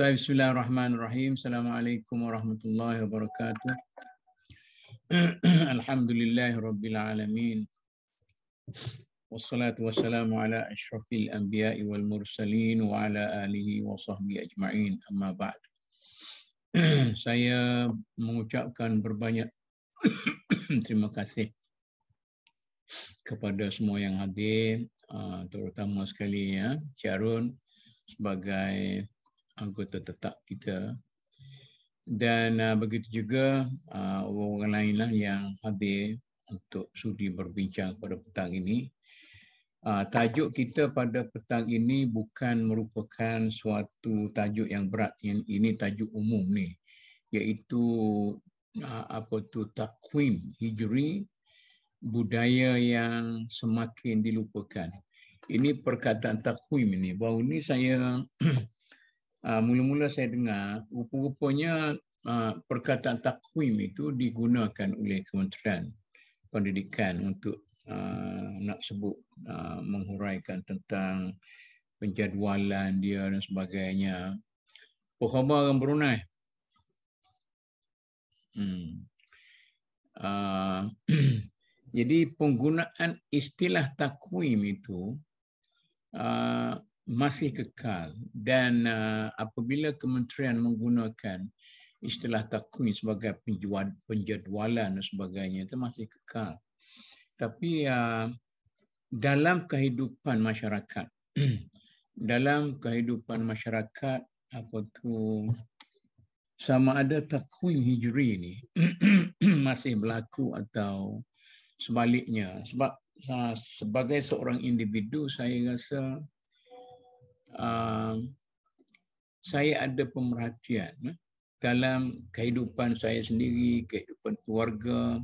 Baik, bismillahirrahmanirrahim. Assalamualaikum warahmatullahi wabarakatuh. Alhamdulillahi rabbil alamin. Wassalatu wassalamu ala ashrafil anbiya'i wal mursalin wa ala alihi wa sahbihi ajma'in. Amma ba'd. Saya mengucapkan berbanyak terima kasih kepada semua yang hadir, uh, terutama sekali ya, Cik Arun sebagai anggota tetap kita dan uh, begitu juga uh, orang-orang lainlah yang hadir untuk sudi berbincang pada petang ini. Uh, tajuk kita pada petang ini bukan merupakan suatu tajuk yang berat. Yang ini tajuk umum ni, iaitu uh, apa tu takwim hijri budaya yang semakin dilupakan. Ini perkataan takwim ini. Baru ini saya Ah, mula-mula saya dengar rupa-rupanya ah, perkataan takwim itu digunakan oleh Kementerian Pendidikan untuk ah, nak sebut uh, menghuraikan tentang penjadualan dia dan sebagainya. Apa khabar orang Brunei? Hmm. jadi penggunaan istilah takwim itu masih kekal dan uh, apabila kementerian menggunakan istilah takwin sebagai penjadualan dan sebagainya itu masih kekal tapi uh, dalam kehidupan masyarakat dalam kehidupan masyarakat apa tu sama ada takwin hijri ini masih berlaku atau sebaliknya sebab uh, sebagai seorang individu saya rasa Um, saya ada pemerhatian eh, dalam kehidupan saya sendiri, kehidupan keluarga,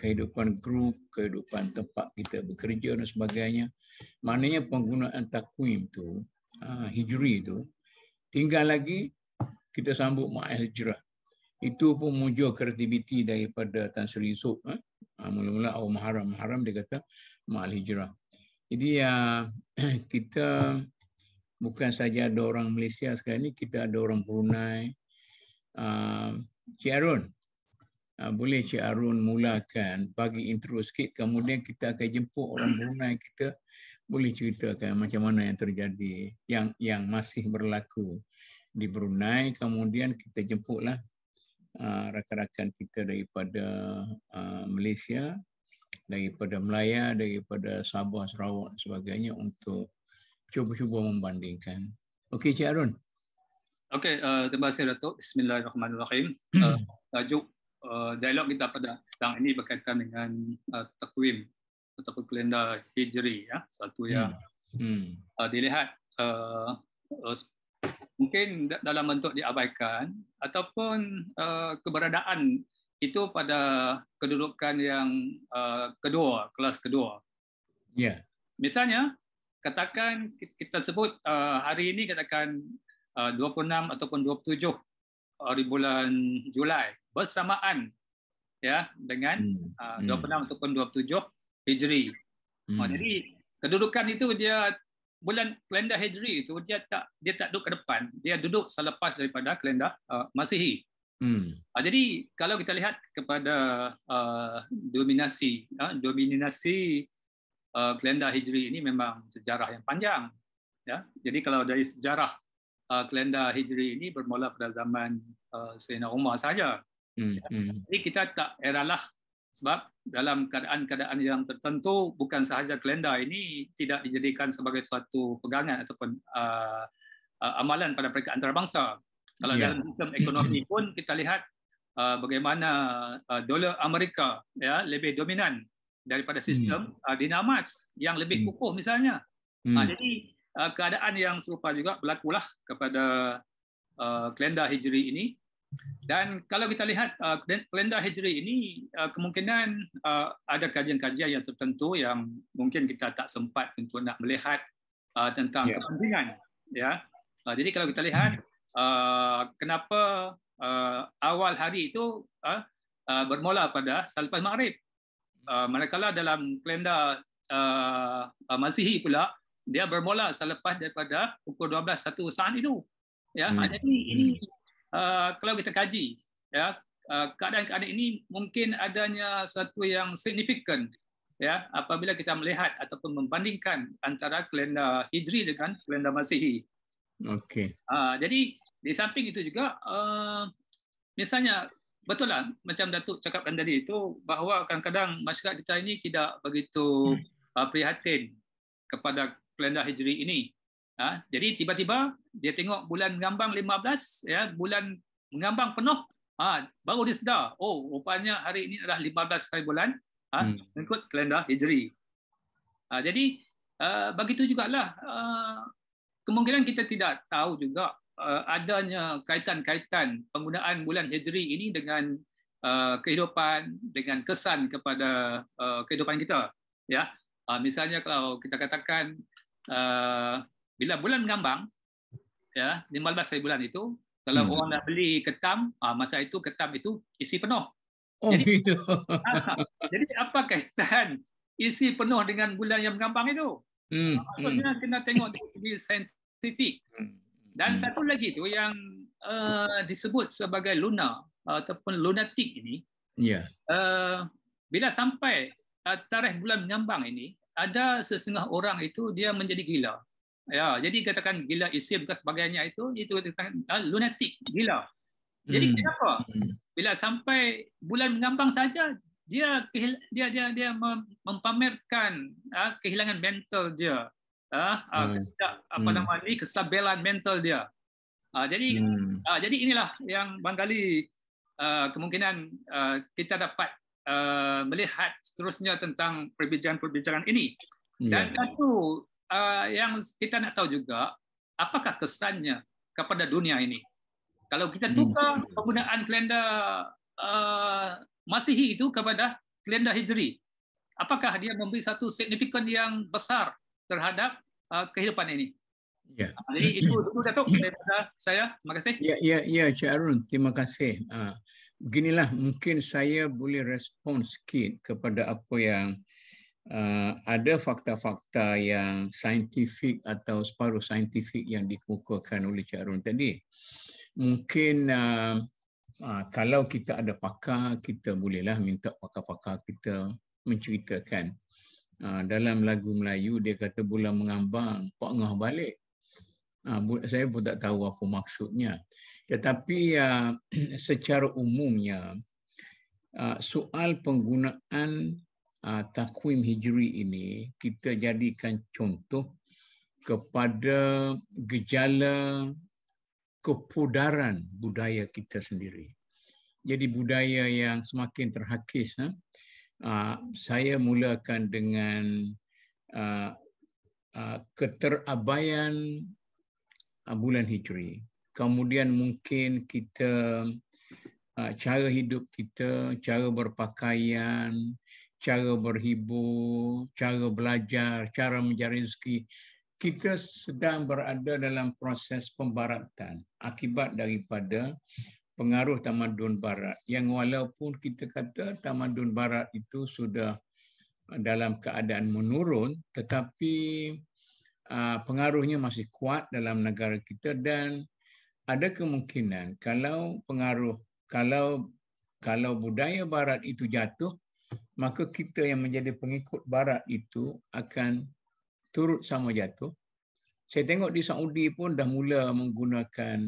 kehidupan grup, kehidupan tempat kita bekerja dan sebagainya. Maknanya penggunaan takwim tu, ah, hijri tu, tinggal lagi kita sambut ma'al hijrah. Itu pun muncul kreativiti daripada Tan Sri Yusuf. Eh. Ah, mula-mula awal maharam, maharam dia kata ma'al hijrah. Jadi ah, kita bukan saja ada orang Malaysia sekarang ini, kita ada orang Brunei. Ah, Cik Arun, ah, boleh Cik Arun mulakan bagi intro sikit, kemudian kita akan jemput orang Brunei kita. Boleh ceritakan macam mana yang terjadi, yang yang masih berlaku di Brunei. Kemudian kita jemputlah ah, rakan-rakan kita daripada Malaysia, daripada Melaya, daripada Sabah, Sarawak sebagainya untuk cuba-cuba membandingkan. Okey, Cik Arun. Okey, uh, terima kasih Datuk. Bismillahirrahmanirrahim. Uh, tajuk uh, dialog kita pada petang ini berkaitan dengan uh, takwim ataupun kalendar Hijri ya, satu yang hmm. Uh, dilihat uh, uh, mungkin dalam bentuk diabaikan ataupun uh, keberadaan itu pada kedudukan yang uh, kedua, kelas kedua. Ya. Yeah. Misalnya, katakan kita sebut uh, hari ini katakan uh, 26 ataupun 27 uh, bulan Julai bersamaan ya dengan hmm. uh, 26 hmm. ataupun 27 Hijri. Hmm. Oh, jadi kedudukan itu dia bulan kalendar Hijri itu dia tak dia tak duduk ke depan, dia duduk selepas daripada kalendar uh, Masihi. Hmm. Uh, jadi kalau kita lihat kepada uh, dominasi uh, dominasi uh, Hijri ini memang sejarah yang panjang. Ya, jadi kalau dari sejarah uh, kalendar Hijri ini bermula pada zaman uh, Sayyidina Umar saja. Hmm. Ya. Hmm. Jadi kita tak eralah sebab dalam keadaan-keadaan yang tertentu bukan sahaja kalendar ini tidak dijadikan sebagai suatu pegangan ataupun uh, uh, amalan pada peringkat antarabangsa. Kalau yeah. dalam sistem ekonomi pun kita lihat uh, bagaimana uh, dolar Amerika ya lebih dominan daripada hmm. sistem hmm. uh, dinamas yang lebih hmm. kukuh misalnya. Hmm. Uh, jadi uh, keadaan yang serupa juga berlaku lah kepada uh, kalendar Hijri ini. Dan kalau kita lihat uh, kalendar Hijri ini uh, kemungkinan uh, ada kajian-kajian yang tertentu yang mungkin kita tak sempat untuk nak melihat uh, tentang yeah. kepentingan ya. Uh, jadi kalau kita lihat uh, kenapa uh, awal hari itu uh, uh, bermula pada selepas maghrib Uh, manakala dalam kalendar uh, uh Masihi pula dia bermula selepas daripada pukul 12 satu saat itu. Ya, hmm. jadi ini hmm. uh, kalau kita kaji ya uh, keadaan-keadaan ini mungkin adanya satu yang signifikan ya apabila kita melihat ataupun membandingkan antara kalendar Hijri dengan kalendar Masihi. Okey. Uh, jadi di samping itu juga uh, misalnya betul lah macam Datuk cakapkan tadi itu bahawa kadang-kadang masyarakat kita ini tidak begitu hmm. uh, prihatin kepada kalendar Hijri ini. Uh, jadi tiba-tiba dia tengok bulan mengambang 15 ya bulan mengambang penuh uh, baru dia sedar oh rupanya hari ini adalah 15 hari bulan uh, hmm. mengikut kalendar Hijri. Uh, jadi uh, begitu jugalah uh, kemungkinan kita tidak tahu juga Uh, adanya kaitan-kaitan penggunaan bulan Hijri ini dengan uh, kehidupan dengan kesan kepada uh, kehidupan kita ya uh, misalnya kalau kita katakan uh, bila bulan mengambang ya 15 hari bulan itu kalau hmm. orang nak beli ketam uh, masa itu ketam itu isi penuh oh, jadi, gitu. uh, jadi apa kaitan isi penuh dengan bulan yang mengambang itu hmm. maksudnya hmm. kena tengok dari segi saintifik hmm. Dan hmm. satu lagi tu yang uh, disebut sebagai luna ataupun lunatik ini. Yeah. Uh, bila sampai uh, tarikh bulan mengambang ini, ada sesengah orang itu dia menjadi gila. Ya, jadi katakan gila isim dan sebagainya itu itu katakan uh, lunatik, gila. Jadi hmm. kenapa? Hmm. Bila sampai bulan mengambang saja dia dia dia dia mempamerkan uh, kehilangan mental dia uh, ah, uh, ah, hmm. ketidak, apa hmm. nama ni kesabelan mental dia. Uh, jadi hmm. uh, jadi inilah yang Bangali uh, kemungkinan uh, kita dapat uh, melihat seterusnya tentang perbincangan-perbincangan ini. Ya. Dan yeah. satu uh, yang kita nak tahu juga apakah kesannya kepada dunia ini. Kalau kita hmm. tukar hmm. penggunaan kalender uh, Masihi itu kepada kalender Hijri, apakah dia memberi satu signifikan yang besar terhadap uh, kehidupan ini. Yeah. Ya. Jadi itu dulu Datuk daripada saya. Terima kasih. Ya, yeah, ya, yeah, ya, yeah, Cik Arun. Terima kasih. Ah, beginilah mungkin saya boleh respon sikit kepada apa yang Uh, ada fakta-fakta yang saintifik atau separuh saintifik yang dikemukakan oleh Cik Arun tadi. Mungkin uh, uh, kalau kita ada pakar, kita bolehlah minta pakar-pakar kita menceritakan Ha, dalam lagu Melayu dia kata bulan mengambang pak ngah balik uh, saya pun tak tahu apa maksudnya tetapi uh, secara umumnya uh, soal penggunaan uh, takwim hijri ini kita jadikan contoh kepada gejala kepudaran budaya kita sendiri jadi budaya yang semakin terhakis ha? Ah, saya mulakan dengan uh, uh, keterabaian uh, bulan Hijri. Kemudian mungkin kita uh, cara hidup kita, cara berpakaian, cara berhibur, cara belajar, cara mencari rezeki. Kita sedang berada dalam proses pembaratan akibat daripada uh, pengaruh tamadun barat yang walaupun kita kata tamadun barat itu sudah uh, dalam keadaan menurun tetapi uh, pengaruhnya masih kuat dalam negara kita dan ada kemungkinan kalau pengaruh kalau kalau budaya barat itu jatuh maka kita yang menjadi pengikut barat itu akan turut sama jatuh saya tengok di Saudi pun dah mula menggunakan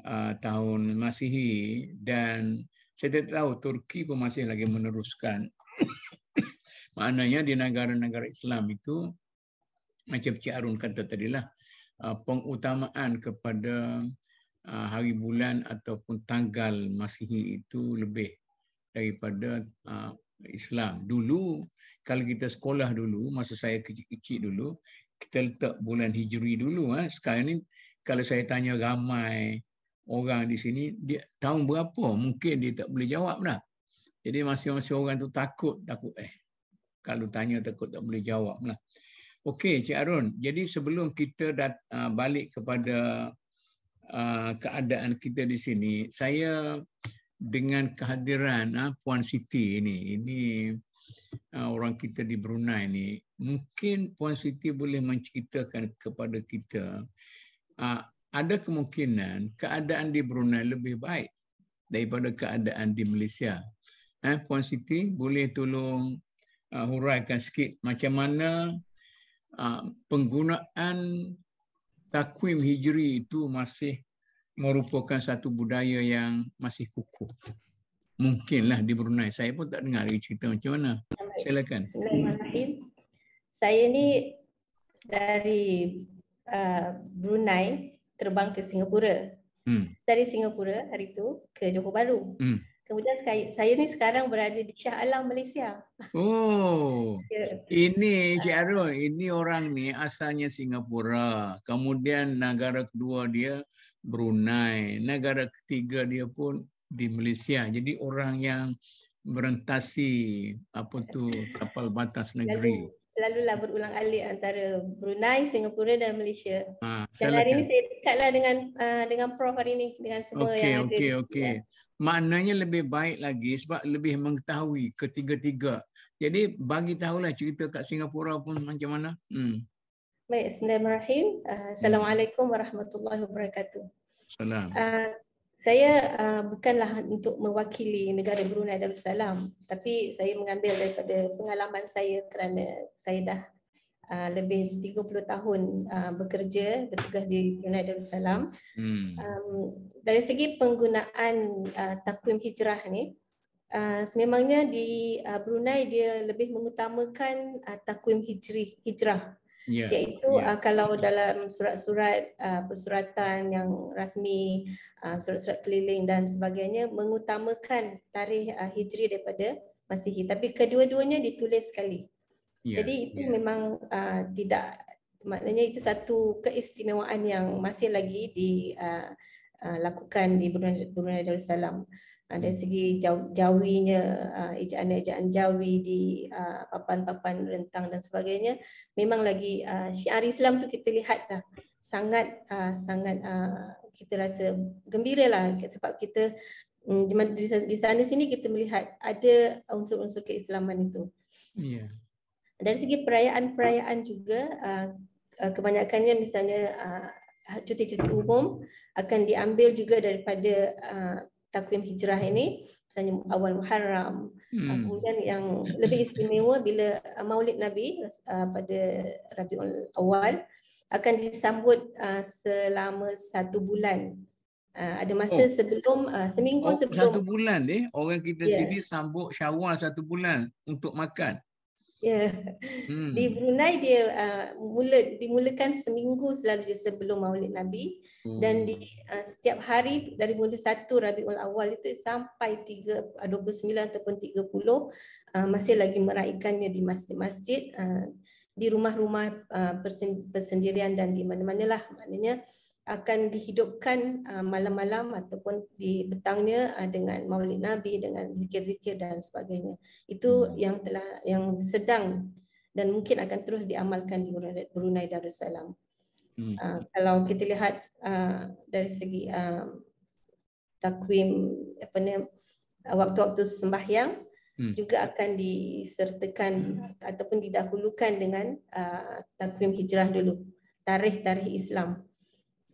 Uh, tahun Masihi dan saya tidak tahu Turki pun masih lagi meneruskan. Maknanya di negara-negara Islam itu macam Cik Arun kata lah pengutamaan kepada uh, hari bulan ataupun tanggal Masihi itu lebih daripada Islam. Dulu kalau kita sekolah dulu masa saya kecil-kecil dulu kita letak bulan Hijri dulu ha. Sekarang ini kalau saya tanya ramai orang di sini dia tahun berapa mungkin dia tak boleh jawab dah. Jadi masing-masing orang tu takut takut eh kalau tanya takut tak boleh jawab lah. Okey Cik Arun, jadi sebelum kita dat, uh, balik kepada uh, keadaan kita di sini, saya dengan kehadiran uh, Puan Siti ini, ini uh, orang kita di Brunei ini, mungkin Puan Siti boleh menceritakan kepada kita uh, ada kemungkinan keadaan di Brunei lebih baik daripada keadaan di Malaysia. Eh, Puan Siti, boleh tolong uh, huraikan sikit macam mana uh, penggunaan takwim hijri itu masih merupakan satu budaya yang masih kukuh. Mungkinlah di Brunei. Saya pun tak dengar cerita macam mana. Silakan. Bismillahirrahmanirrahim. Saya ni dari uh, Brunei terbang ke Singapura. Hmm. Dari Singapura hari tu ke Johor Bahru. Hmm. Kemudian saya, saya ni sekarang berada di Shah Alam Malaysia. Oh. yeah. Ini Cik Arun, ini orang ni asalnya Singapura. Kemudian negara kedua dia Brunei. Negara ketiga dia pun di Malaysia. Jadi orang yang merentasi apa tu kapal batas negeri. Lalu, selalulah berulang alik antara Brunei, Singapura dan Malaysia. Ha, dan hari ini saya dekatlah dengan uh, dengan prof hari ini dengan semua okay, yang Okey okey okey. Ya. Maknanya lebih baik lagi sebab lebih mengetahui ketiga-tiga. Jadi bagi tahulah cerita kat Singapura pun macam mana. Hmm. Baik, Bismillahirrahmanirrahim. Uh, Assalamualaikum warahmatullahi wabarakatuh. Salam. Uh, saya uh, bukanlah untuk mewakili negara Brunei Darussalam tapi saya mengambil daripada pengalaman saya kerana saya dah Uh, lebih 30 tahun uh, bekerja bertugas di Brunei Darussalam. Hmm. Um, dari segi penggunaan uh, takwim hijrah ni, uh, memangnya di uh, Brunei dia lebih mengutamakan uh, takwim hijrah yeah. iaitu yeah. Uh, kalau dalam surat-surat uh, persuratan yang rasmi uh, surat-surat keliling dan sebagainya mengutamakan tarikh uh, hijri daripada masihi tapi kedua-duanya ditulis sekali yeah. jadi itu yeah. memang uh, tidak maknanya itu satu keistimewaan yang masih lagi di uh, uh, lakukan di Brunei Darussalam dari hmm. segi jawinya ejaan-ejaan ah, jawi di ah, papan-papan rentang dan sebagainya memang lagi ah, syiar Islam tu kita lihat dah sangat sangat kita rasa gembira lah sebab kita mm, di di sana sini kita melihat ada unsur-unsur keislaman itu. Yeah. Dari segi perayaan-perayaan juga kebanyakannya misalnya cuti-cuti umum akan diambil juga daripada takwim hijrah ini misalnya awal Muharram hmm. Ah, kemudian yang lebih istimewa bila ah, maulid Nabi ah, pada Rabiul Awal akan disambut selama satu bulan ada masa oh. sebelum seminggu oh, sebelum satu bulan eh orang kita yeah. sini sambut Syawal satu bulan untuk makan Ya. hmm. di Brunei dia uh, mula dimulakan seminggu selalu je sebelum Maulid Nabi hmm. dan di uh, setiap hari dari mula satu Rabiul Awal itu sampai 3 29 uh, ataupun 30 uh, masih lagi meraikannya di masjid-masjid uh, di rumah-rumah uh, persendirian dan di mana-manalah maknanya uh, akan dihidupkan uh, malam-malam ataupun di petangnya uh, dengan maulid nabi dengan zikir-zikir dan sebagainya. Itu hmm. yang telah yang sedang dan mungkin akan terus diamalkan di Brunei Darussalam. Hmm. Uh, kalau kita lihat dari segi um, takwim apa ni waktu-waktu sembahyang hmm. juga akan disertakan hmm. ataupun didahulukan dengan takwim hijrah dulu tarikh-tarikh Islam.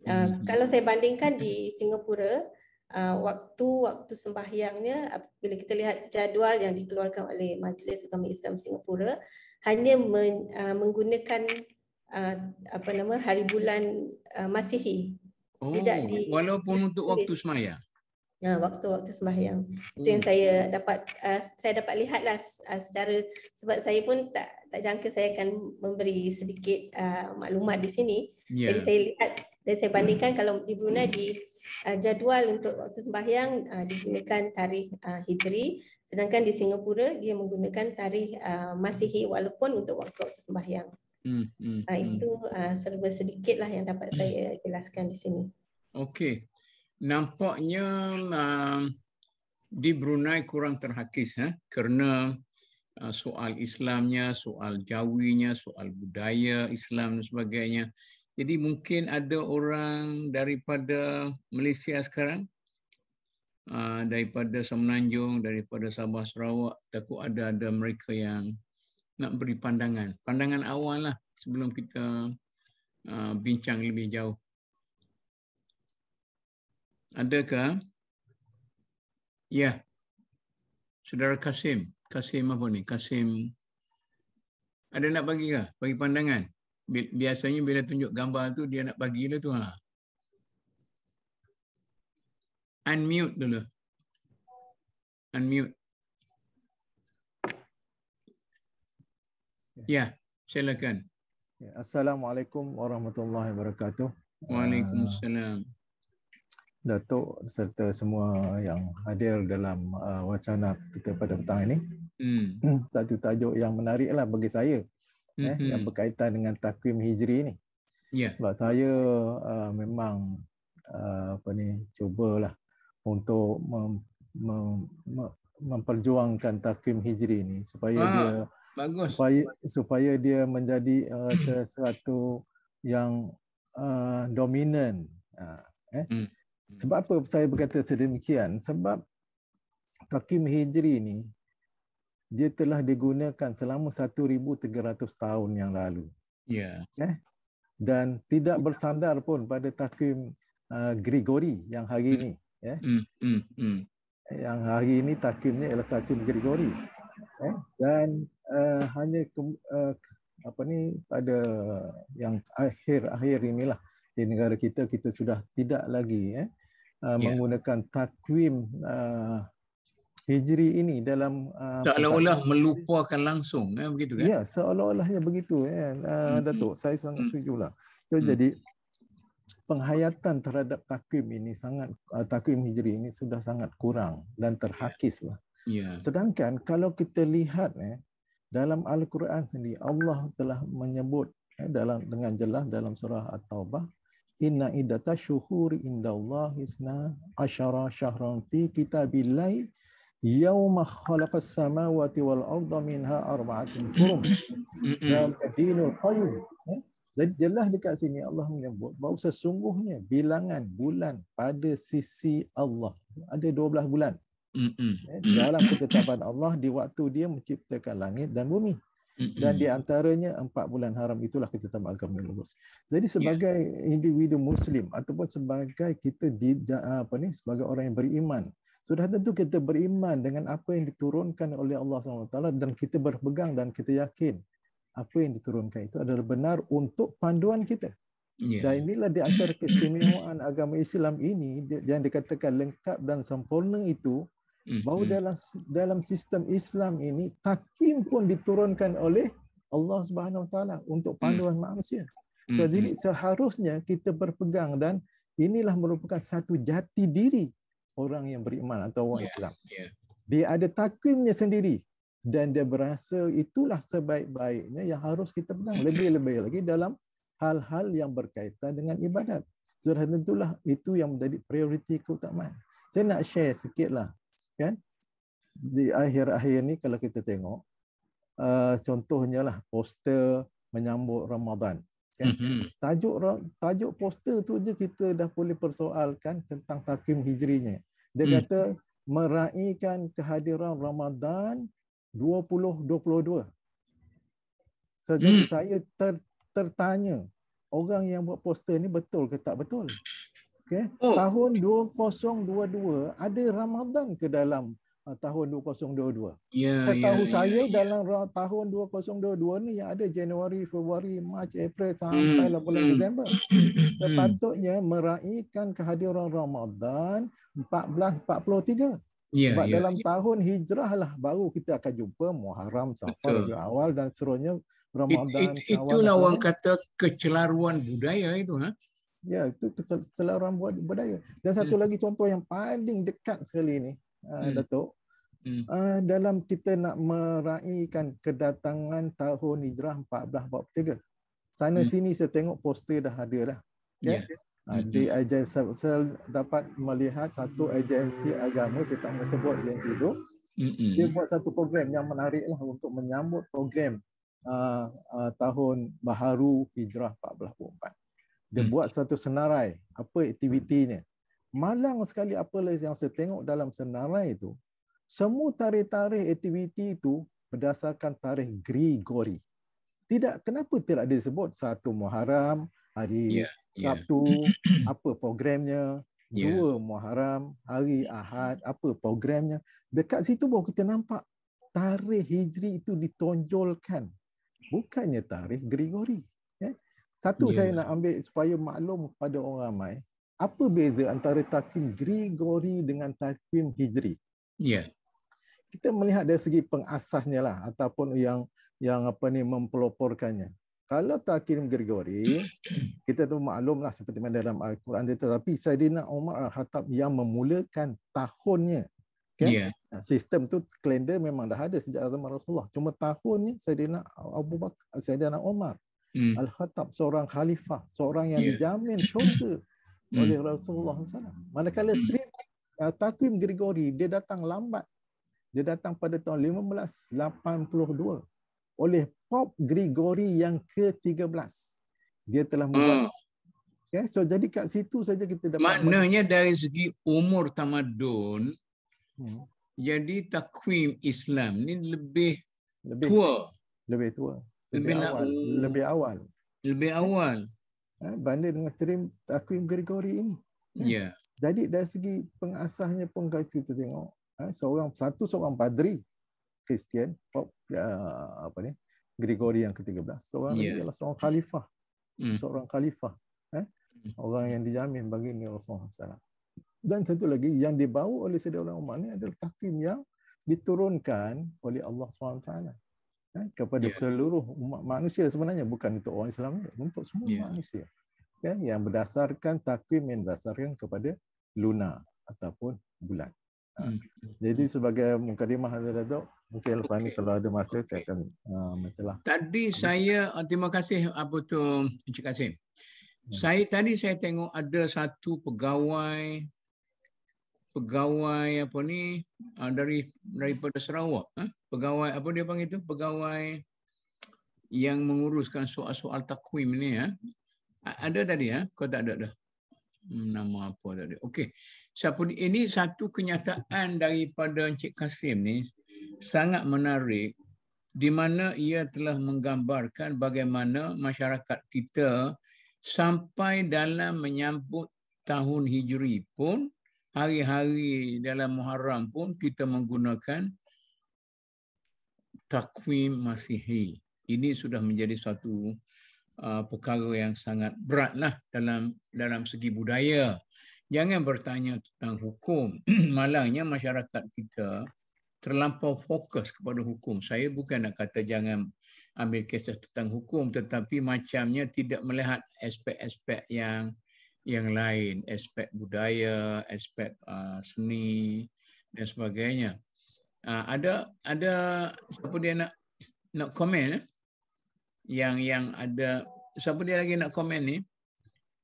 Hmm. Um, kalau saya bandingkan di Singapura, waktu-waktu uh, sembahyangnya, bila kita lihat jadual yang dikeluarkan oleh Majlis Agama Islam Singapura, hanya men, uh, menggunakan uh, apa nama hari bulan uh, Masihi. Oh, Tidak di, walaupun untuk ya, waktu sembahyang. Ya, waktu-waktu sembahyang. Hmm. Itu yang saya dapat uh, saya dapat lihatlah uh, secara sebab saya pun tak tak jangka saya akan memberi sedikit uh, maklumat di sini. Yeah. Jadi saya lihat dan saya hmm. bandingkan kalau di Brunei di uh, jadual untuk waktu sembahyang uh, digunakan tarikh uh, Hijri, sedangkan di Singapura dia menggunakan tarikh uh, Masihi walaupun untuk waktu waktu sembahyang. Hmm, hmm, uh, hmm. itu uh, serba lah yang dapat hmm. saya jelaskan di sini. Okey. Nampaknya uh, di Brunei kurang terhakis eh, kerana uh, soal Islamnya, soal Jawinya, soal budaya Islam dan sebagainya. Jadi mungkin ada orang daripada Malaysia sekarang, ah, daripada Semenanjung, daripada Sabah, Sarawak, takut ada-ada mereka yang nak beri pandangan. Pandangan awal lah sebelum kita ah, bincang lebih jauh. Adakah? Ya. Saudara Kasim. Kasim apa ni? Kasim. Ada nak bagi ke? Bagi pandangan? biasanya bila tunjuk gambar tu dia nak bagi lah tu ha. Unmute dulu. Unmute. Ya, silakan. Ya, Assalamualaikum warahmatullahi wabarakatuh. Waalaikumsalam. Uh, Datuk serta semua yang hadir dalam uh, wacana kita pada petang ini. Hmm. Satu tajuk yang menariklah bagi saya mm-hmm. eh, yang mm-hmm. berkaitan dengan takwim hijri ni. Yeah. Sebab saya uh, memang uh, apa ni cubalah untuk mem, mem, mem, memperjuangkan takwim hijri ni supaya ah, dia bagus. supaya supaya dia menjadi uh, sesuatu yang uh, dominan. Uh, eh. Mm. Sebab apa saya berkata sedemikian? Sebab takwim hijri ni dia telah digunakan selama 1300 tahun yang lalu. Ya. Yeah. Dan tidak ya. bersandar pun pada takwim uh, Gregory hmm. ya. hmm, hmm, yang hari ini. Mm. Mm. Mm. Yang hari ini takwimnya ialah takwim Gregory. Ya. Dan uh, hanya ke, uh, apa ni pada yang akhir-akhir inilah di negara kita kita sudah tidak lagi eh, uh, yeah. menggunakan takwim uh, Hijri ini dalam uh, seolah-olah melupakan langsung ya begitu kan? Ya, seolah-olahnya begitu ya. Uh, hmm Datuk, saya sangat setujulah. So, hmm Jadi penghayatan terhadap takwim ini sangat uh, takwim Hijri ini sudah sangat kurang dan terhakis lah. Ya. Sedangkan kalau kita lihat eh, dalam Al-Quran sendiri Allah telah menyebut ya, dalam dengan jelas dalam surah At-Taubah Inna idata syuhuri inda Allah isna asyara syahran fi kitabillahi yauma khalaqas samawati wal arda minha arba'atun hurum dan dinul jadi jelas dekat sini Allah menyebut bahawa sesungguhnya bilangan bulan pada sisi Allah ada 12 bulan eh, dalam ketetapan Allah di waktu dia menciptakan langit dan bumi dan di antaranya empat bulan haram itulah ketetapan tambah agama yang lurus. Jadi sebagai individu muslim ataupun sebagai kita di, apa ni sebagai orang yang beriman, sudah tentu kita beriman dengan apa yang diturunkan oleh Allah SWT dan kita berpegang dan kita yakin apa yang diturunkan itu adalah benar untuk panduan kita. Yeah. Dan inilah di antara keistimewaan agama Islam ini yang dikatakan lengkap dan sempurna itu mhm. bahawa dalam dalam sistem Islam ini takim pun diturunkan oleh Allah Subhanahu Wa Taala untuk hmm. panduan manusia. Hmm, Jadi hmm. seharusnya kita berpegang dan inilah merupakan satu jati diri orang yang beriman atau orang yes. Islam. Dia ada takwimnya sendiri dan dia berasa itulah sebaik-baiknya yang harus kita pegang lebih-lebih lagi dalam hal-hal yang berkaitan dengan ibadat. Sudah tentulah itu yang menjadi prioriti keutamaan. Saya nak share sikitlah kan di akhir-akhir ni kalau kita tengok uh, contohnya lah poster menyambut Ramadan Mm-hmm. Tajuk tajuk poster tu je kita dah boleh persoalkan tentang takwim hijrinya. Dia mm kata meraihkan kehadiran Ramadan 2022. So, jadi mm-hmm. saya ter, tertanya orang yang buat poster ni betul ke tak betul? Okey. Oh. Tahun 2022 ada Ramadan ke dalam Ah, tahun 2022. Ya, ya, ya, saya ya, tahu ya, saya ya. dalam tahun 2022 ni yang ada Januari, Februari, Mac, April sampai hmm. Lah bulan hmm. Disember. Hmm. Sepatutnya meraihkan kehadiran Ramadan 1443. Ya, Sebab ya, dalam ya. tahun hijrah lah baru kita akan jumpa Muharram, Safar, awal dan seronya Ramadan. It, it, itu lah orang kata kecelaruan budaya itu. Ha? Ya, itu kecelaruan budaya. Dan satu hmm. lagi contoh yang paling dekat sekali ni Uh, Datuk, Uh, dalam kita nak meraihkan kedatangan tahun hijrah 1443. Sana hmm. sini saya tengok poster dah ada dah. Okay? Ya. Yeah. Ya. Uh, mm-hmm. Di hmm. agensi dapat melihat satu agensi agama, saya tak mahu sebut agensi itu. Dia buat satu program yang menarik lah untuk menyambut program uh, uh, tahun baharu hijrah 1444. Dia mm-hmm. buat satu senarai, apa aktivitinya. Malang sekali apa yang saya tengok dalam senarai itu, semua tarikh-tarikh aktiviti itu berdasarkan tarikh Gregory. Tidak kenapa tidak disebut satu Muharram, hari yeah, yeah. Sabtu, apa programnya? Yeah. Dua Muharram, hari Ahad, apa programnya? Dekat situ baru kita nampak tarikh Hijri itu ditonjolkan. Bukannya tarikh Gregory. Eh? Satu yeah. saya nak ambil supaya maklum kepada orang ramai, apa beza antara takwim Gregory dengan takwim Hijri? Yeah kita melihat dari segi pengasasnya lah ataupun yang yang apa ni mempeloporkannya. Kalau Takim Gregory, kita tu maklumlah seperti mana dalam Al-Quran dia tetapi Saidina Umar Al-Khattab yang memulakan tahunnya. Kan? Yeah. Ya. Sistem tu kalender memang dah ada sejak zaman Rasulullah. Cuma tahunnya Saidina Abu Bakar, eh, Saidina Omar mm. Al-Khattab seorang khalifah, seorang yang yeah. dijamin syurga oleh mm. Rasulullah SAW. Manakala mm. trip, uh, Gregory dia datang lambat dia datang pada tahun 1582 oleh Pope Gregory yang ke-13. Dia telah membuat. Hmm. Okay, so jadi kat situ saja kita dapat. Maknanya men- dari segi umur tamadun, hmm. jadi takwim Islam ni lebih, lebih tua. Lebih tua. Lebih, lebih awal. Lebih awal. Lebih awal. Ha, banding dengan terim takwim Gregory ini. Ya. Yeah. Jadi dari segi pengasahnya pun kalau kita tengok, Eh, seorang satu seorang padri Kristian Pop ya, apa ni Gregory yang ke-13 seorang yeah. ialah seorang khalifah mm. seorang khalifah eh hmm. orang yang dijamin bagi ni Rasulullah SAW. dan satu lagi yang dibawa oleh Saidina Umar ni adalah tahkim yang diturunkan oleh Allah SWT eh? kepada yeah. seluruh umat manusia sebenarnya bukan untuk orang Islam untuk semua yeah. manusia eh? yang berdasarkan tahkim yang berdasarkan kepada luna ataupun bulan Ha. Hmm. Jadi hmm. sebagai mukadimah Hazratu, mungkin okay. lepas ni kalau ada masa okay. saya akan uh, ha, masalah. Tadi saya ha, terima kasih Abu tu Encik Kasim. Hmm. Saya tadi saya tengok ada satu pegawai pegawai apa ni uh, dari daripada Sarawak, huh? pegawai apa dia panggil tu? Pegawai yang menguruskan soal-soal takwim ni ya. Ada tadi ya, kau tak ada dah. Hmm, nama apa tadi? Okey. Syapun ini satu kenyataan daripada Encik Kasim ni sangat menarik di mana ia telah menggambarkan bagaimana masyarakat kita sampai dalam menyambut tahun hijri pun hari-hari dalam Muharram pun kita menggunakan takwim masihi. Ini sudah menjadi satu uh, perkara yang sangat beratlah dalam dalam segi budaya jangan bertanya tentang hukum. Malangnya masyarakat kita terlampau fokus kepada hukum. Saya bukan nak kata jangan ambil kisah tentang hukum tetapi macamnya tidak melihat aspek-aspek yang yang lain, aspek budaya, aspek uh, seni dan sebagainya. Uh, ada ada siapa dia nak nak komen eh? yang yang ada siapa dia lagi nak komen ni? Eh?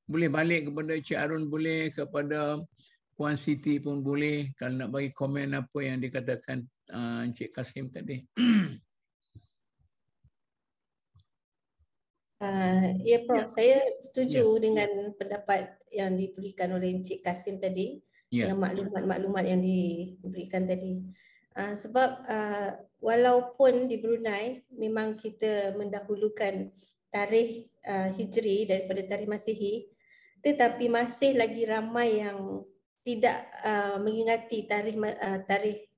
boleh balik kepada Cik Arun boleh, kepada Puan Siti pun boleh kalau nak bagi komen apa yang dikatakan uh, Encik Kasim tadi. Uh, ya Prof, ya. saya setuju ya. dengan pendapat yang diberikan oleh Encik Kasim tadi ya. dengan maklumat-maklumat yang diberikan tadi. Uh, sebab uh, walaupun di Brunei memang kita mendahulukan tarikh uh, Hijri daripada tarikh Masihi, tetapi masih lagi ramai yang tidak uh, mengingati tarikh uh, tarikh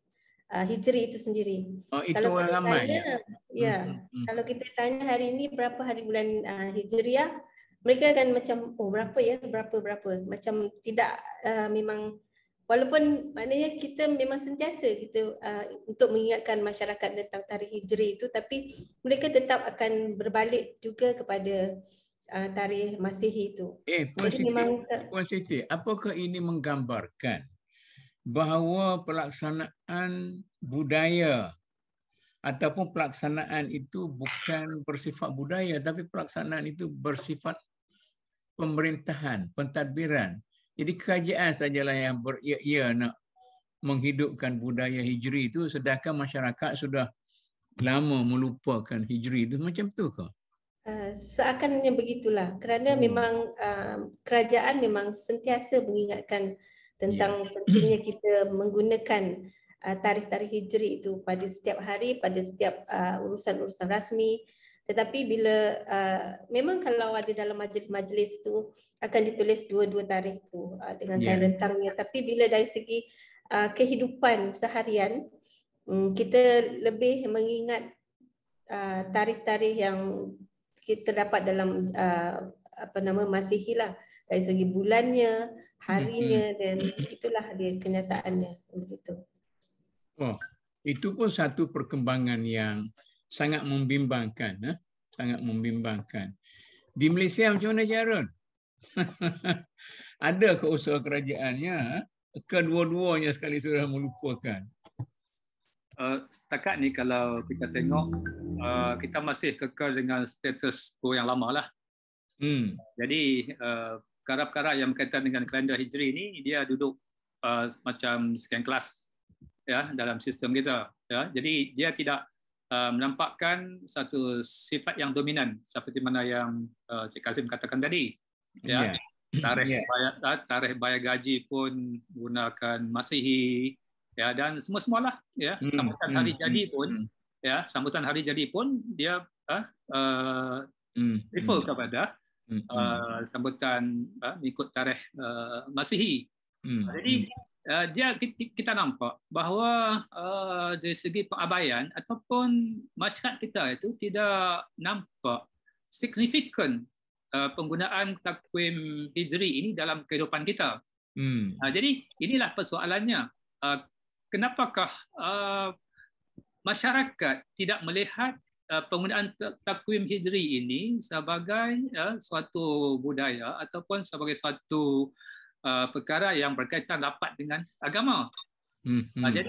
uh, hijri itu sendiri. Oh, itu kalau kita ramai. Tanya, ya. ya hmm, hmm, hmm. Kalau kita tanya hari ini berapa hari bulan uh, hijriah, mereka akan macam oh berapa ya, berapa-berapa. Macam tidak uh, memang walaupun maknanya kita memang sentiasa kita uh, untuk mengingatkan masyarakat tentang tarikh hijri itu tapi mereka tetap akan berbalik juga kepada uh, tarikh Masihi itu. Eh, Puan Siti, memang... Puan Siti, apakah ini menggambarkan bahawa pelaksanaan budaya ataupun pelaksanaan itu bukan bersifat budaya tapi pelaksanaan itu bersifat pemerintahan, pentadbiran. Jadi kerajaan sajalah yang beria-ia nak menghidupkan budaya hijri itu sedangkan masyarakat sudah lama melupakan hijri itu. Macam tu ke? Eh, seakan-akan begitulah kerana hmm. memang uh, kerajaan memang sentiasa mengingatkan tentang yeah. pentingnya kita menggunakan uh, tarikh-tarikh hijri itu pada setiap hari pada setiap uh, urusan-urusan rasmi tetapi bila uh, memang kalau ada dalam majlis-majlis tu akan ditulis dua-dua tarikh itu uh, dengan yeah. rentangnya tapi bila dari segi uh, kehidupan seharian um, kita lebih mengingat uh, tarikh-tarikh yang terdapat dalam uh, apa nama Masihi lah dari segi bulannya, harinya hmm, hmm dan itulah dia kenyataannya begitu. Oh, itu pun satu perkembangan yang sangat membimbangkan, eh? sangat membimbangkan. Di Malaysia macam mana Jaron? Ada ke usaha kerajaannya? Kedua-duanya sekali sudah melupakan uh, setakat ni kalau kita tengok uh, kita masih kekal dengan status quo yang lama lah. Hmm. Jadi perkara-perkara eh, uh, yang berkaitan dengan kalender Hijri ni dia duduk uh, macam sekian kelas ya dalam sistem kita. Ya. Jadi dia tidak uh, menampakkan satu sifat yang dominan seperti mana yang uh, Cik Kazim katakan tadi. Ya. Yeah. Tarikh ya. bayar tarikh bayar gaji pun gunakan Masihi ya dan semua-semualah ya hmm, sambutan hmm, hari hmm. jadi pun hmm. ya sambutan hari jadi pun dia uh, hmm. triple kepada uh, sambutan uh, mengikut tarikh uh, Masihi. Hmm. Jadi uh, dia kita nampak bahawa uh, dari segi pengabaian ataupun masyarakat kita itu tidak nampak signifikan uh, penggunaan takwim Hijri ini dalam kehidupan kita. Hmm. Uh, jadi inilah persoalannya. Uh, kenapakah uh, masyarakat tidak melihat uh, penggunaan takwim hijri ini sebagai uh, suatu budaya ataupun sebagai suatu uh, perkara yang berkaitan rapat dengan agama. Hmm. Uh, jadi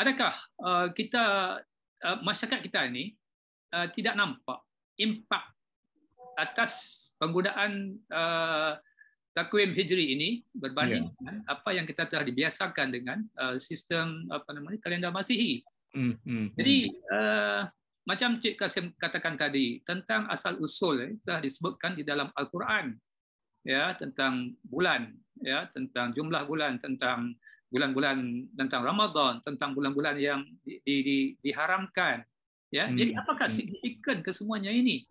adakah uh, kita uh, masyarakat kita ini uh, tidak nampak impak atas penggunaan uh, takwim hijri ini berbanding yeah. dengan apa yang kita telah dibiasakan dengan uh, sistem apa namanya kalender masihi. Mm, mm, Jadi Uh, macam Cik Kasim katakan tadi tentang asal usul eh, telah disebutkan di dalam Al-Quran ya tentang bulan ya tentang jumlah bulan tentang bulan-bulan tentang Ramadan tentang bulan-bulan yang di, di, di, diharamkan ya. Mm, Jadi apakah mm. signifikan kesemuanya ini?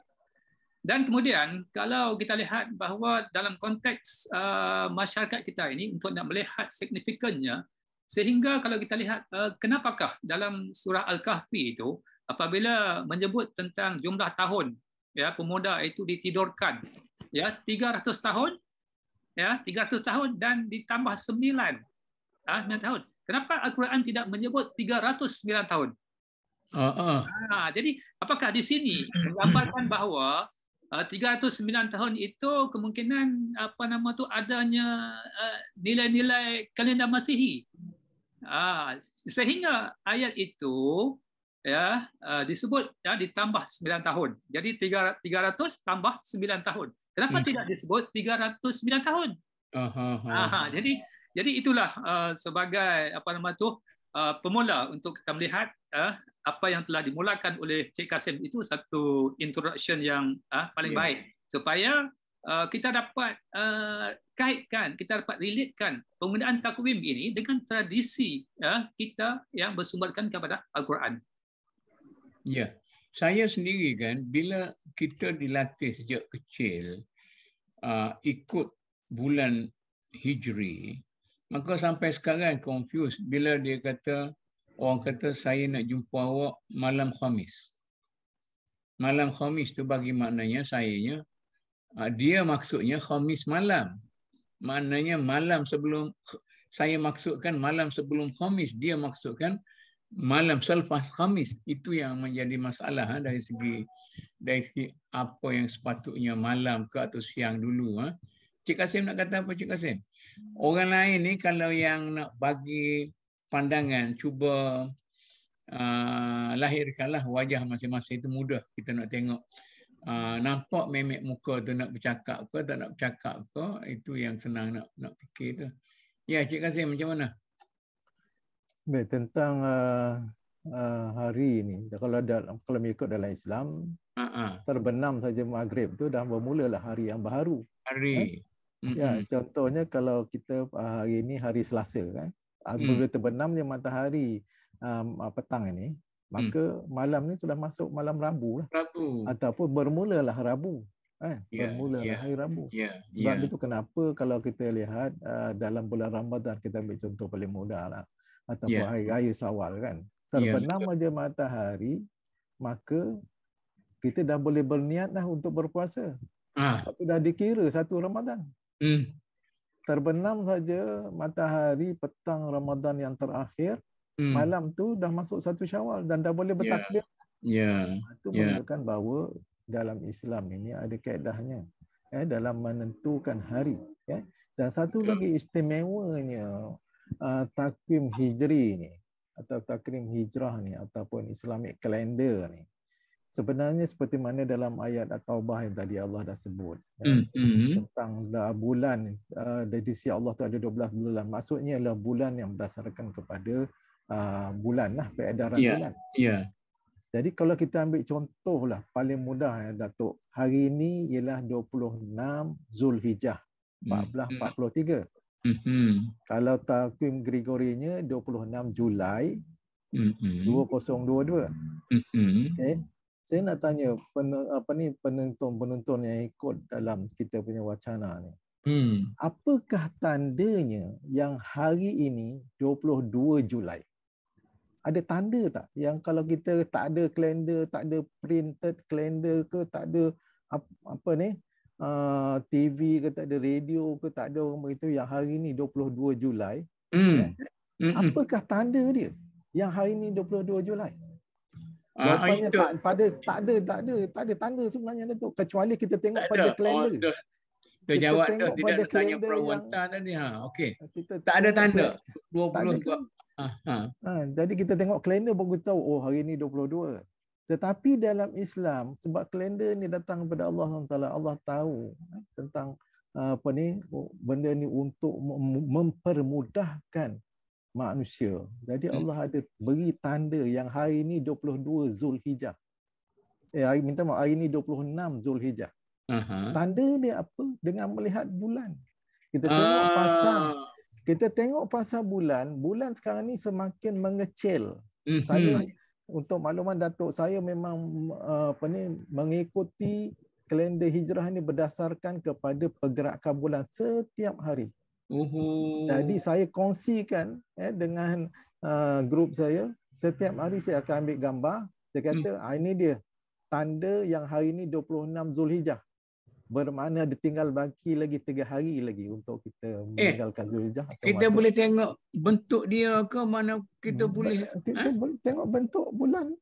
Dan kemudian kalau kita lihat bahawa dalam konteks uh, masyarakat kita ini untuk nak melihat signifikannya sehingga kalau kita lihat uh, kenapakah dalam surah Al-Kahfi itu apabila menyebut tentang jumlah tahun ya pemuda itu ditidurkan ya 300 tahun ya 300 tahun dan ditambah 9 ah ha, 9 tahun kenapa al-Quran tidak menyebut 309 tahun uh, uh. Ha, jadi apakah di sini menggambarkan bahawa 309 ah, tahun itu kemungkinan apa nama tu adanya ah, nilai-nilai kalender Masihi. Ah, sehingga ayat itu ya disebut ya ditambah 9 tahun. Jadi 300 tambah 9 tahun. Kenapa hmm. tidak disebut 309 tahun? Aha, aha. jadi jadi itulah sebagai apa nama tu pemula untuk kita melihat apa yang telah dimulakan oleh Cik Kasim itu satu introduction yang uh, paling yeah. baik supaya uh, kita dapat uh, kaitkan, kita dapat relatekan penggunaan takwim ini dengan tradisi uh, kita yang bersumberkan kepada Al-Quran. Ya. Yeah. Saya sendiri kan bila kita dilatih sejak kecil uh, ikut bulan Hijri maka sampai sekarang confuse bila dia kata orang kata saya nak jumpa awak malam Khamis. Malam Khamis tu bagi maknanya nya, ah, dia maksudnya Khamis malam. Maknanya malam sebelum saya maksudkan malam sebelum Khamis dia maksudkan malam selepas Khamis itu yang menjadi masalah ha, dari segi dari segi apa yang sepatutnya malam ke atau siang dulu ha. Cik Kasim nak kata apa Cik Kasim? Orang lain ni kalau yang nak bagi pandangan, cuba uh, lahirkanlah wajah masing-masing itu mudah kita nak tengok. Uh, nampak memek muka tu nak bercakap ke tak nak bercakap ke itu yang senang nak nak fikir tu. Ya, Cik Kasim macam mana? Baik, tentang uh, uh, hari ini, kalau dalam kalau mengikut dalam Islam, uh-huh. terbenam saja maghrib tu dah bermulalah hari yang baru. Hari. Eh? Mm-hmm. Ya, contohnya kalau kita uh, hari ini hari Selasa kan. Hmm. apabila hmm. terbenamnya matahari um, ah, petang ini hmm. maka hmm. malam ini sudah masuk malam Rabu lah. Rabu. Ataupun bermulalah Rabu. Eh, yeah, bermula yeah. Ya. hari Rabu. Yeah, Sebab yeah. itu kenapa kalau kita lihat uh, dalam bulan Ramadan kita ambil contoh paling mudah lah. Ataupun yeah. hari raya sawal kan. Ya, Terbenam yeah, aja matahari, maka kita dah boleh berniat dah untuk berpuasa. Ah. Sudah dikira satu Ramadan. Hmm terbenam saja matahari petang Ramadan yang terakhir hmm. malam tu dah masuk satu Syawal dan dah boleh ya. bertakbir. Ya. Yeah. Itu yeah. menunjukkan bahawa dalam Islam ini ada kaedahnya eh dalam menentukan hari Eh. Dan satu lagi istimewanya uh, ah, takwim Hijri ini atau takwim Hijrah ni ataupun Islamic calendar ni sebenarnya seperti mana dalam ayat At-Taubah yang tadi Allah dah sebut mm-hmm. tentang bulan uh, di sisi Allah tu ada 12 bulan maksudnya adalah bulan yang berdasarkan kepada uh, ya, bulan lah ya. peredaran yeah. bulan yeah. jadi kalau kita ambil contoh lah paling mudah ya Datuk hari ini ialah 26 Zulhijjah 1443 mm-hmm. Hmm. kalau takwim Gregorinya 26 Julai mm-hmm. 2022 mm-hmm. okay saya nak tanya pen, apa ni penonton-penonton yang ikut dalam kita punya wacana ni. Hmm. Apakah tandanya yang hari ini 22 Julai? Ada tanda tak yang kalau kita tak ada kalender, tak ada printed kalender ke, tak ada apa, apa ni? Uh, TV ke tak ada radio ke tak ada orang beritahu yang hari ini 22 Julai. Hmm. Eh? Hmm, hmm. Apakah tanda dia yang hari ini 22 Julai? Jawapannya ah, tak, pada, tak ada, tak ada, tak ada tanda sebenarnya tu. Kecuali kita tengok pada kalender. Oh, dia jawab tu, tidak ada tanya perawatan yang, tadi. Ha, okay. kita tak ada ha, tanda. 20 tak ada, tu. Ah, ha. ha, jadi kita tengok kalender baru tahu, oh hari ni 22. Tetapi dalam Islam, sebab kalender ni datang kepada Allah SWT, Allah tahu eh, tentang ah, apa ni benda ni untuk mempermudahkan manusia. Jadi hmm. Allah ada beri tanda yang hari ini 22 Zulhijjah. Eh, hari, minta maaf, hari ini 26 Zulhijjah. Uh-huh. Tanda ni apa? Dengan melihat bulan. Kita ah. tengok uh... fasa. Kita tengok fasa bulan. Bulan sekarang ni semakin mengecil. Uh-huh. Saya, untuk makluman Datuk saya memang eh, apa ni, mengikuti kalender hijrah ini berdasarkan kepada pergerakan bulan setiap hari. Uhum. Jadi saya kongsikan eh, dengan uh, grup saya setiap hari saya akan ambil gambar. Saya kata hmm. Ah, ini dia tanda yang hari ini 26 Zulhijjah. Bermakna ada tinggal baki lagi 3 hari lagi untuk kita eh, meninggalkan eh, Zulhijjah. Kita masuk. boleh tengok bentuk dia ke mana kita hmm, boleh. Kita ha? boleh tengok bentuk bulan.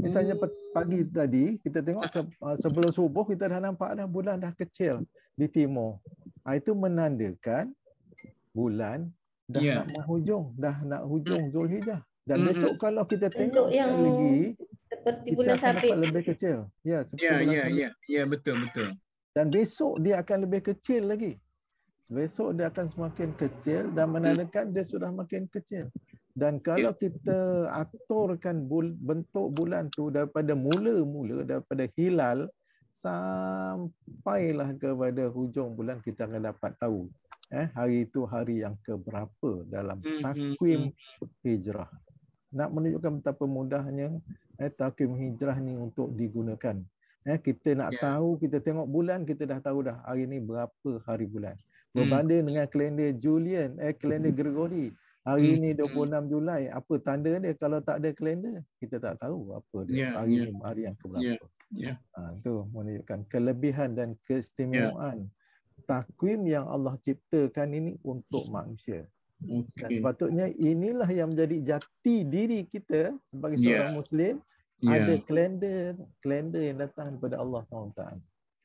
Misalnya hmm. pagi tadi kita tengok uh, sebelum subuh kita dah nampak dah bulan dah kecil di timur. Ah, itu menandakan bulan dah yeah. nak menghujung dah nak hujung yeah. Hmm. Zulhijjah dan hmm besok hmm. kalau kita tengok Untuk sekali lagi seperti kita bulan sabit lebih kecil ya yeah, seperti yeah, bulan yeah, sabit ya yeah. yeah, betul betul dan besok dia akan lebih kecil lagi besok dia akan semakin kecil dan menandakan hmm. dia sudah makin kecil dan kalau ya. kita aturkan bentuk bulan tu daripada mula-mula daripada hilal sampailah kepada hujung bulan kita akan dapat tahu eh hari itu hari yang keberapa dalam hmm, hmm, takwim hmm. hijrah nak menunjukkan betapa mudahnya eh takwim hijrah ni untuk digunakan eh kita nak yeah. tahu kita tengok bulan kita dah tahu dah hari ini berapa hari bulan berbanding mm. dengan kalender julian eh kalender gregory hari ini ni 26 Julai apa tanda dia kalau tak ada kalender kita tak tahu apa dia yeah, hari yeah. ni hari yang ya, keberapa ya yeah, yeah. ha, menunjukkan kelebihan dan ya. keistimewaan yeah takwim yang Allah ciptakan ini untuk manusia. Okay. Dan sepatutnya inilah yang menjadi jati diri kita sebagai ya. seorang yeah. Muslim. Yeah. Ada kalender kalender yang datang daripada Allah SWT.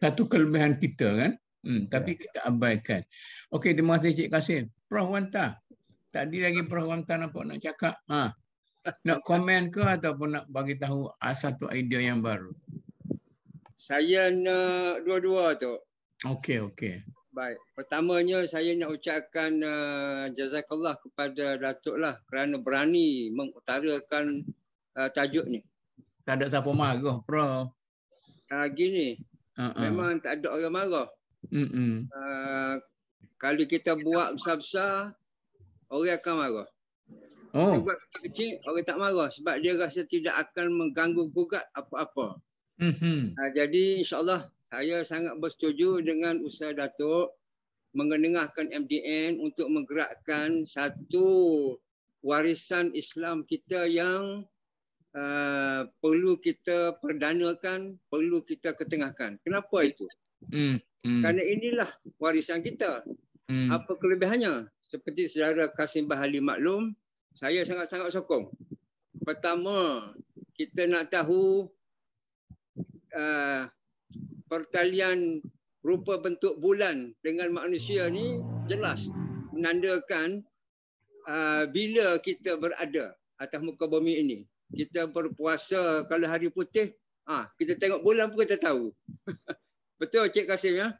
Satu kelebihan kita kan? Hmm, ya. tapi yeah. kita abaikan. Okey, terima kasih Cik Kasim. Prof. Wanta. Tadi lagi Prof. Wanta nampak nak cakap. Ha. Nak komen ke ataupun nak bagi tahu ah, satu idea yang baru? Saya nak dua-dua tu. Okey, okey. Baik. Pertamanya saya nak ucapkan uh, jazakallah kepada Datuk lah kerana berani mengutarakan uh, tajuk ni. Tak ada siapa marah, bro. Uh, gini, uh-uh. memang tak ada orang marah. Uh, kalau kita buat besar-besar, orang akan marah. Oh. Kita buat kecil, orang tak marah sebab dia rasa tidak akan mengganggu gugat apa-apa. Mm-hmm. Uh, jadi Allah saya sangat bersetuju dengan usaha Datuk mengenengahkan MDN untuk menggerakkan satu warisan Islam kita yang uh, perlu kita perdanakan, perlu kita ketengahkan. Kenapa itu? Hmm. Hmm. Kerana inilah warisan kita. Hmm. Apa kelebihannya? Seperti saudara Kasim Bahali maklum, saya sangat-sangat sokong. Pertama, kita nak tahu uh, pertalian rupa bentuk bulan dengan manusia ni jelas menandakan uh, bila kita berada atas muka bumi ini. Kita berpuasa kalau hari putih, ah ha, kita tengok bulan pun kita tahu. betul Cik Kasim ya?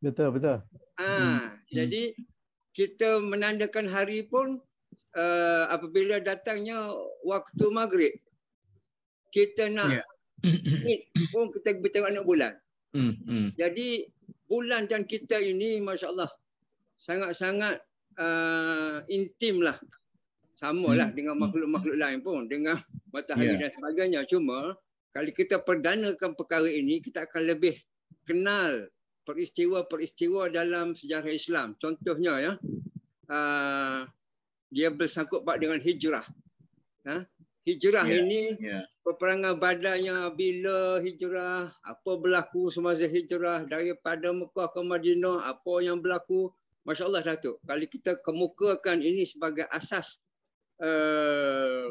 Betul, betul. Ah, ha, hmm. jadi kita menandakan hari pun uh, apabila datangnya waktu maghrib. Kita nak yeah. pun kita pergi tengok anak bulan. Mm-hmm. Jadi bulan dan kita ini, masya Allah, sangat-sangat uh, intim lah, sama lah hmm dengan makhluk-makhluk lain pun, dengan matahari yeah. dan sebagainya. Cuma kalau kita perdanakan perkara ini, kita akan lebih kenal peristiwa-peristiwa dalam sejarah Islam. Contohnya ya, uh, dia bersangkut pak dengan hijrah. Huh? Ha? hijrah yeah. ini yeah. peperangan badannya bila hijrah apa berlaku semasa hijrah daripada Mekah ke Madinah apa yang berlaku masya-Allah Datuk kalau kita kemukakan ini sebagai asas uh,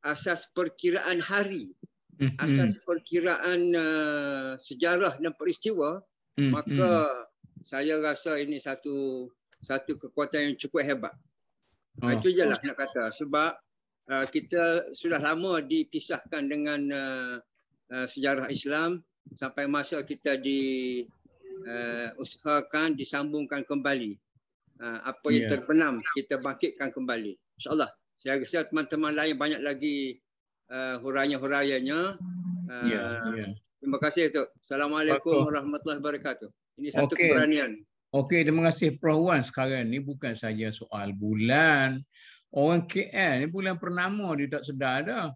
asas perkiraan hari hmm, hmm. asas perkiraan uh, sejarah dan peristiwa mm-hmm. maka saya rasa ini satu satu kekuatan yang cukup hebat. Oh. Itu je lah nak kata. Sebab Uh, kita sudah lama dipisahkan dengan uh, uh, sejarah Islam sampai masa kita di uh, usahakan disambungkan kembali. Uh, apa yang yeah. terbenam kita bangkitkan kembali. Insyaallah. Saya rasa teman-teman lain banyak lagi uh, huraya-hurayanya. Uh, yeah, yeah. Terima kasih tu. Assalamualaikum Bakul. warahmatullahi wabarakatuh. Ini satu okay. keberanian. Okey, terima kasih Prof Wan. Sekarang ni bukan saja soal bulan, orang KL ni bulan pernama dia tak sedar dah.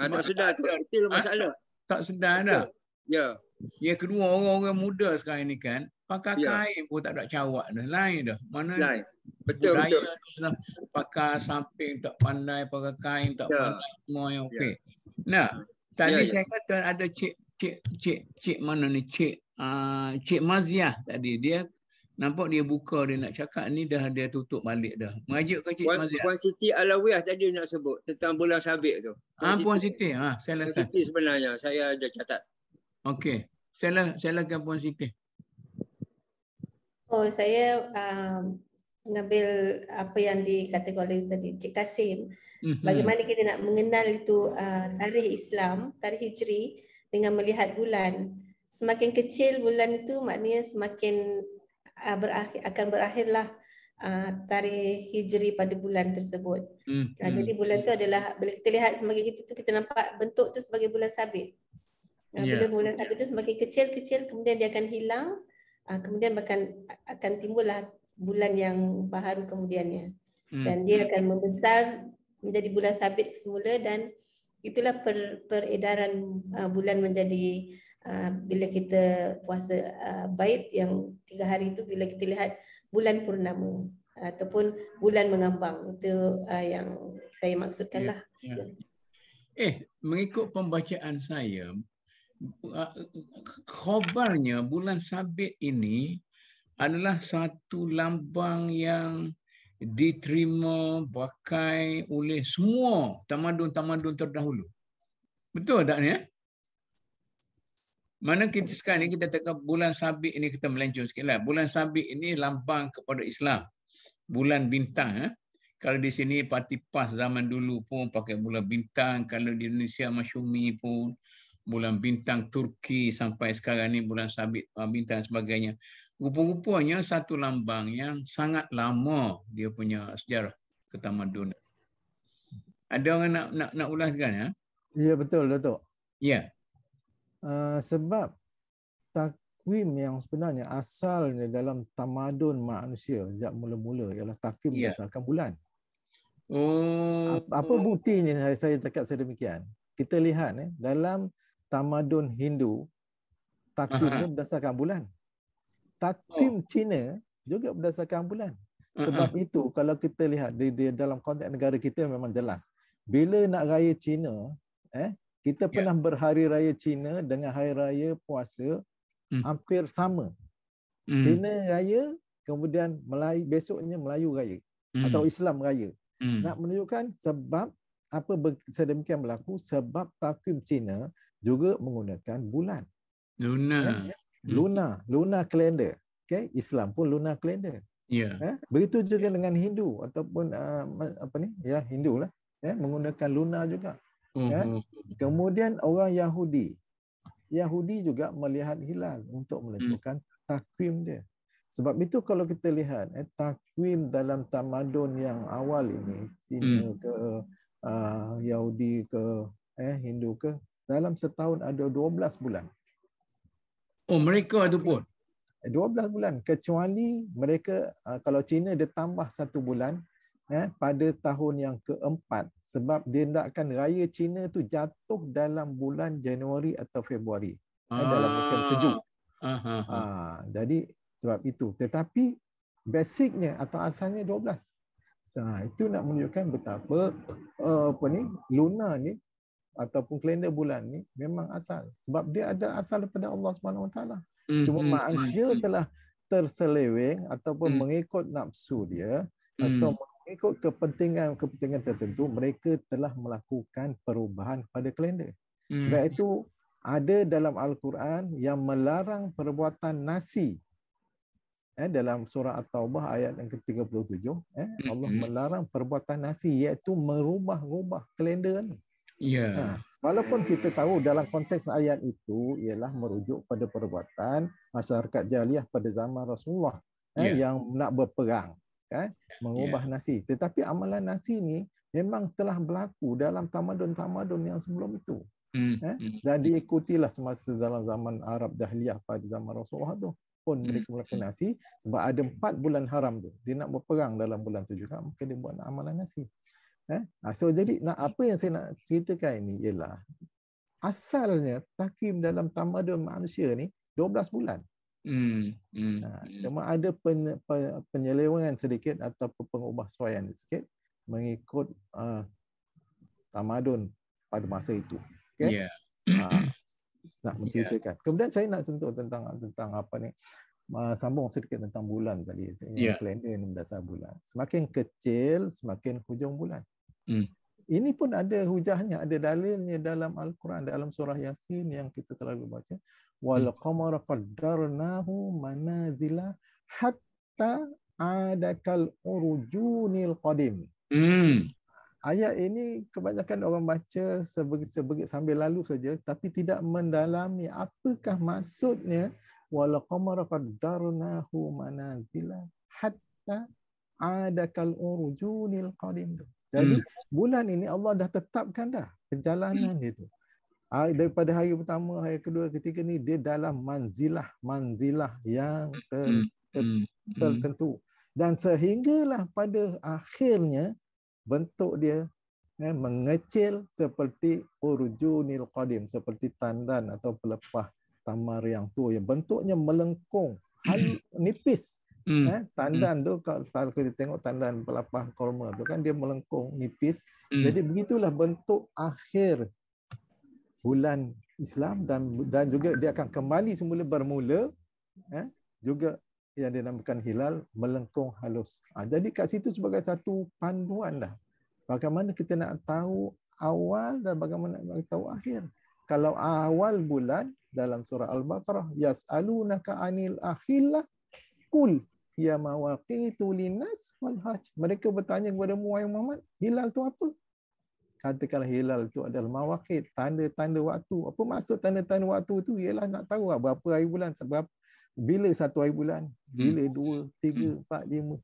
Ha, tak sedar tu. Itu lah ah, masalah. Ha, tak, sedar Betul. dah. Ya. Yang kedua orang-orang muda sekarang ni kan pakai ya. kain pun tak ada cawak dah. Lain dah. Mana Lain. Betul, budaya betul. Tu senang, samping tak pandai, pakai kain tak ya. pandai. Semua yang ya. okey. Ya. Nah, tadi ya, ya. saya kata ada cik, cik, cik, cik mana ni? Cik, uh, cik Maziah tadi. Dia Nampak dia buka dia nak cakap ni dah dia tutup balik dah. Mengajak ke Cik Mazia? Puan Siti Alawiyah tadi nak sebut tentang bulan sabit tu. Ah, Puan Ah, Puan Siti. Siti. Ha, saya Puan Siti sebenarnya. Saya ada catat. Okey. Saya silakan Puan Siti. Oh, saya um, mengambil apa yang dikategori tadi Cik Kasim. Mhm. Bagaimana kita nak mengenal itu uh, tarikh Islam, tarikh Hijri dengan melihat bulan. Semakin kecil bulan itu maknanya semakin uh, berakhir akan berakhirlah uh, tarikh hijri pada bulan tersebut. Hmm. Uh, jadi hmm. bulan tu adalah boleh kita lihat sebagai kita tu kita nampak bentuk tu sebagai bulan sabit. Uh, yeah. bulan sabit tu semakin kecil-kecil kemudian dia akan hilang uh, kemudian akan akan timbullah bulan yang baharu kemudiannya. Hmm. Dan dia akan membesar menjadi bulan sabit semula dan itulah per, peredaran uh, bulan menjadi Ah, bila kita puasa ah, bait yang tiga hari itu bila kita lihat bulan purnama ataupun bulan mengambang itu ah, yang saya maksudkanlah. Ya, ya. Eh, mengikut pembacaan saya, khabarnya bulan sabit ini adalah satu lambang yang diterima pakai oleh semua tamadun-tamadun terdahulu. Betul tak ni? Eh? Mana kita sekarang ni kita tengok bulan sabit ini kita melencong sikit lah. Bulan sabit ini lambang kepada Islam. Bulan bintang. Eh? Kalau di sini parti PAS zaman dulu pun pakai bulan bintang. Kalau di Indonesia Masyumi pun bulan bintang Turki sampai sekarang ni bulan sabit ah, bintang sebagainya. Rupa-rupanya satu lambang yang sangat lama dia punya sejarah ketamadun. Ada orang nak nak, nak ulaskan ya? Ya betul Datuk. Ya. Yeah. Eh, sebab takwim yang sebenarnya asalnya dalam tamadun manusia sejak mula-mula ialah takwim yeah. berdasarkan bulan. Oh. Apa buktinya saya, saya cakap sedemikian? Kita lihat eh, dalam tamadun Hindu, takwim uh-huh. berdasarkan bulan. Takwim oh. Cina juga berdasarkan bulan. Sebab uh-huh. itu kalau kita lihat di, di dalam konteks negara kita memang jelas. Bila nak raya Cina, eh, kita yeah. pernah berhari raya Cina dengan hari raya puasa mm. hampir sama. Mm. Cina raya kemudian Melayu besoknya Melayu raya mm. atau Islam raya. Mm. Nak menunjukkan sebab apa sedemikian berlaku sebab takwim Cina juga menggunakan bulan. Luna. Yeah. Hmm. Luna, mm. luna kalender. Okey, Islam pun luna kalender. Ya. Yeah. Ha? Begitu juga dengan Hindu ataupun uh, apa ni? Ya, Hindulah. Ya, yeah, menggunakan luna juga. Ya. Mm-hmm. Kemudian orang Yahudi. Yahudi juga melihat hilal untuk menentukan takwim dia. Sebab itu kalau kita lihat eh, takwim dalam tamadun yang awal ini, Cina mm. ke uh, Yahudi ke eh, Hindu ke, dalam setahun ada 12 bulan. Oh, mereka ada pun? 12 eh, bulan. Kecuali mereka, uh, kalau Cina dia tambah satu bulan, eh, pada tahun yang keempat sebab dia nak raya Cina tu jatuh dalam bulan Januari atau Februari ah. eh, dalam ah. musim sejuk. Ah, ah, ah. Ah, jadi sebab itu. Tetapi basicnya atau asalnya 12. Ah, itu nak menunjukkan betapa uh, apa ni luna ni ataupun kalender bulan ni memang asal sebab dia ada asal daripada Allah Subhanahu taala. Hmm, Cuma mm-hmm. manusia hmm. telah terseleweng ataupun mm. mengikut nafsu dia mm. atau mengikut kepentingan kepentingan tertentu mereka telah melakukan perubahan pada kalender. Hmm. Sebab itu ada dalam al-Quran yang melarang perbuatan nasi. Eh dalam surah At-Taubah ayat yang ke-37 eh hmm. Allah melarang perbuatan nasi iaitu merubah-rubah kalender ni. Yeah. Ha. Walaupun kita tahu dalam konteks ayat itu ialah merujuk pada perbuatan masyarakat jahiliah pada zaman Rasulullah eh, yeah. yang nak berperang eh, mengubah yeah. nasi. Tetapi amalan nasi ini memang telah berlaku dalam tamadun-tamadun yang sebelum itu. Mm. Eh, hmm. dan diikutilah semasa dalam zaman Arab Dahliah pada zaman Rasulullah itu pun mm. mereka melakukan hmm. nasi sebab ada empat bulan haram tu. Dia nak berperang dalam bulan tu juga, kan, mungkin dia buat amalan nasi. Eh? Ha, so, jadi nak, apa yang saya nak ceritakan ini ialah asalnya takim dalam tamadun manusia ni 12 bulan. Hmm. Hmm, ha, hmm. Cuma ada penyelewengan sedikit atau pengubahsuaian sedikit mengikut uh, tamadun pada masa itu. Okay? Yeah. Ha, uh, nak ya. menceritakan. Yeah. Kemudian saya nak sentuh tentang tentang apa ni? Uh, sambung sedikit tentang bulan tadi. Yeah. Kalender yang mendasar bulan. Semakin kecil, semakin hujung bulan. Hmm. Ini pun ada hujahnya, ada dalilnya dalam Al-Quran, dalam surah Yasin yang kita selalu baca. Wal hmm. qamara qaddarnahu manazila hatta adakal urujunil qadim. Hmm. Ayat ini kebanyakan orang baca sebegit-sebegit sambil lalu saja tapi tidak mendalami apakah maksudnya wal qamara qaddarnahu manazila hatta adakal urujunil qadim. Hmm. Jadi hmm. bulan ini Allah dah tetapkan dah perjalanan hmm. dia tu. Ha, ah, daripada hari pertama, hari kedua, ketiga ni dia dalam manzilah, manzilah yang hmm. ter, hmm. ter, hmm. tertentu. Dan sehinggalah pada akhirnya bentuk dia eh, mengecil seperti urjunil qadim, seperti tandan atau pelepah tamar yang tua yang bentuknya melengkung, hal, nipis Hmm. Eh, tandan hmm. tu kalau kita tengok tandan pelapah korma tu kan dia melengkung nipis. Hmm. Jadi begitulah bentuk akhir bulan Islam dan dan juga dia akan kembali semula bermula eh, juga yang dinamakan hilal melengkung halus. Ha, jadi kat situ sebagai satu panduan dah. Bagaimana kita nak tahu awal dan bagaimana nak tahu akhir. Kalau awal bulan dalam surah Al-Baqarah yas'alunaka anil akhillah kul ya mawaqitu linas wal hajj mereka bertanya kepada muai Muhammad hilal tu apa katakan hilal tu adalah mawaqit tanda-tanda waktu apa maksud tanda-tanda waktu tu ialah nak tahu lah berapa hari bulan sebab bila satu hari bulan hmm. bila hmm. dua tiga hmm. empat lima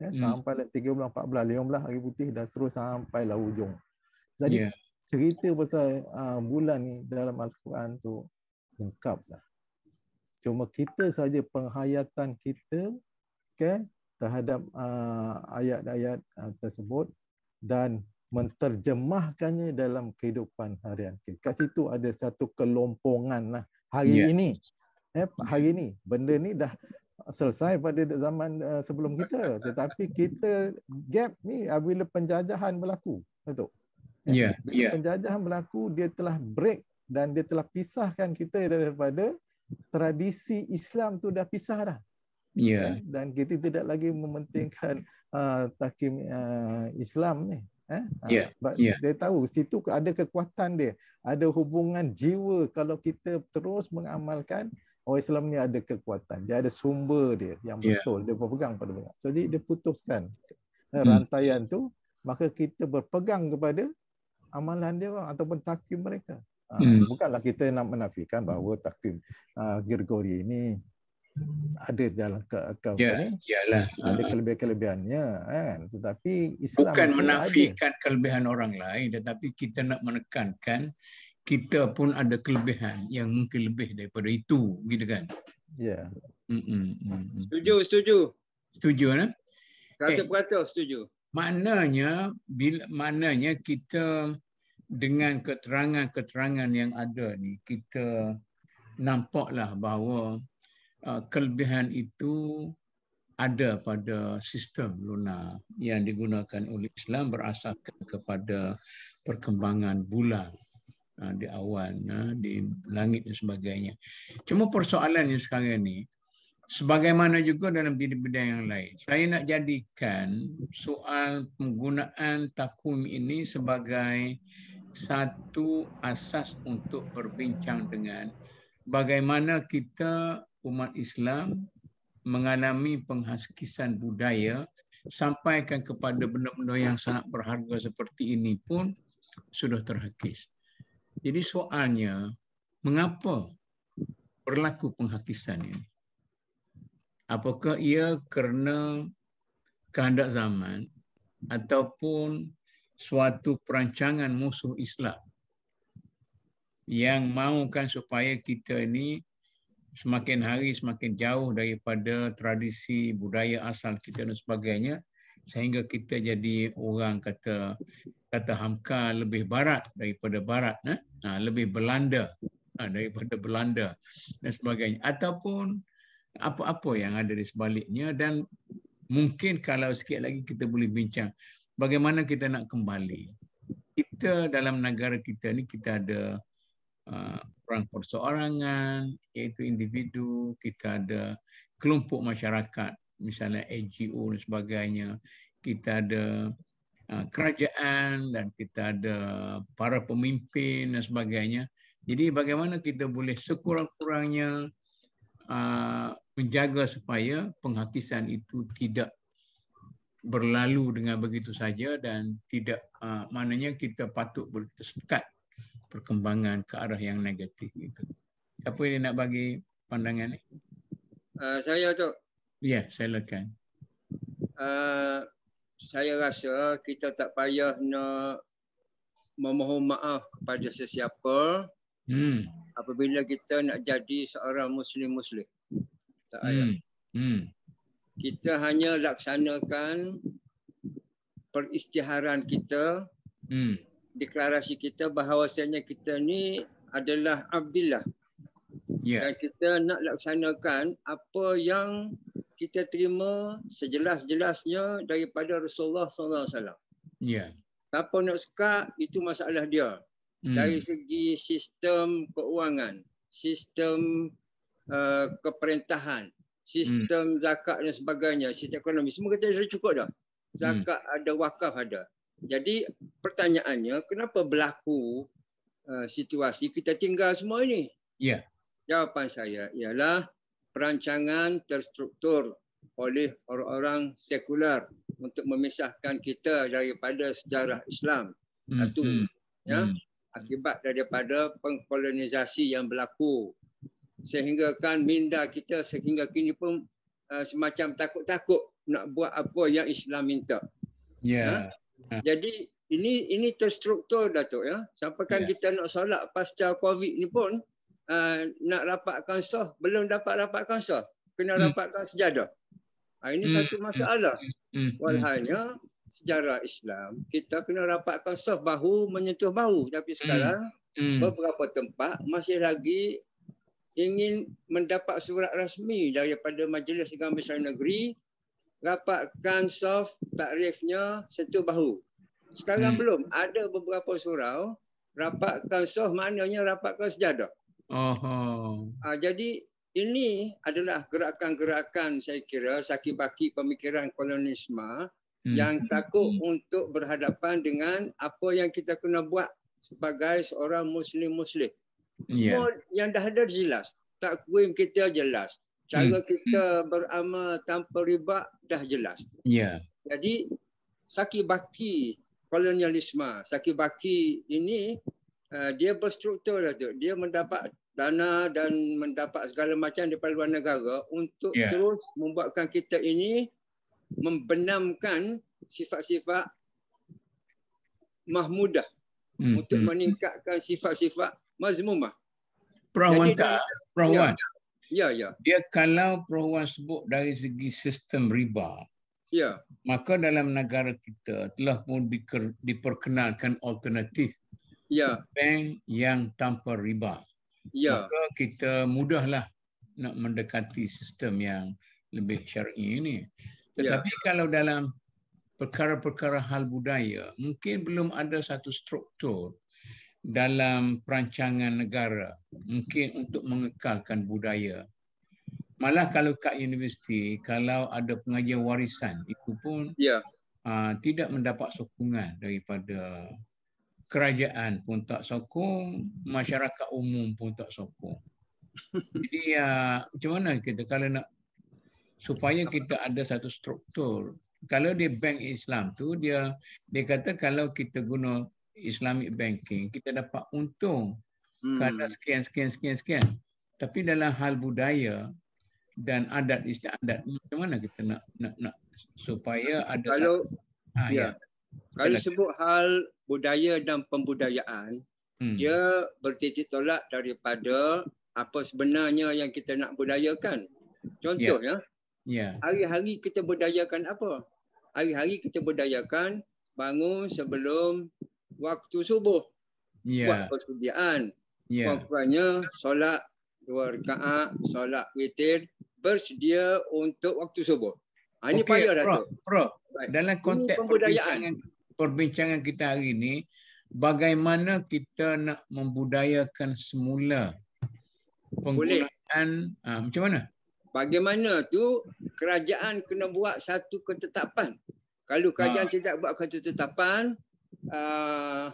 ya, hmm. sampai lah tiga bulan empat bulan lima belas hari putih dan terus sampai lah hujung jadi yeah. cerita pasal uh, bulan ni dalam Al-Quran tu lengkap lah Cuma kita saja penghayatan kita care terhadap uh, ayat-ayat uh, tersebut dan menterjemahkannya dalam kehidupan harian. Okay. Kat situ ada satu kelompongan lah hari yeah. ini. Eh, hari ini benda ni dah selesai pada zaman uh, sebelum kita tetapi kita gap ni apabila penjajahan berlaku betul eh, ya yeah, yeah. penjajahan berlaku dia telah break dan dia telah pisahkan kita daripada tradisi Islam tu dah pisah dah Yeah. Ya. Dan kita tidak lagi mementingkan uh, hmm. ah, takim uh, ah, Islam ni. Eh? Yeah, ya, Sebab yeah. dia tahu situ ada kekuatan dia ada hubungan jiwa kalau kita terus mengamalkan orang Islam ni ada kekuatan dia ada sumber dia yang ya. betul yeah. dia berpegang pada benar so, jadi dia putuskan eh, hmm. rantaian tu maka kita berpegang kepada amalan dia orang, ataupun takwim mereka ah, hmm. bukanlah kita nak menafikan bahawa takwim uh, Gregory ini ada dalam ke akal ya, ni ialah ada ah. kelebihan-kelebihannya kan tetapi Islam bukan menafikan ada. kelebihan orang lain tetapi kita nak menekankan kita pun ada kelebihan yang mungkin lebih daripada itu gitu kan ya setuju setuju setuju nah kata-kata eh, eh. setuju maknanya bila maknanya kita dengan keterangan-keterangan yang ada ni kita nampaklah bahawa Uh, kelebihan itu ada pada sistem lunar yang digunakan oleh Islam berasaskan kepada perkembangan bulan uh, di awan, uh, di langit dan sebagainya. Cuma persoalan yang sekarang ini, sebagaimana juga dalam bidang-bidang yang lain, saya nak jadikan soal penggunaan takum ini sebagai satu asas untuk berbincang dengan bagaimana kita umat Islam mengalami penghaskisan budaya sampaikan kepada benda-benda yang sangat berharga seperti ini pun sudah terhakis. Jadi soalnya, mengapa berlaku penghakisan ini? Apakah ia kerana kehendak zaman ataupun suatu perancangan musuh Islam yang mahukan supaya kita ini semakin hari semakin jauh daripada tradisi budaya asal kita dan sebagainya sehingga kita jadi orang kata kata Hamka lebih barat daripada barat eh? ha, lebih Belanda ha, daripada Belanda dan sebagainya ataupun apa-apa yang ada di sebaliknya dan mungkin kalau sikit lagi kita boleh bincang bagaimana kita nak kembali kita dalam negara kita ni kita ada Ah, orang perseorangan, iaitu individu, kita ada kelompok masyarakat, misalnya NGO dan sebagainya, kita ada ah, kerajaan dan kita ada para pemimpin dan sebagainya. Jadi bagaimana kita boleh sekurang-kurangnya ah, menjaga supaya penghakisan itu tidak berlalu dengan begitu saja dan tidak uh, maknanya kita patut berkesekat perkembangan ke arah yang negatif itu. Siapa yang nak bagi pandangan ni? Uh, saya tu. Ya, silakan. Uh, saya rasa kita tak payah nak memohon maaf kepada sesiapa hmm. apabila kita nak jadi seorang muslim-muslim. Tak ada. Hmm. hmm. Kita hanya laksanakan peristiharan kita hmm deklarasi kita bahawasanya kita ni adalah Abdullah. Yeah. Dan kita nak laksanakan apa yang kita terima sejelas-jelasnya daripada Rasulullah Sallallahu yeah. Alaihi ya. nak suka itu masalah dia. Mm. Dari segi sistem keuangan, sistem uh, keperintahan, sistem mm. zakat dan sebagainya, sistem ekonomi semua kita dah cukup dah. Hmm. Zakat mm. ada, wakaf ada. Jadi pertanyaannya kenapa berlaku uh, situasi kita tinggal semua ini? Ya. Yeah. Jawapan saya ialah perancangan terstruktur oleh orang-orang sekular untuk memisahkan kita daripada sejarah Islam. Hmm, Satu mm-hmm. ya, hmm. akibat daripada pengkolonisasi yang berlaku sehinggakan minda kita sehingga kini pun uh, semacam takut-takut nak buat apa yang Islam minta. Yeah. Ha? Ya. Hmm. Jadi ini ini terstruktur Datuk ya. Sampaikan yeah. kita nak solat pasca Covid ni pun uh, nak rapatkan sah belum dapat rapatkan sah. Kena hmm. rapatkan mm. sejadah. Ha, ini mm. satu masalah. Mm. Walhanya sejarah Islam kita kena rapatkan sah bahu menyentuh bahu tapi sekarang mm. beberapa tempat masih lagi ingin mendapat surat rasmi daripada Majlis Agama Negeri rapatkan soft takrifnya satu bahu. Sekarang hmm. belum. Ada beberapa surau rapatkan soft maknanya rapatkan sejadah. Oh. Uh, jadi ini adalah gerakan-gerakan saya kira saki-baki pemikiran kolonisme hmm. yang takut hmm. untuk berhadapan dengan apa yang kita kena buat sebagai seorang Muslim-Muslim. Yeah. Semua yang dah ada jelas. Takwim kita jelas. Cara hmm. kita beramal tanpa riba dah jelas. Yeah. Jadi saki baki kolonialisme, saki baki ini uh, dia berstruktur lah tu. Dia mendapat dana dan mendapat segala macam daripada luar negara untuk yeah. terus membuatkan kita ini membenamkan sifat-sifat mahmudah hmm. untuk hmm. meningkatkan sifat-sifat mazmumah. Perawan tak? Perawan. Ya, Ya, ya. Dia kalau perempuan sebut dari segi sistem riba, ya. maka dalam negara kita telah pun diperkenalkan alternatif ya. bank yang tanpa riba. Ya. Maka kita mudahlah nak mendekati sistem yang lebih syar'i ini. Ya. Tetapi ya. kalau dalam perkara-perkara hal budaya, mungkin belum ada satu struktur dalam perancangan negara mungkin untuk mengekalkan budaya malah kalau kat universiti kalau ada pengajian warisan itu pun ya. aa, ah, tidak mendapat sokongan daripada kerajaan pun tak sokong masyarakat umum pun tak sokong jadi ya, macam mana kita kalau nak supaya kita ada satu struktur kalau dia bank Islam tu dia dia kata kalau kita guna Islamic banking, kita dapat untung hmm. kadar sekian, sekian, sekian, sekian. Tapi dalam hal budaya dan adat istiadat, macam mana kita nak nak, nak supaya ada kalau satu, ha, ya. ya. Kalau sebut hal budaya dan pembudayaan, hmm. dia bertitik tolak daripada apa sebenarnya yang kita nak budayakan. Contoh ya. ya. ya. hari-hari kita budayakan apa? Hari-hari kita budayakan bangun sebelum waktu subuh. Yeah. Buat persediaan. Yeah. kurang solat dua rakaat, solat witir bersedia untuk waktu subuh. Ha, ini okay, payah Pro Bro, dalam konteks perbincangan, perbincangan kita hari ini, bagaimana kita nak membudayakan semula penggunaan ha, macam mana? Bagaimana tu kerajaan kena buat satu ketetapan. Kalau kerajaan ha. tidak buat ketetapan, Ah,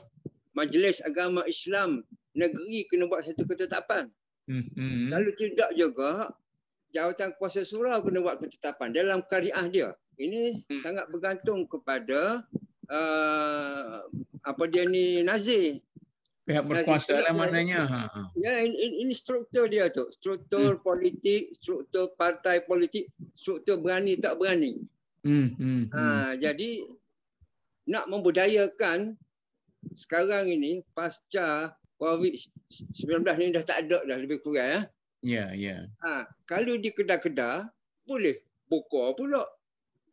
majlis Agama Islam negeri kena buat satu ketetapan. Mm-hmm. Lalu tidak juga jawatan kuasa surau kena buat ketetapan dalam kariah dia. Ini mm. sangat bergantung kepada uh, apa dia ni Nazir. Pihak berkuasa lah maknanya. Ha, ha. Ya, ini, ini struktur dia tu. Struktur mm. politik, struktur partai politik, struktur berani tak berani. hmm, hmm. Ha, jadi nak membudayakan sekarang ini pasca COVID-19 ni dah tak ada dah lebih kurang. Eh? Ya, ya. Yeah, yeah. ha, kalau di kedai-kedai, boleh buka pula uh,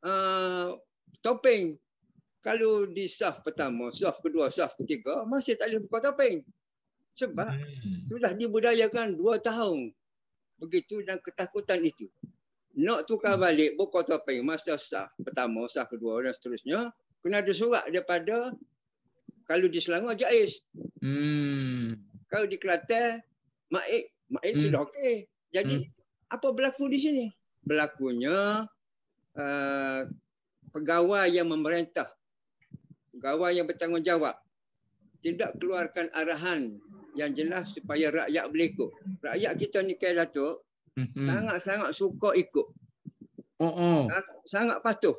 ha, topeng. Kalau di saf pertama, saf kedua, saf ketiga, masih tak boleh buka topeng. Sebab hmm. sudah dibudayakan dua tahun. Begitu dan ketakutan itu. Nak tukar balik buka topeng masa saf pertama, saf kedua dan seterusnya, kena ada surat daripada kalau di Selangor Jais. Hmm. Kalau di Kelantan Maik, Maik hmm. sudah okey. Jadi hmm. apa berlaku di sini? Berlakunya uh, pegawai yang memerintah pegawai yang bertanggungjawab tidak keluarkan arahan yang jelas supaya rakyat boleh ikut. Rakyat kita ni kan Datuk hmm, hmm. sangat-sangat suka ikut. Oh, oh. Sangat patuh.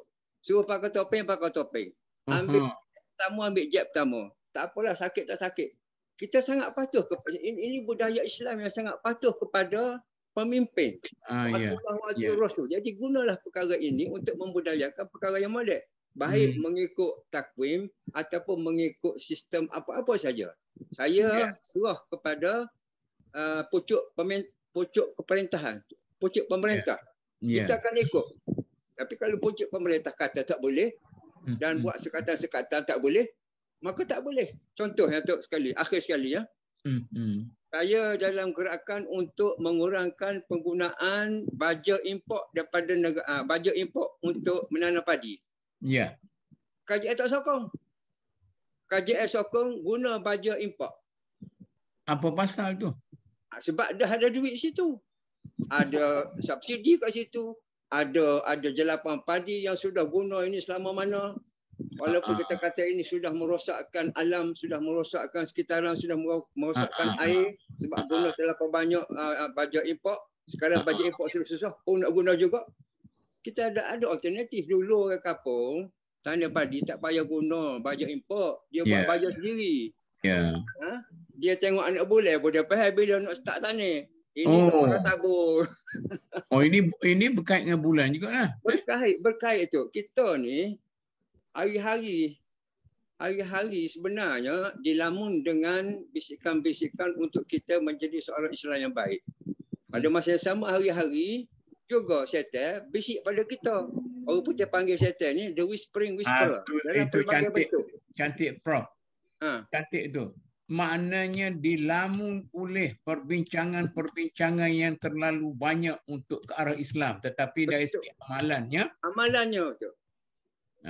Suruh pakai topeng, pakai topeng. Ambil uh-huh. pertama, ambil jab pertama. Tak apalah, sakit tak sakit. Kita sangat patuh. Kepada, ini, ini budaya Islam yang sangat patuh kepada pemimpin. Uh, yeah. yeah. Rasul. Jadi gunalah perkara ini untuk membudayakan perkara yang modern. Baik hmm. mengikut takwim ataupun mengikut sistem apa-apa saja. Saya yeah. suruh kepada uh, pucuk, pemen, pucuk keperintahan, pucuk pemerintah. Yeah. Yeah. Kita akan ikut. Tapi kalau pucuk pemerintah kata tak boleh hmm. dan buat sekatan-sekatan tak boleh, maka tak boleh. Contoh yang teruk sekali, akhir sekali ya. Hmm, hmm. Saya dalam gerakan untuk mengurangkan penggunaan baja import daripada negara, ah, baja import untuk menanam padi. Ya. KJS tak sokong. KJS sokong guna baja import. Apa pasal tu? Ah, sebab dah ada duit situ. Ada subsidi kat situ, ada ada jelapan padi yang sudah guna ini selama mana walaupun ah. kita kata ini sudah merosakkan alam sudah merosakkan sekitaran sudah merosakkan ah, ah, air sebab guna terlalu banyak uh, baja import sekarang baja import susah-susah pun nak guna juga kita ada ada alternatif dulu ke kapung tanah padi tak payah guna baja import dia buat yeah. baja sendiri yeah. ha? dia tengok anak boleh boleh apa bila nak start tanya ini oh. kepala tabur. oh ini ini berkait dengan bulan juga lah. Eh? Berkait berkait tu. Kita ni hari-hari hari-hari sebenarnya dilamun dengan bisikan-bisikan untuk kita menjadi seorang Islam yang baik. Pada masa yang sama hari-hari juga setan bisik pada kita. Orang putih panggil setan ni the whispering whisperer. Ah, itu, itu cantik. Bentuk. Cantik prof. Ha. Cantik tu maknanya dilamun oleh perbincangan-perbincangan yang terlalu banyak untuk ke arah Islam tetapi Betul. dari segi amalannya amalannya tu uh.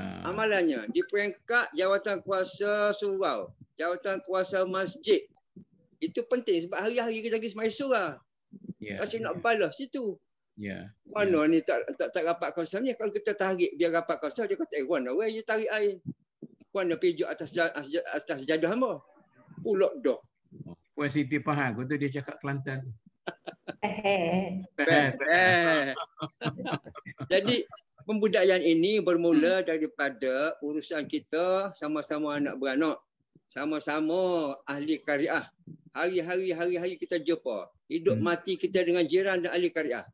Ha. amalannya di peringkat jawatan kuasa surau jawatan kuasa masjid itu penting sebab hari-hari kita pergi semai surau yeah. kasi ya. nak balas situ ya yeah. mana yeah. ni tak tak, tak rapat kuasa ni kalau kita tarik biar rapat kuasa dia kata eh one away you tarik air kuasa pijak atas atas, atas jadah hamba pulak dok. Puan Siti faham. Kau tu dia cakap Kelantan tu. Jadi pembudayaan ini bermula daripada urusan kita sama-sama anak beranak. Sama-sama ahli kariah. Hari-hari hari-hari kita jumpa. Hidup hmm. mati kita dengan jiran dan ahli kariah.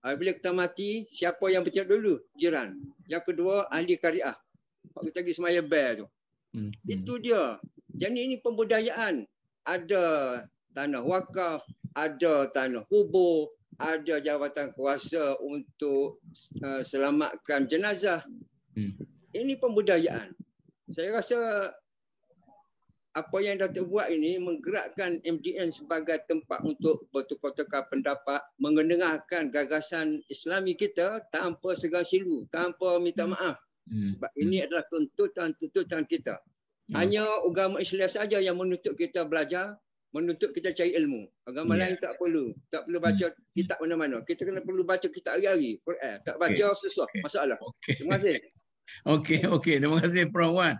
Ah, bila kita mati, siapa yang bercakap dulu? Jiran. Yang kedua, ahli kariah. Kita pergi semaya bear tu. Hmm. Itu dia. Jadi ini pembudayaan. Ada tanah wakaf, ada tanah kubur, ada jawatan kuasa untuk uh, selamatkan jenazah. Hmm. Ini pembudayaan. Saya rasa apa yang dah terbuat ini menggerakkan MDN sebagai tempat untuk bertukar-tukar pendapat, mengendengarkan gagasan Islami kita tanpa segala silu, tanpa minta hmm. maaf. Hmm. Ini adalah tuntutan-tuntutan kita. Hmm. Hanya agama Islam saja yang menuntut kita belajar, menuntut kita cari ilmu. Agama yeah. lain tak perlu. Tak perlu baca hmm. kitab mana-mana. Kita kena perlu baca kitab hari-hari. Quran. Tak baca okay. susah. Okay. Masalah. Okay. Terima kasih. Okey, okey. Terima kasih Prof Wan.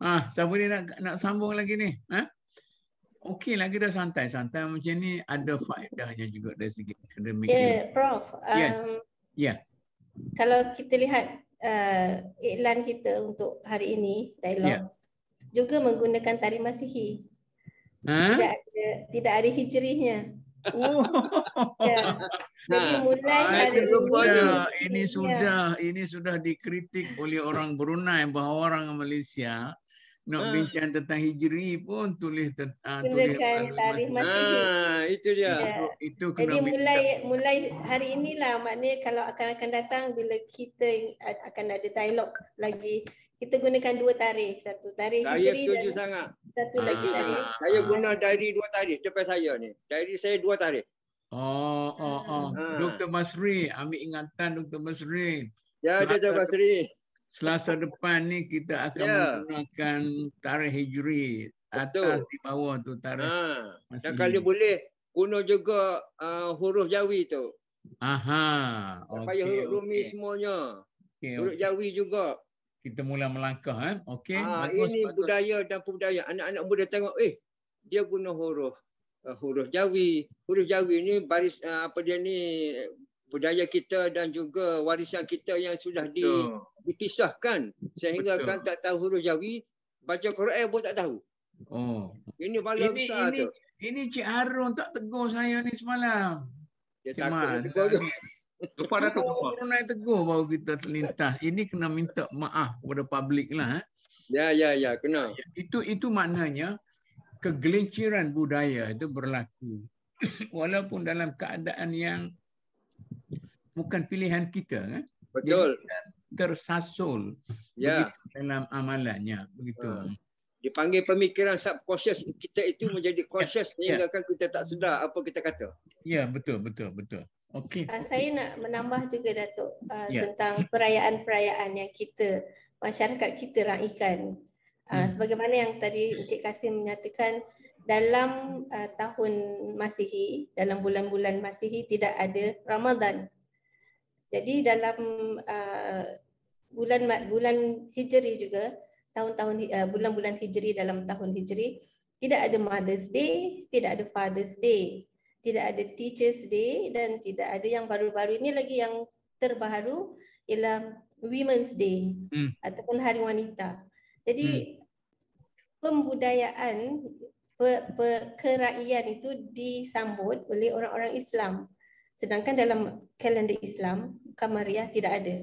Ah, siapa ni nak nak sambung lagi ni? Ha? Okey lah kita santai-santai macam ni ada faedahnya juga dari segi akademik. Yeah, Prof. Yes. Um, yeah. Kalau kita lihat uh, iklan kita untuk hari ini dialog yeah juga menggunakan tarikh Masihi. Huh? Ha? Tidak ada tidak ada hijrinya. Oh. Ya. Jadi mulai ha, ini, ini ya. sudah ini sudah dikritik oleh orang Brunei bahawa orang Malaysia nak ah. bincang tentang hijri pun tulis tentang ah, uh, tulis tarikh masjid. Ah, itu dia. Ya. Itu, itu kena Jadi mulai minta. mulai hari inilah maknanya kalau akan akan datang bila kita akan ada dialog lagi kita gunakan dua tarikh, satu tarikh saya hijri. setuju dan sangat. Satu ah. lagi tarikh. Saya guna dari dua tarikh depan saya ni. Dari saya dua tarikh. Oh, oh, oh. Ah. ah Dr. Masri, ambil ingatan Dr. Masri. Ya, Dr. Masri. Selasa depan ni kita akan yeah. menggunakan tarikh hijri atau di bawah tu tarikh. Ha. kalau boleh guna juga uh, huruf Jawi tu. Aha. Okey. Okay. huruf Rumi semuanya. Okay, huruf okay. Jawi juga. Kita mula melangkah kan. Okey. Ha, bagus, ini bagus. budaya dan budaya. Anak-anak muda tengok eh dia guna huruf uh, huruf Jawi. Huruf Jawi ni baris uh, apa dia ni budaya kita dan juga warisan kita yang sudah di, dipisahkan sehingga Betul. kan tak tahu huruf jawi baca Quran pun tak tahu. Oh. Ini bala ini, ini, tu. Ini Cik Harun tak tegur saya ni semalam. Dia Cik takut dia tegur tu. Lepas dah tegur. Lepas dah tegur baru kita terlintas. Ini kena minta maaf kepada publik lah. Eh. Ya, ya, ya. Kena. Ya, itu itu maknanya kegelinciran budaya itu berlaku. Walaupun dalam keadaan yang bukan pilihan kita kan betul tersasul ya dalam amalannya begitu ah. dipanggil pemikiran subconscious kita itu menjadi ya. conscious ya. sehingga kan kita tak sedar apa kita kata ya betul betul betul okey uh, saya nak menambah juga datuk uh, ya. tentang perayaan-perayaan yang kita masyarakat kita raikan uh, hmm. sebagaimana yang tadi Encik Kasim menyatakan dalam uh, tahun Masihi dalam bulan-bulan Masihi tidak ada Ramadan jadi dalam uh, bulan bulan Hijri juga tahun-tahun uh, bulan-bulan Hijri dalam tahun Hijri tidak ada Mother's Day, tidak ada Father's Day, tidak ada Teachers Day dan tidak ada yang baru-baru ini lagi yang terbaru ialah Women's Day hmm. ataupun Hari Wanita. Jadi hmm. pembudayaan per, per, itu disambut oleh orang-orang Islam sedangkan dalam kalender Islam kamariah tidak ada.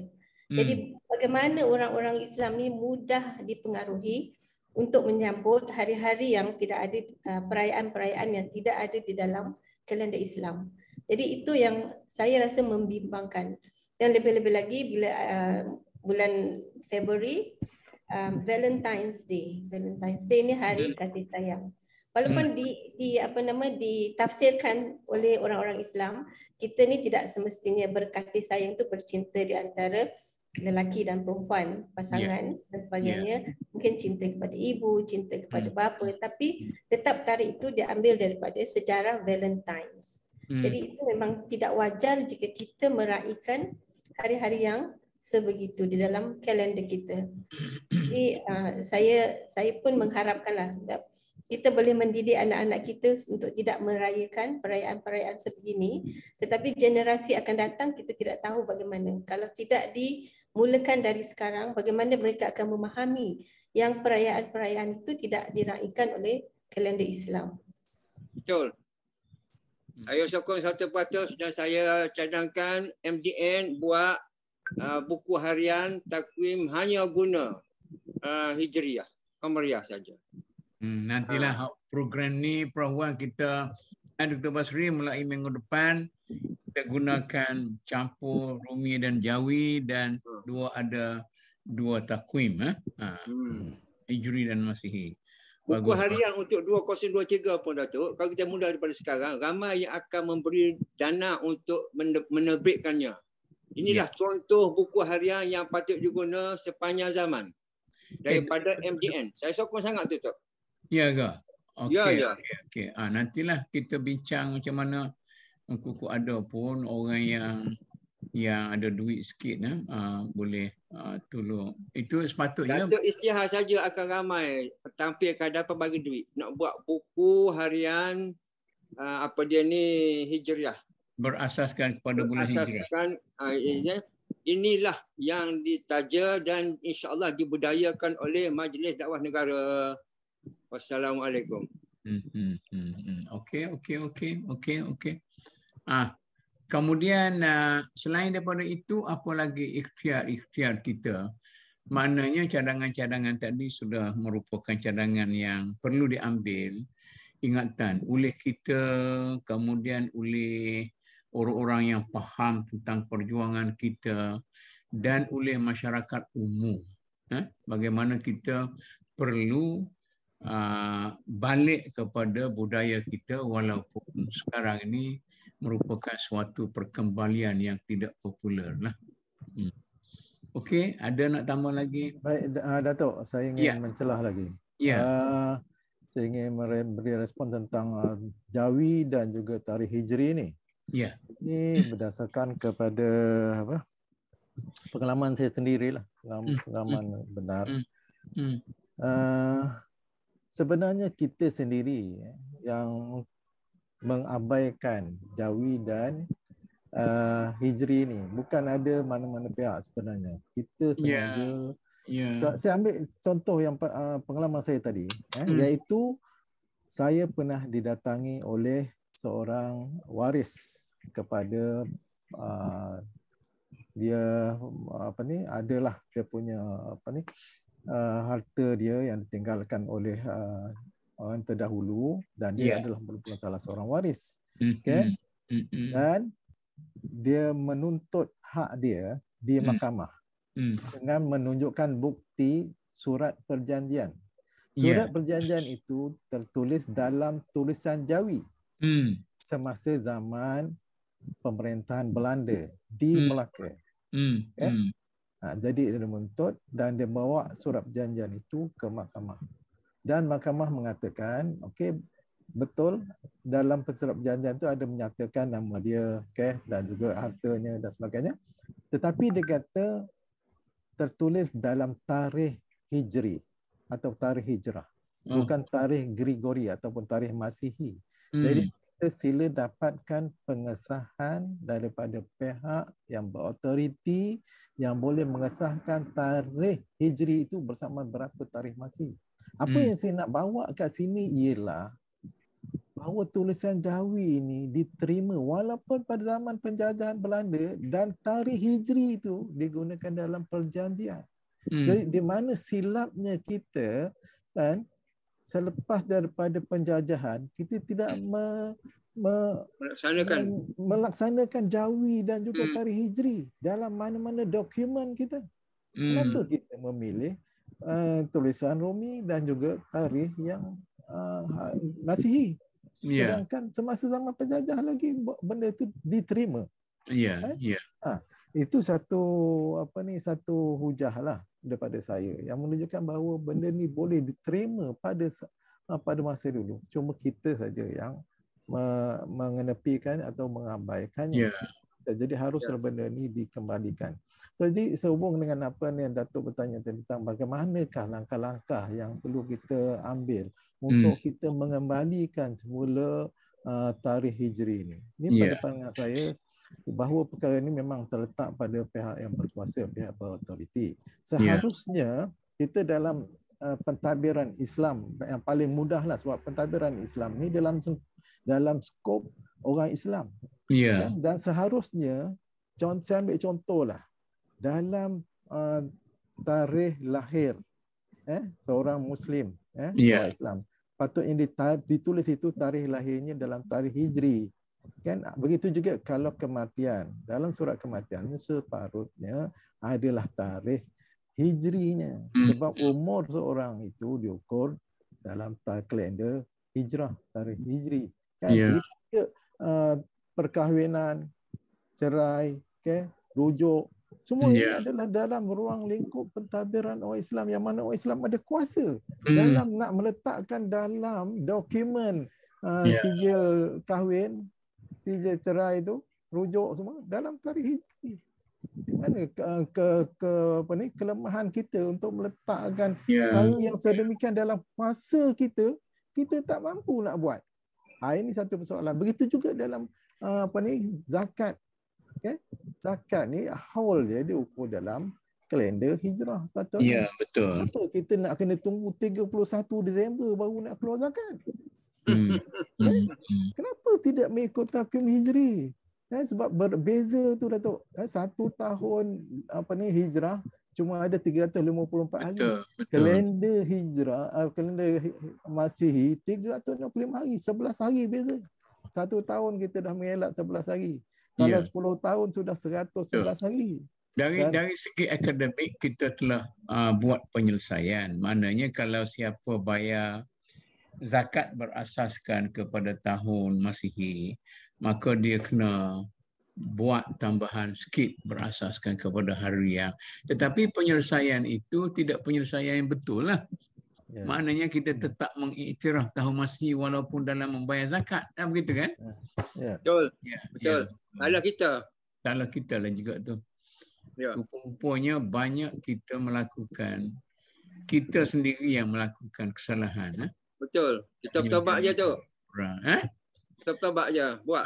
Hmm. Jadi bagaimana orang-orang Islam ni mudah dipengaruhi untuk menyambut hari-hari yang tidak ada uh, perayaan-perayaan yang tidak ada di dalam kalender Islam. Jadi itu yang saya rasa membimbangkan. Yang lebih-lebih lagi bila uh, bulan Februari um, Valentine's Day. Valentine's Day ini hari kasih sayang walaupun hmm. di di apa nama ditafsirkan oleh orang-orang Islam kita ni tidak semestinya berkasih sayang tu bercinta di antara lelaki dan perempuan pasangan yeah. dan sebagainya yeah. mungkin cinta kepada ibu cinta kepada hmm. bapa tapi hmm. tetap tarikh itu diambil daripada sejarah Valentine's hmm. jadi itu memang tidak wajar jika kita meraihkan hari-hari yang sebegitu di dalam kalender kita. Jadi uh, saya saya pun mengharapkanlah kita boleh mendidik anak-anak kita untuk tidak merayakan perayaan-perayaan sebegini tetapi generasi akan datang kita tidak tahu bagaimana kalau tidak dimulakan dari sekarang bagaimana mereka akan memahami yang perayaan-perayaan itu tidak diraikan oleh kalender Islam betul hmm. ayo sokong satu patut sudah saya cadangkan MDN buat uh, buku harian takwim hanya guna uh, hijriah Kamariah saja. Hmm, nantilah ha. program ni perahuan kita dan Dr. Basri mulai minggu depan kita gunakan campur rumi dan jawi dan hmm. dua ada dua takwim. Eh? Ha. Hmm. Hijri dan Masihi. Buku harian untuk 202 cegah dah tu. kalau kita mula daripada sekarang, ramai yang akan memberi dana untuk menerbitkannya. Inilah ya. contoh buku harian yang patut diguna sepanjang zaman. Eh, daripada MDN. Saya sokong sangat tu, tu. Ya ke? Okay, Ya, ya. Okey. Ya. Ah ha, nantilah kita bincang macam mana kuku ada pun orang yang yang ada duit sikit nah eh, ha, boleh ha, tolong. Itu sepatutnya. Datuk Istihar saja akan ramai tampil ke hadapan bagi duit. Nak buat buku harian ah, apa dia ni hijriah. Berasaskan kepada bulan Berasaskan, hijriah. Berasaskan hmm. Inilah yang ditaja dan insyaAllah dibudayakan oleh Majlis Dakwah Negara. Wassalamualaikum. Hmm, hmm, hmm, hmm. Okey, okey, okey, okey, okey. Ah, kemudian ah, selain daripada itu, apa lagi ikhtiar-ikhtiar kita? Maknanya cadangan-cadangan tadi sudah merupakan cadangan yang perlu diambil ingatan oleh kita, kemudian oleh orang-orang yang faham tentang perjuangan kita dan oleh masyarakat umum. Eh, bagaimana kita perlu Uh, balik kepada budaya kita walaupun sekarang ini merupakan suatu perkembalian yang tidak popular lah. Hmm. Okey, ada nak tambah lagi? Baik, uh, Datuk, saya ingin yeah. mencelah lagi. Yeah. Uh, saya ingin memberi respon tentang uh, Jawi dan juga tarikh Hijri ini. Yeah. Ini berdasarkan kepada apa? Pengalaman saya sendirilah, pengalaman mm. benar. Hmm. Hmm. Uh, sebenarnya kita sendiri yang mengabaikan Jawi dan uh, Hijri ni bukan ada mana-mana pihak sebenarnya kita ya. sengaja yeah. Yeah. So, saya ambil contoh yang uh, pengalaman saya tadi eh, mm. iaitu saya pernah didatangi oleh seorang waris kepada uh, dia apa ni adalah dia punya apa ni uh, harta dia yang ditinggalkan oleh uh, orang terdahulu dan dia yeah. adalah merupakan salah seorang waris. Mm-hmm. Okay? Mm-hmm. Dan dia menuntut hak dia di mm. mahkamah mm. dengan menunjukkan bukti surat perjanjian. Ya. Surat yeah. perjanjian itu tertulis dalam tulisan Jawi mm. semasa zaman pemerintahan Belanda di Melaka. Okay? Ha, jadi dia menuntut dan dia bawa surat perjanjian itu ke mahkamah. Dan mahkamah mengatakan, okey, betul dalam surat perjanjian itu ada menyatakan nama dia, okay, dan juga hartanya dan sebagainya. Tetapi dia kata tertulis dalam tarikh hijri atau tarikh hijrah. Oh. Bukan tarikh Gregori ataupun tarikh Masihi. Hmm. Jadi kita sila dapatkan pengesahan daripada pihak yang berautoriti yang boleh mengesahkan tarikh hijri itu bersama berapa tarikh masih. Apa hmm. yang saya nak bawa kat sini ialah bahawa tulisan Jawi ini diterima walaupun pada zaman penjajahan Belanda dan tarikh hijri itu digunakan dalam perjanjian. Hmm. Jadi di mana silapnya kita kan selepas daripada penjajahan kita tidak hmm. me, me, melaksanakan melaksanakan jawi dan juga hmm. tarikh hijri dalam mana-mana dokumen kita hmm. kenapa kita memilih uh, tulisan Rumi dan juga tarikh yang uh, eh, Masihi ha, yeah. sedangkan semasa zaman penjajah lagi benda itu diterima ya yeah. ya yeah. ha. itu satu apa ni satu hujah lah daripada saya yang menunjukkan bahawa benda ni boleh diterima pada ha, pada masa dulu cuma kita saja yang mengenepikan atau mengabaikannya yeah. jadi harus yeah. benda ni dikembalikan jadi sehubung dengan apa yang Datuk bertanya tentang bagaimanakah langkah-langkah yang perlu kita ambil untuk mm. kita mengembalikan semula Uh, tarikh hijri ini. Ini pada pandangan saya bahawa perkara ini memang terletak pada pihak yang berkuasa, pihak berautoriti. Seharusnya yeah. kita dalam uh, pentadbiran Islam yang paling mudahlah sebab pentadbiran Islam ini dalam dalam skop orang Islam. Yeah. Dan, ya, dan seharusnya contoh saya ambil contohlah dalam uh, tarikh lahir eh seorang muslim eh yeah. orang Islam patutnya ditulis itu tarikh lahirnya dalam tarikh hijri. Kan? Begitu juga kalau kematian. Dalam surat kematian separuhnya adalah tarikh hijrinya. Hmm. Sebab umur seorang itu diukur dalam tarikh kalender hijrah, tarikh hijri. Kan? Yeah. Itu juga, uh, perkahwinan, cerai, okay? rujuk, semua yeah. ini adalah dalam ruang lingkup pentadbiran orang Islam yang mana orang Islam ada kuasa mm. dalam nak meletakkan dalam dokumen uh, yeah. sijil kahwin, sijil cerai itu, rujuk semua dalam tarikh hijri. Di mana ke, ke, ke apa ni, kelemahan kita untuk meletakkan yeah. hal yang sedemikian dalam kuasa kita, kita tak mampu nak buat. Ha, ini satu persoalan. Begitu juga dalam uh, apa ni, zakat. Okay? zakat ni haul dia diukur dalam kalender hijrah sepatutnya. Ya, betul. Kenapa kita nak kena tunggu 31 Disember baru nak keluar zakat? Hmm. Eh? Hmm. eh kenapa tidak mengikut tahun hijri? Eh, sebab berbeza tu Datuk. Eh, satu tahun apa ni hijrah cuma ada 354 betul, hari. Betul. Kalender hijrah, uh, kalender masihi 365 hari, 11 hari beza. Satu tahun kita dah mengelak 11 hari. Kalau yeah. Ya. 10 tahun sudah 111 yeah. hari. Dari Dan, dari segi akademik kita telah uh, buat penyelesaian. Maknanya kalau siapa bayar zakat berasaskan kepada tahun Masihi, maka dia kena buat tambahan skip berasaskan kepada hari yang. Tetapi penyelesaian itu tidak penyelesaian yang betul lah. Ya. Maknanya kita hmm. tetap mengiktiraf tahun masih walaupun dalam membayar zakat. Dan begitu kan? Ya. ya. Betul. Ya. Betul. Ya. Salah kita. Salah kita lah juga tu. Ya. Rupanya banyak kita melakukan. Kita sendiri yang melakukan kesalahan. Ha? Betul. Kita ya, bertobak je tu. Ha? Kita bertobak je. Buat.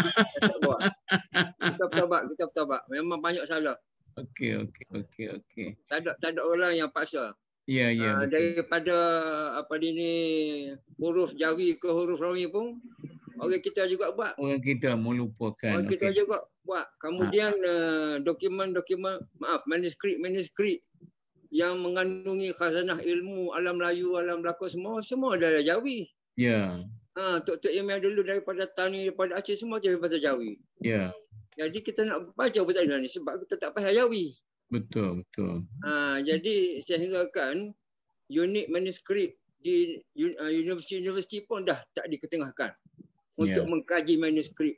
kita bertobak. Kita bertobak. Memang banyak salah. Okey, okey, okey, okey. Tak ada, tak ada orang yang paksa. Ya, yeah, ya. uh, daripada apa ini huruf Jawi ke huruf Romawi pun orang kita juga buat. Orang kita melupakan. Orang kita okay. juga buat. Kemudian ah. eh, dokumen-dokumen, ha. uh, maaf, manuskrip-manuskrip yang mengandungi khazanah ilmu alam Melayu, alam Melaka semua, semua adalah Jawi. Ya. Yeah. Ha, ah, uh, Tok Tok Imam dulu daripada Tani, daripada Aceh semua dari bahasa Jawi. Ya. Jadi kita nak baca bahasa Indonesia sebab kita tak payah Jawi. Betul, betul. Ha, jadi sehingga kan unit manuskrip di universiti-universiti uh, pun dah tak diketengahkan yeah. untuk ya. mengkaji manuskrip.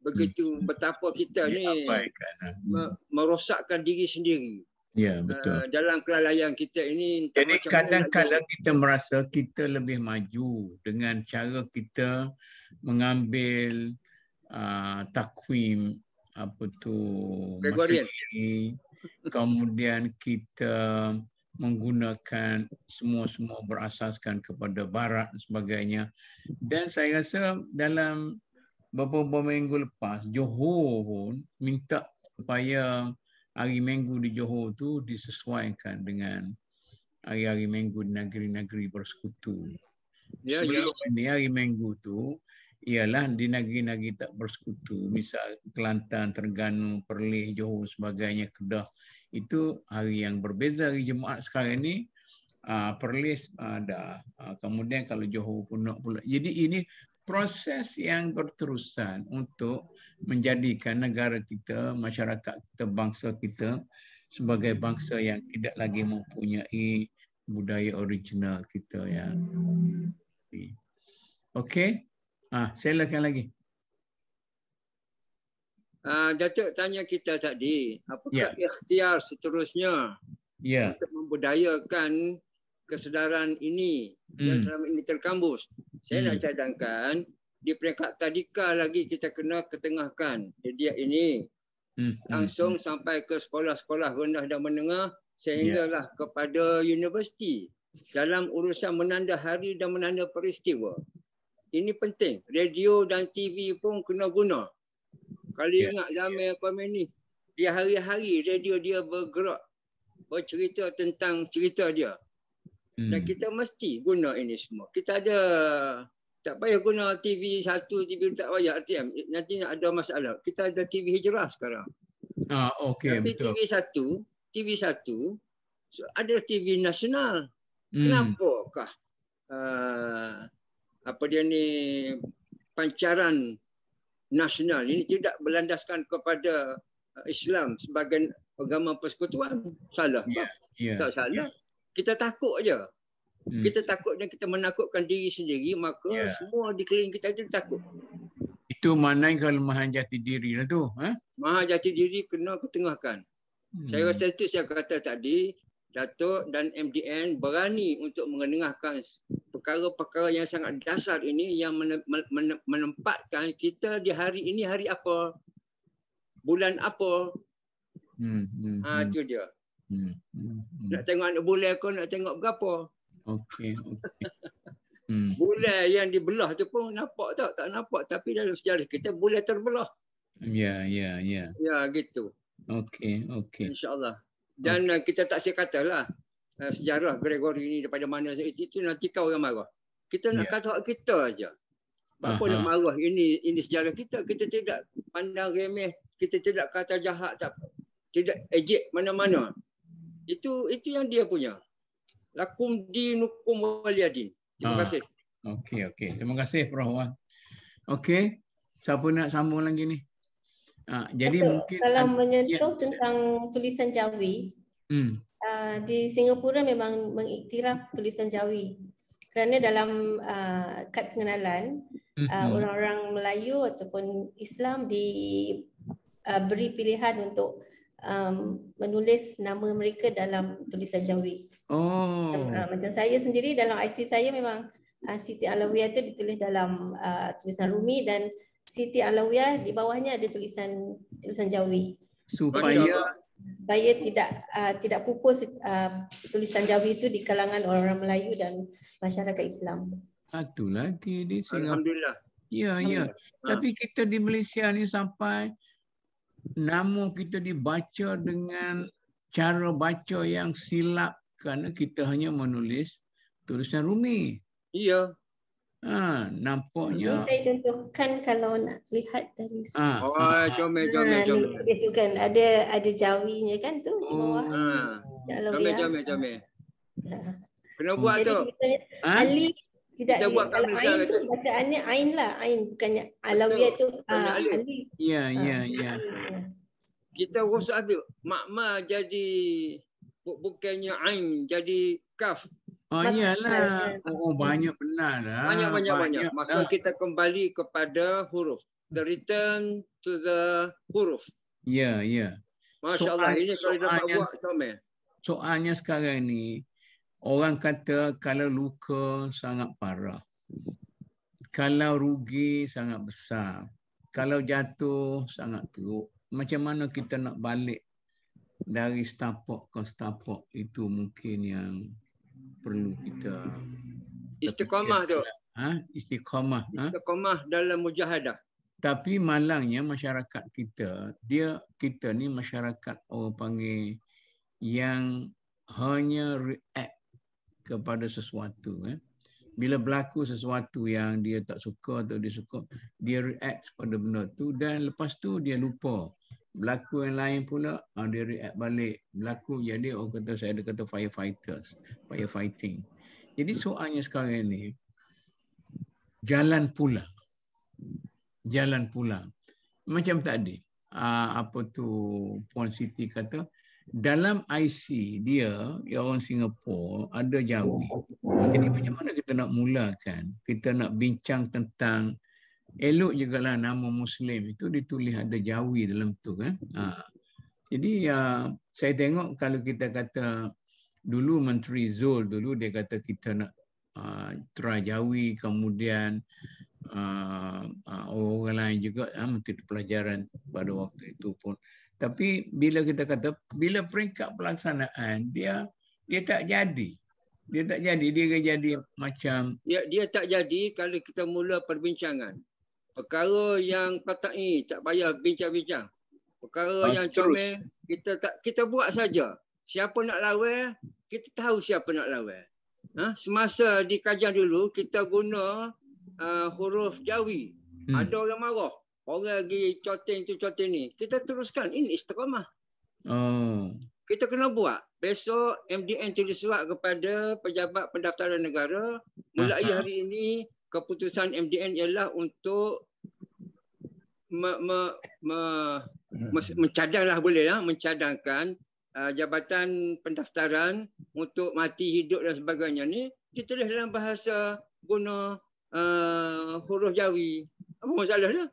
Begitu hmm. betapa kita Dia ni abaikan. Eh. merosakkan diri sendiri. Ya, yeah, ha, betul. Uh, dalam kelalaian kita ini Jadi kadang-kadang kita merasa kita lebih maju dengan cara kita mengambil uh, takwim apa tu Gregorian kemudian kita menggunakan semua-semua berasaskan kepada barat dan sebagainya dan saya rasa dalam beberapa minggu lepas Johor pun minta supaya hari minggu di Johor tu disesuaikan dengan hari-hari minggu di negeri-negeri bersekutu. Ya, ya. Sebelum ya. ini hari minggu tu ialah di negeri-negeri tak bersekutu misal Kelantan, Terengganu, Perlis, Johor sebagainya, Kedah itu hari yang berbeza hari Jumaat sekarang ini ah, Perlis ada ah, ah, kemudian kalau Johor pun nak pula jadi ini proses yang berterusan untuk menjadikan negara kita, masyarakat kita, bangsa kita sebagai bangsa yang tidak lagi mempunyai budaya original kita ya. Okay. Ah, ha, silakan lagi. Ah, ha, Datuk tanya kita tadi, apakah ya. ikhtiar seterusnya? Ya. Untuk membudayakan kesedaran ini hmm. yang selama ini terkambus. Saya hmm. nak cadangkan di peringkat tadika lagi kita kena ketengahkan dia ini hmm, hmm. langsung hmm. sampai ke sekolah-sekolah rendah dan menengah sehinggalah yeah. kepada universiti dalam urusan menanda hari dan menanda peristiwa. Ini penting. Radio dan TV pun kena guna. Kalau yeah. ingat zaman yeah. Kuala ni, dia hari-hari radio dia bergerak bercerita tentang cerita dia. Hmm. Dan kita mesti guna ini semua. Kita ada tak payah guna TV satu, TV tak payah RTM. Nanti ada masalah. Kita ada TV hijrah sekarang. Ah, okay, Tapi betul. TV satu, TV satu, so ada TV nasional. Hmm. Kenapa kah? Uh, ah, apa dia ni pancaran nasional ini tidak berlandaskan kepada uh, Islam sebagai agama persekutuan salah yeah, yeah. tak salah yeah. kita takut aja hmm. kita takut dan kita menakutkan diri sendiri maka yeah. semua di keliling kita itu takut itu mana yang kalau maha jati diri lah tu eh? Ha? maha jati diri kena ketengahkan hmm. saya rasa itu saya kata tadi Datuk dan MDN berani untuk mengenengahkan perkara-perkara yang sangat dasar ini yang menempatkan kita di hari ini hari apa bulan apa hmm, hmm, ha, hmm. itu dia hmm, hmm, hmm, nak tengok anak bulan aku nak tengok berapa Okey. okay. Hmm. yang dibelah tu pun nampak tak tak nampak tapi dalam sejarah kita boleh terbelah ya ya ya ya gitu okey okey insyaallah dan okay. kita tak sekatalah Eh, sejarah Gregory ni daripada mana itu, itu nanti kau yang marah. Kita nak yeah. kata hak kita aja. Apa nak marah ini ini sejarah kita. Kita tidak pandang remeh, kita tidak kata jahat tak tidak ejek mana-mana. Itu itu yang dia punya. Lakum dinukum waliyadin. Terima ah. kasih. Okey okey. Terima kasih Prof Wan. Okey. Siapa nak sambung lagi ni? Ha, jadi Betul. mungkin kalau menyentuh ya. tentang tulisan Jawi, hmm uh, di Singapura memang mengiktiraf tulisan Jawi kerana dalam uh, kad pengenalan uh, orang-orang Melayu ataupun Islam di uh, beri pilihan untuk um, menulis nama mereka dalam tulisan Jawi. Oh. Uh, macam saya sendiri dalam IC saya memang uh, Siti Alawiyah itu ditulis dalam uh, tulisan Rumi dan Siti Alawiyah di bawahnya ada tulisan tulisan Jawi. Supaya saya tidak uh, tidak pupus uh, tulisan Jawi itu di kalangan orang Melayu dan masyarakat Islam. Satu lagi di Singapura. Alhamdulillah. Ya, ya. Ha. Tapi kita di Malaysia ni sampai nama kita dibaca dengan cara baca yang silap kerana kita hanya menulis tulisan Rumi. Iya, Ha, nampaknya. saya contohkan kalau nak lihat dari Ha. Oh, jom, ha. jom, jom. Ha, itu kan ada ada jawinya kan tu di oh, bawah. Oh, ha. Jom, jom, jom. Kena buat tu. Ha? Ali tidak kita buat kalau ain tu bacaannya ain lah ain bukannya alawiya tu ah, ali. Ya, ah, ya, ya. ya. Kita rosak tu. Makma jadi bukannya ain jadi kaf Banyaklah. Oh, oh, oh banyak benar. lah. Banyak banyak banyak. banyak. Maka kita kembali kepada huruf. The return to the huruf. Ya, yeah, ya. Yeah. Masya-Allah ini soalnya, kalau dapat buat comel. Soalnya sekarang ni orang kata kalau luka sangat parah. Kalau rugi sangat besar. Kalau jatuh sangat teruk. Macam mana kita nak balik dari stapok ke stapok itu mungkin yang perlu kita istiqamah tu. Ha, istiqamah. Ha? Istiqamah dalam mujahadah. Tapi malangnya masyarakat kita, dia kita ni masyarakat orang panggil yang hanya react kepada sesuatu eh bila berlaku sesuatu yang dia tak suka atau dia suka, dia react pada benda tu dan lepas tu dia lupa. Berlaku yang lain pula, ah, dia react balik. Berlaku jadi ya, orang kata saya ada kata firefighters, firefighting. Jadi soalnya sekarang ni, jalan pula. Jalan pula. Macam tadi, ah, apa tu Puan Siti kata, dalam IC dia, orang Singapura, ada jawi. Jadi hmm. macam mana kita nak mulakan? Kita nak bincang tentang elok juga lah nama Muslim itu ditulis ada Jawi dalam tu kan? Ha. Jadi ya uh, saya tengok kalau kita kata dulu Menteri Zul dulu dia kata kita nak uh, try Jawi kemudian uh, uh, orang lain juga uh, Menteri Pelajaran pada waktu itu pun. Tapi bila kita kata bila peringkat pelaksanaan dia dia tak jadi dia tak jadi dia ke jadi macam dia dia tak jadi kalau kita mula perbincangan perkara yang qat'i tak payah bincang-bincang perkara ah, yang comel kita tak kita buat saja siapa nak lawan kita tahu siapa nak lawan ha semasa dikajian dulu kita guna uh, huruf jawi hmm. ada orang marah orang lagi coteng tu coteng ni kita teruskan ini istiqamah oh kita kena buat besok MDN tulis surat kepada pejabat pendaftaran negara mulai hari ini keputusan MDN ialah untuk me, me, me, me, mencadanglah boleh lah, mencadangkan uh, jabatan pendaftaran untuk mati hidup dan sebagainya ni ditulis dalam bahasa guna uh, huruf jawi apa masalahnya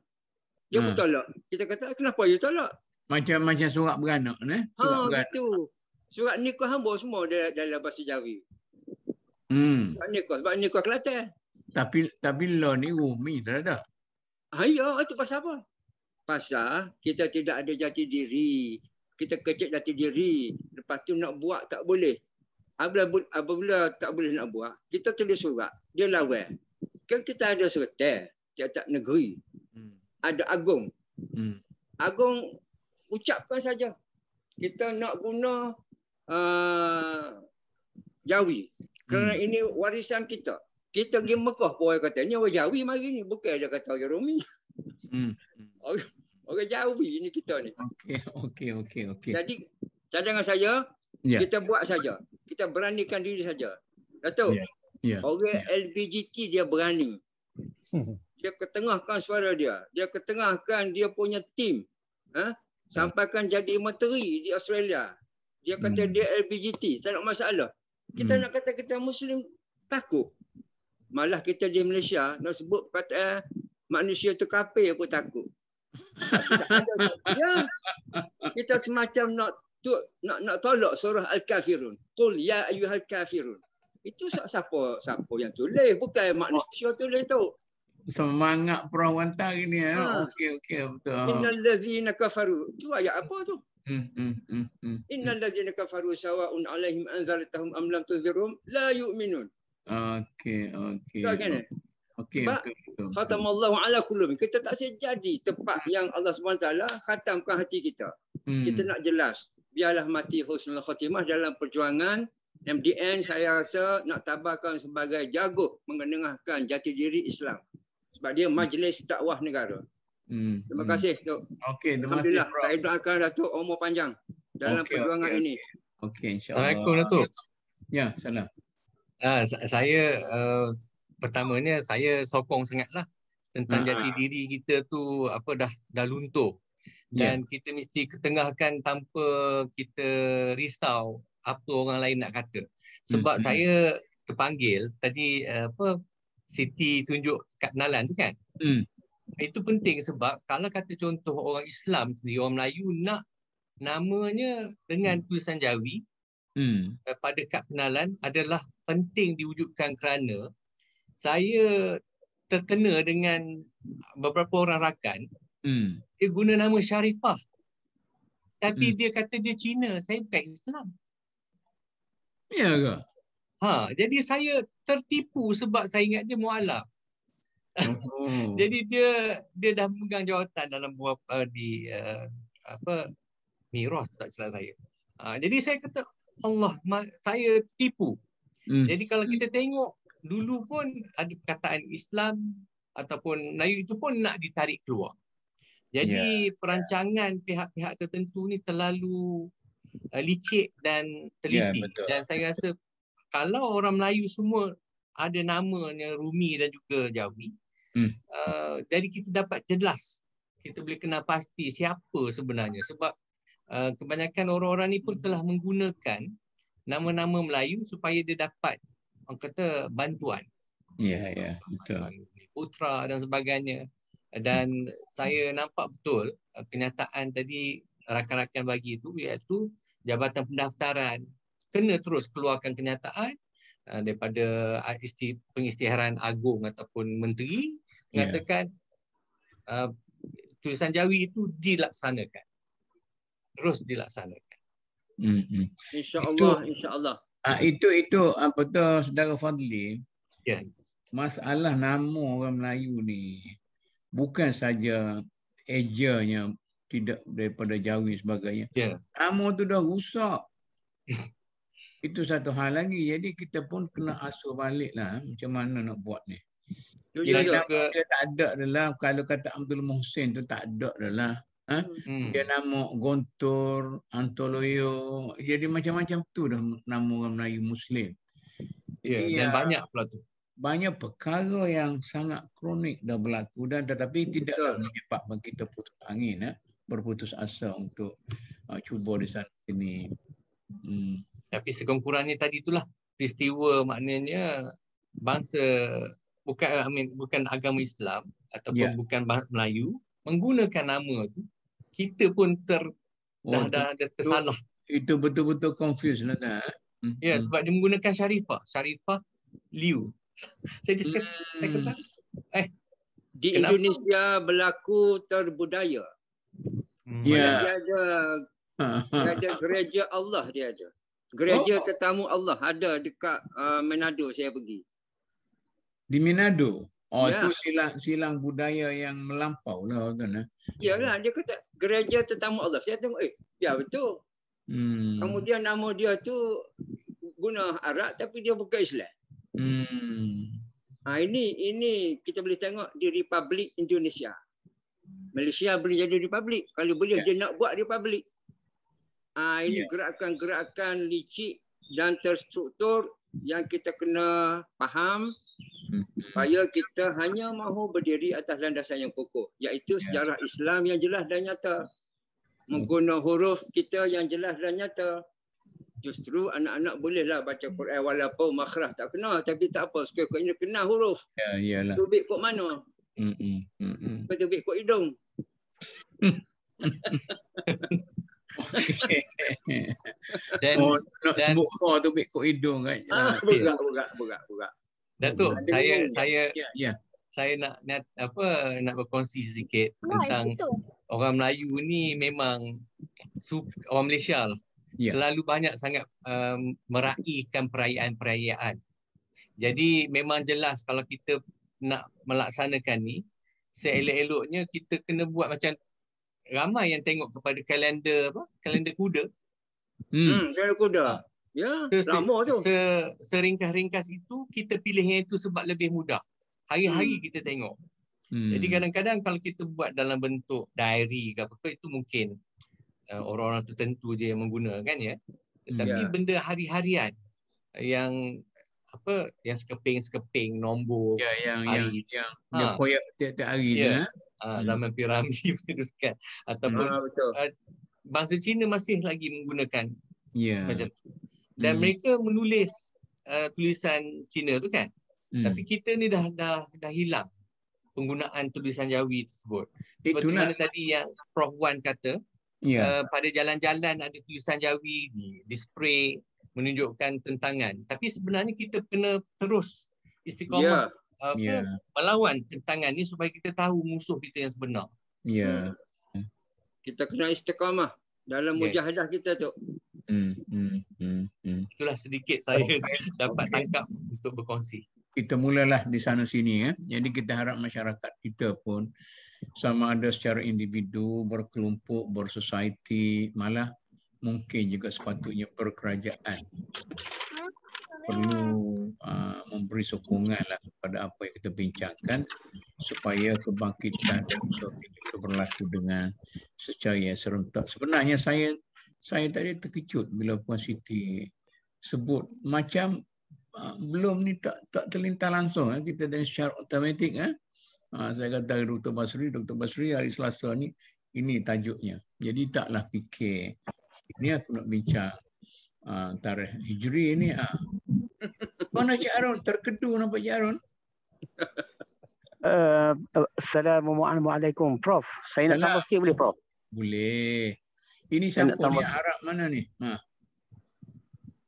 dia hmm. tolak kita kata kenapa dia tolak macam macam surat beranak ne eh? surat ha, beranak. Surat nikah hamba semua dalam, dalam bahasa Jawi. Hmm. Surat nikah sebab nikah Kelantan. Tapi tapi law ni umi dah dah. Ha ya, itu oh, pasal apa? Pasal kita tidak ada jati diri. Kita kecil jati diri. Lepas tu nak buat tak boleh. Apabila, apabila tak boleh nak buat, kita tulis surat. Dia lawan. Kan kita ada serta tiap-tiap negeri. Hmm. Ada agung. Hmm. Agung ucapkan saja. Kita nak guna Eh, Jawi. Kerana hmm. ini warisan kita. Kita pergi Mekah pun orang kata, ni orang Jawi mari ni. Bukan dia kata orang Rumi. Hmm. Orang, Jawi ni kita ni. Okey, okey, okey. Okay. Jadi, cadangan saya, yeah. Ya. kita buat saja. Kita beranikan diri saja. Dato, yeah. yeah. orang yeah. LBGT dia berani. Dia ketengahkan suara dia. Dia ketengahkan dia punya tim. Ha? Sampaikan jadi menteri di Australia dia kata hmm. dia LGBT tak ada masalah kita hmm. nak kata kita muslim takut malah kita di Malaysia nak sebut kata eh, manusia tu kafir aku takut ya, kita semacam nak tu, nak nak tolak surah al-kafirun qul ya ayyuhal kafirun itu siapa siapa yang tulis bukan manusia tulis tu semangat perang wantar ni ya ha. okey okey betul innal ladzina kafaru tu ayat apa tu Hmm, hmm, hmm, Inna allazina kafaru sawa'un 'alaihim anzartahum am lam tunzirhum la yu'minun. Okey, okey. Tak kan? Okey. Sebab okay, Allah ala kullum. Kita tak sejadi tempat yang Allah SWT khatamkan hati kita. Hmm. Kita nak jelas. Biarlah mati husnul khatimah dalam perjuangan MDN saya rasa nak tabahkan sebagai jago mengenengahkan jati diri Islam. Sebab dia majlis dakwah negara. Hmm. Terima hmm. kasih Dato. Okey, alhamdulillah. Kasih, saya doakan Dato umur panjang dalam okay, perjuangan okay. ini. Okey, insya-Allah. Assalamualaikum Dato. Ya, salam. Ah, saya uh, pertamanya saya sokong sangatlah tentang ha. jati diri kita tu apa dah dah luntur. Ya. Dan yeah. kita mesti ketengahkan tanpa kita risau apa orang lain nak kata. Sebab hmm, hmm. saya terpanggil tadi uh, apa Siti tunjuk kat Nalan tu kan. Mm itu penting sebab kalau kata contoh orang Islam sendiri, orang Melayu nak namanya dengan hmm. tulisan Jawi hmm. Eh, pada kad kenalan adalah penting diwujudkan kerana saya terkena dengan beberapa orang rakan hmm. dia guna nama Sharifah tapi hmm. dia kata dia Cina, saya bukan Islam. Ya ke? Ha, jadi saya tertipu sebab saya ingat dia mualaf. Mm-hmm. Jadi dia dia dah memegang jawatan dalam buah uh, di uh, apa miras tak salah saya. Uh, jadi saya kata Allah ma- saya tipu. Hmm. Jadi kalau kita tengok dulu pun ada perkataan Islam ataupun Melayu itu pun nak ditarik keluar. Jadi yeah. perancangan pihak-pihak tertentu ni terlalu uh, licik dan ya, teliti. Yeah, dan saya rasa kalau orang Melayu semua ada namanya Rumi dan juga Jawi, Hmm. Eh, jadi kita dapat jelas kita boleh kenal pasti siapa sebenarnya sebab uh, kebanyakan orang-orang ni pun hmm. telah menggunakan nama-nama Melayu supaya dia dapat orang kata bantuan ya yeah, ya yeah, betul putra dan sebagainya dan hmm. saya nampak betul uh, kenyataan tadi rakan-rakan bagi itu iaitu jabatan pendaftaran kena terus keluarkan kenyataan daripada isti- pengisytiharan agung ataupun menteri mengatakan yeah. uh, tulisan jawi itu dilaksanakan terus dilaksanakan mm-hmm. insyaallah insyaallah uh, itu itu apa ah, tu saudara fadli yeah. masalah nama orang melayu ni bukan saja ejanya tidak daripada jawi sebagainya yeah. nama tu dah rusak itu satu hal lagi jadi kita pun kena asuh baliklah macam mana nak buat ni dia ke... tak ada adalah kalau kata Abdul Muhsin tu tak ada adalah. Ha? Hmm. hmm. Dia nama Gontor, Antoloyo. Jadi ya, macam-macam tu dah nama orang Melayu Muslim. Ya, yeah, dan banyak pula tu. Banyak perkara yang sangat kronik dah berlaku dan tetapi hmm, tidak menyebabkan kita putus angin. Ha? Berputus asa untuk uh, cuba di sana sini. Hmm. Tapi sekurang-kurangnya tadi itulah peristiwa maknanya bangsa bukan I mean, bukan agama Islam ataupun yeah. bukan Melayu menggunakan nama tu kita pun ter oh, dah, itu, dah dah tersalah itu betul-betul confuse lah dah hmm. ya yeah, hmm. sebab dia menggunakan syarifah syarifah Liu saya just hmm. saya kata hmm. eh di kenapa? Indonesia berlaku terbudaya hmm. ya yeah. ada ha, ha. dia ada gereja Allah dia ada gereja oh. tetamu Allah ada dekat uh, Manado saya pergi di Minado. Oh, ya. itu ya. silang, silang budaya yang melampau lah. Kan, eh? Ya lah, dia kata gereja tetamu Allah. Saya tengok, eh, ya betul. Hmm. Kemudian nama dia tu guna Arab tapi dia bukan Islam. Hmm. Ha, ini ini kita boleh tengok di Republik Indonesia. Malaysia boleh jadi republik. Kalau boleh, ya. dia nak buat republik. Ha, ini ya. gerakan-gerakan licik dan terstruktur yang kita kena faham hmm. supaya kita hanya mahu berdiri atas landasan yang kokoh iaitu ya. sejarah Islam yang jelas dan nyata hmm. menggunakan huruf kita yang jelas dan nyata justru anak-anak bolehlah baca Quran walaupun makhraj tak kena tapi tak apa sekiranya kena huruf ya iyalah tubik kok mana hmm hmm hmm, hmm. tubik kok hidung dan, oh, nak dan, sebut kau tu ambil kot hidung kan. Ah, ah, berat, berat, berat, berat. Datuk, oh, saya, dengung. saya, ya, ya. saya nak, nak, apa, nak berkongsi sedikit nah, tentang itu. orang Melayu ni memang orang Malaysia lah. Ya. Terlalu banyak sangat um, meraihkan perayaan-perayaan. Jadi memang jelas kalau kita nak melaksanakan ni, hmm. seelok-eloknya kita kena buat macam ramai yang tengok kepada kalender apa kalender kuda hmm, hmm kalender kuda ya yeah, so, lama tu se, seringkas-ringkas itu kita pilih yang itu sebab lebih mudah hari-hari hmm. kita tengok hmm. jadi kadang-kadang kalau kita buat dalam bentuk diary ke apa itu mungkin uh, orang-orang tertentu dia yang menggunakan ya hmm. tetapi yeah. benda hari-harian yang apa yang sekeping-sekeping nombor yeah, yang, hari yang yang ha. yang koyak tiap-tiap hari yeah. Ha? ni uh, zaman piramid dulu kan. ataupun ya, betul. Uh, bangsa Cina masih lagi menggunakan ya. macam tu. dan hmm. mereka menulis uh, tulisan Cina tu kan hmm. tapi kita ni dah dah dah hilang penggunaan tulisan Jawi tersebut eh, seperti mana tadi yang Prof Wan kata ya. uh, pada jalan-jalan ada tulisan Jawi di display menunjukkan tentangan tapi sebenarnya kita kena terus istiqamah ya apa yeah. melawan tentangan ni supaya kita tahu musuh kita yang sebenar. Ya. Yeah. Hmm. Kita kena istiqamah dalam yeah. mujahadah kita tu. Hmm hmm hmm. hmm. Itulah sedikit saya okay. dapat okay. tangkap untuk berkongsi. Kita mulalah di sana sini ya. Jadi kita harap masyarakat kita pun sama ada secara individu, berkelompok, bersosiety, malah mungkin juga sepatutnya perkerajaan perlu uh, memberi sokongan lah kepada apa yang kita bincangkan supaya kebangkitan kita berlaku dengan secara yang serentak. Sebenarnya saya saya tadi terkejut bila Puan Siti sebut macam uh, belum ni tak tak terlintas langsung eh. kita dan secara automatik eh. Uh, saya kata Dr. Basri, Dr. Basri hari Selasa ni ini tajuknya. Jadi taklah fikir ini aku nak bincang uh, tarikh hijri ini. uh, mana Cik Arun? Terkedu nampak Cik Arun. Uh, Assalamualaikum Prof. Saya nak tambah sikit boleh Prof? Boleh. Ini siapa ni? Arab mana ni? Ha.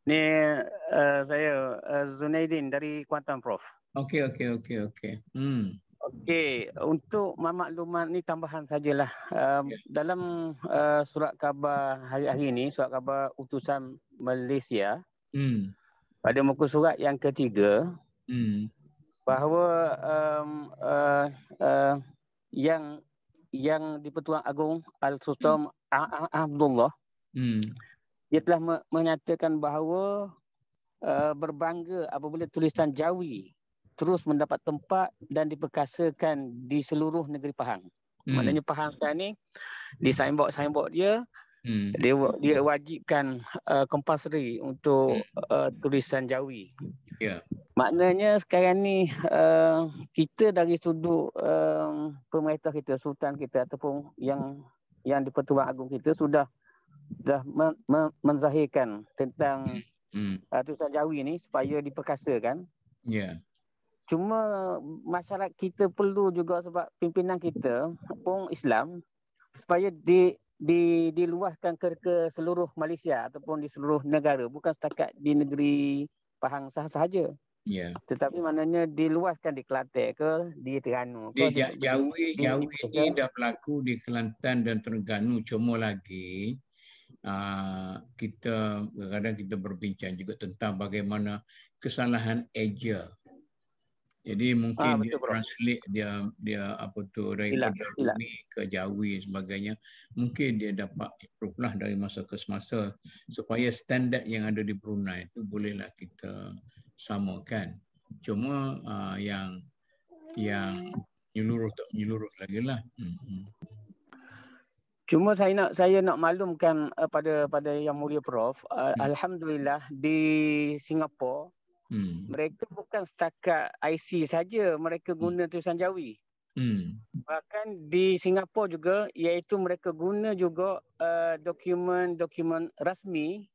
Eh, saya eh, Zunaidin dari Kuantan Prof. Okey okey okey okey. Hmm. Okey, untuk maklumat ni tambahan sajalah. Uh, yeah. Dalam uh, surat khabar hari-hari ini, surat khabar utusan Malaysia, hmm pada muka surat yang ketiga hmm. bahawa um, uh, uh, yang yang dipertuan agung al sultan hmm. abdullah hmm. dia telah me- menyatakan bahawa uh, berbangga apabila tulisan jawi terus mendapat tempat dan diperkasakan di seluruh negeri Pahang. Hmm. Maknanya Pahang sekarang ni di signboard-signboard dia Hmm. Dia dia wajibkan uh, compulsory untuk hmm. uh, tulisan Jawi. Yeah. Maknanya sekarang ni uh, kita dari sudut um, pemerintah kita, sultan kita ataupun yang yang di Pertuan Agung kita sudah dah men, men, menzahirkan tentang hmm. hmm. uh, tulisan Jawi ni supaya diperkasakan. Ya. Yeah. Cuma masyarakat kita perlu juga sebab pimpinan kita pun Islam supaya di di diluaskan ke, ke seluruh Malaysia ataupun di seluruh negara bukan setakat di negeri Pahang sah sahaja. Ya. Yeah. Tetapi maknanya diluaskan di Kelantan ke, di Terengganu Di, di Jawi, Jawi ini dah berlaku di Kelantan dan Terengganu cuma lagi ah, kita kadang kadang kita berbincang juga tentang bagaimana kesalahan eja. Jadi mungkin ha, betul, dia translate dia dia apa tu daripada Rumi ke Jawi sebagainya. Mungkin dia dapat improve lah dari masa ke semasa supaya standard yang ada di Brunei itu bolehlah kita samakan. Cuma uh, yang yang nyeluruh tak nyeluruh lagi lah. hmm Cuma saya nak saya nak maklumkan uh, pada pada yang mulia prof uh, hmm. alhamdulillah di Singapura Hmm. Mereka bukan setakat IC saja, mereka hmm. guna tulisan Jawi. Hmm. Bahkan di Singapura juga iaitu mereka guna juga uh, dokumen-dokumen rasmi,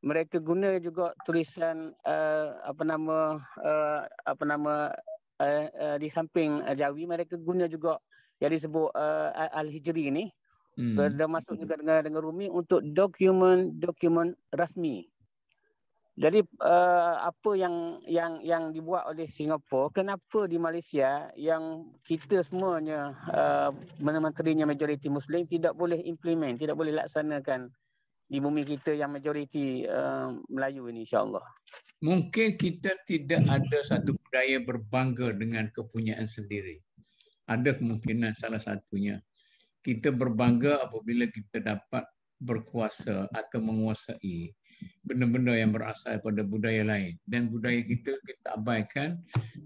mereka guna juga tulisan uh, apa nama uh, apa nama uh, uh, di samping uh, Jawi, mereka guna juga yang disebut uh, Al-Hijri ini. Hmm. Dan masuk juga dengan dengan Rumi untuk dokumen-dokumen rasmi. Jadi uh, apa yang yang yang dibuat oleh Singapura, kenapa di Malaysia yang kita semuanya uh, eh, menterinya majoriti muslim tidak boleh implement, tidak boleh laksanakan di bumi kita yang majoriti uh, Melayu ini insya-Allah. Mungkin kita tidak ada satu budaya berbangga dengan kepunyaan sendiri. Ada kemungkinan salah satunya. Kita berbangga apabila kita dapat berkuasa atau menguasai benda-benda yang berasal pada budaya lain. Dan budaya kita kita abaikan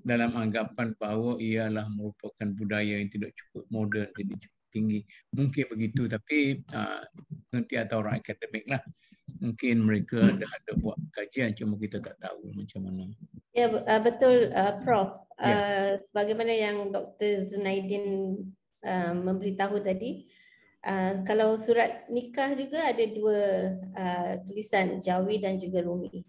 dalam anggapan bahawa ialah merupakan budaya yang tidak cukup moden, tidak cukup tinggi. Mungkin begitu tapi ah, nanti atau orang akademik lah. Mungkin mereka ada, ada buat kajian cuma kita tak tahu macam mana. Ya ah, betul ah, Prof. Ya. sebagaimana yang Dr. Zunaidin memberitahu tadi, Ah, kalau surat nikah juga ada dua uh, tulisan Jawi dan juga Rumi.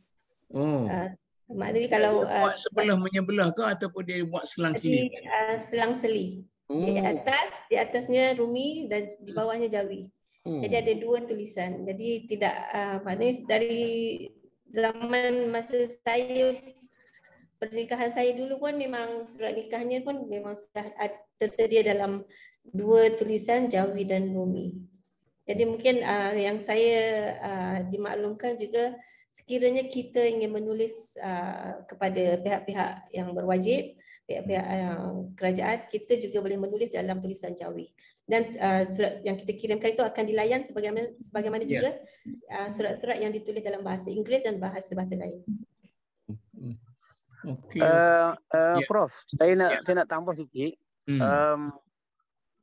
Oh. Hmm. Uh, ah, maknanya kalau dia buat sebelah uh, menyebelah ke ataupun dia buat selang-seli? Uh, selang-seli. Oh. Di atas, di atasnya Rumi dan di bawahnya Jawi. Hmm. Jadi ada dua tulisan. Jadi tidak uh, maknanya dari zaman masa saya pernikahan saya dulu pun memang surat nikahnya pun memang sudah tersedia dalam dua tulisan Jawi dan Rumi. Jadi mungkin uh, yang saya uh, dimaklumkan juga sekiranya kita ingin menulis uh, kepada pihak-pihak yang berwajib, pihak-pihak yang kerajaan, kita juga boleh menulis dalam tulisan Jawi. Dan uh, surat yang kita kirimkan itu akan dilayan sebagaimana, sebagaimana ya. juga yeah. uh, surat-surat yang ditulis dalam bahasa Inggeris dan bahasa-bahasa lain. mm Okay. Uh, eh, uh, eh, yeah. Prof, saya nak yeah. saya nak tambah sikit. Hmm. Um,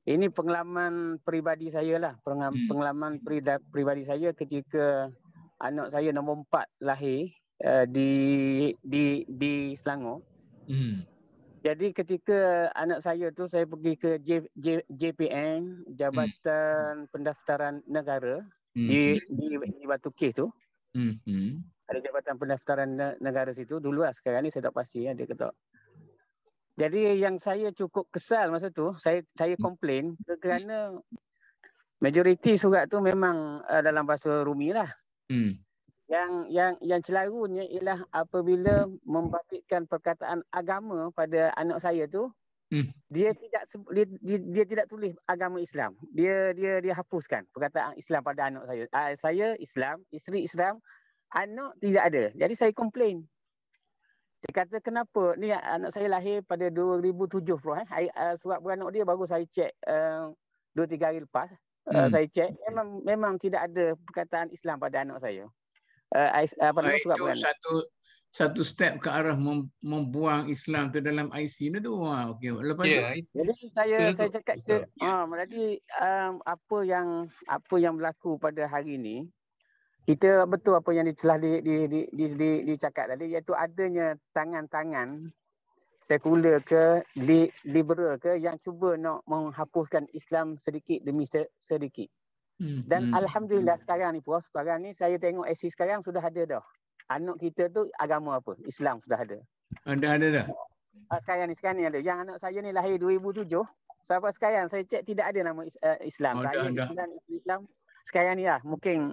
ini pengalaman peribadi saya lah. Hmm. Pengalaman hmm. peribadi saya ketika anak saya nombor empat lahir uh, di di di Selangor. Hmm. Jadi ketika anak saya tu saya pergi ke J, J, JPN Jabatan hmm. Pendaftaran Negara hmm. di, di di Batu Kes tu. Hmm. hmm ada jabatan pendaftaran negara situ dulu lah sekarang ni saya tak pasti ya dia kata jadi yang saya cukup kesal masa tu saya saya hmm. komplain kerana majoriti surat tu memang uh, dalam bahasa rumi lah hmm. yang yang yang celarunya ialah apabila membabitkan perkataan agama pada anak saya tu Hmm. Dia tidak dia, dia, dia tidak tulis agama Islam. Dia dia dia hapuskan perkataan Islam pada anak saya. Uh, saya Islam, isteri Islam, anak tidak ada. Jadi saya komplain. Saya kata kenapa? Ni anak saya lahir pada 2007 pula eh. Hari, eh, surat beranak dia baru saya cek uh, eh, tiga hari lepas. Eh, hmm. Uh, saya cek memang memang tidak ada perkataan Islam pada anak saya. Uh, I, apa nama surat beranak? Satu satu step ke arah mem- membuang Islam tu dalam IC ni tu. Ha, ah, okay. Lepas yeah, tu. Ya, Jadi saya itu saya itu. cakap ke, ha, yeah. uh, berarti um, apa yang apa yang berlaku pada hari ini, kita betul apa yang telah di, di, di, di, di, dicakap tadi iaitu adanya tangan-tangan sekuler ke li, liberal ke yang cuba nak menghapuskan Islam sedikit demi sedikit. Hmm. Dan hmm. alhamdulillah hmm. sekarang ni puas sekarang ni saya tengok AC sekarang sudah ada dah. Anak kita tu agama apa? Islam sudah ada. Anda ada dah. Ah, sekarang ni sekarang ni ada. Yang anak saya ni lahir 2007. Sampai sekarang saya cek tidak ada nama eh, Islam. Oh, Islam, Islam sekarang ni lah mungkin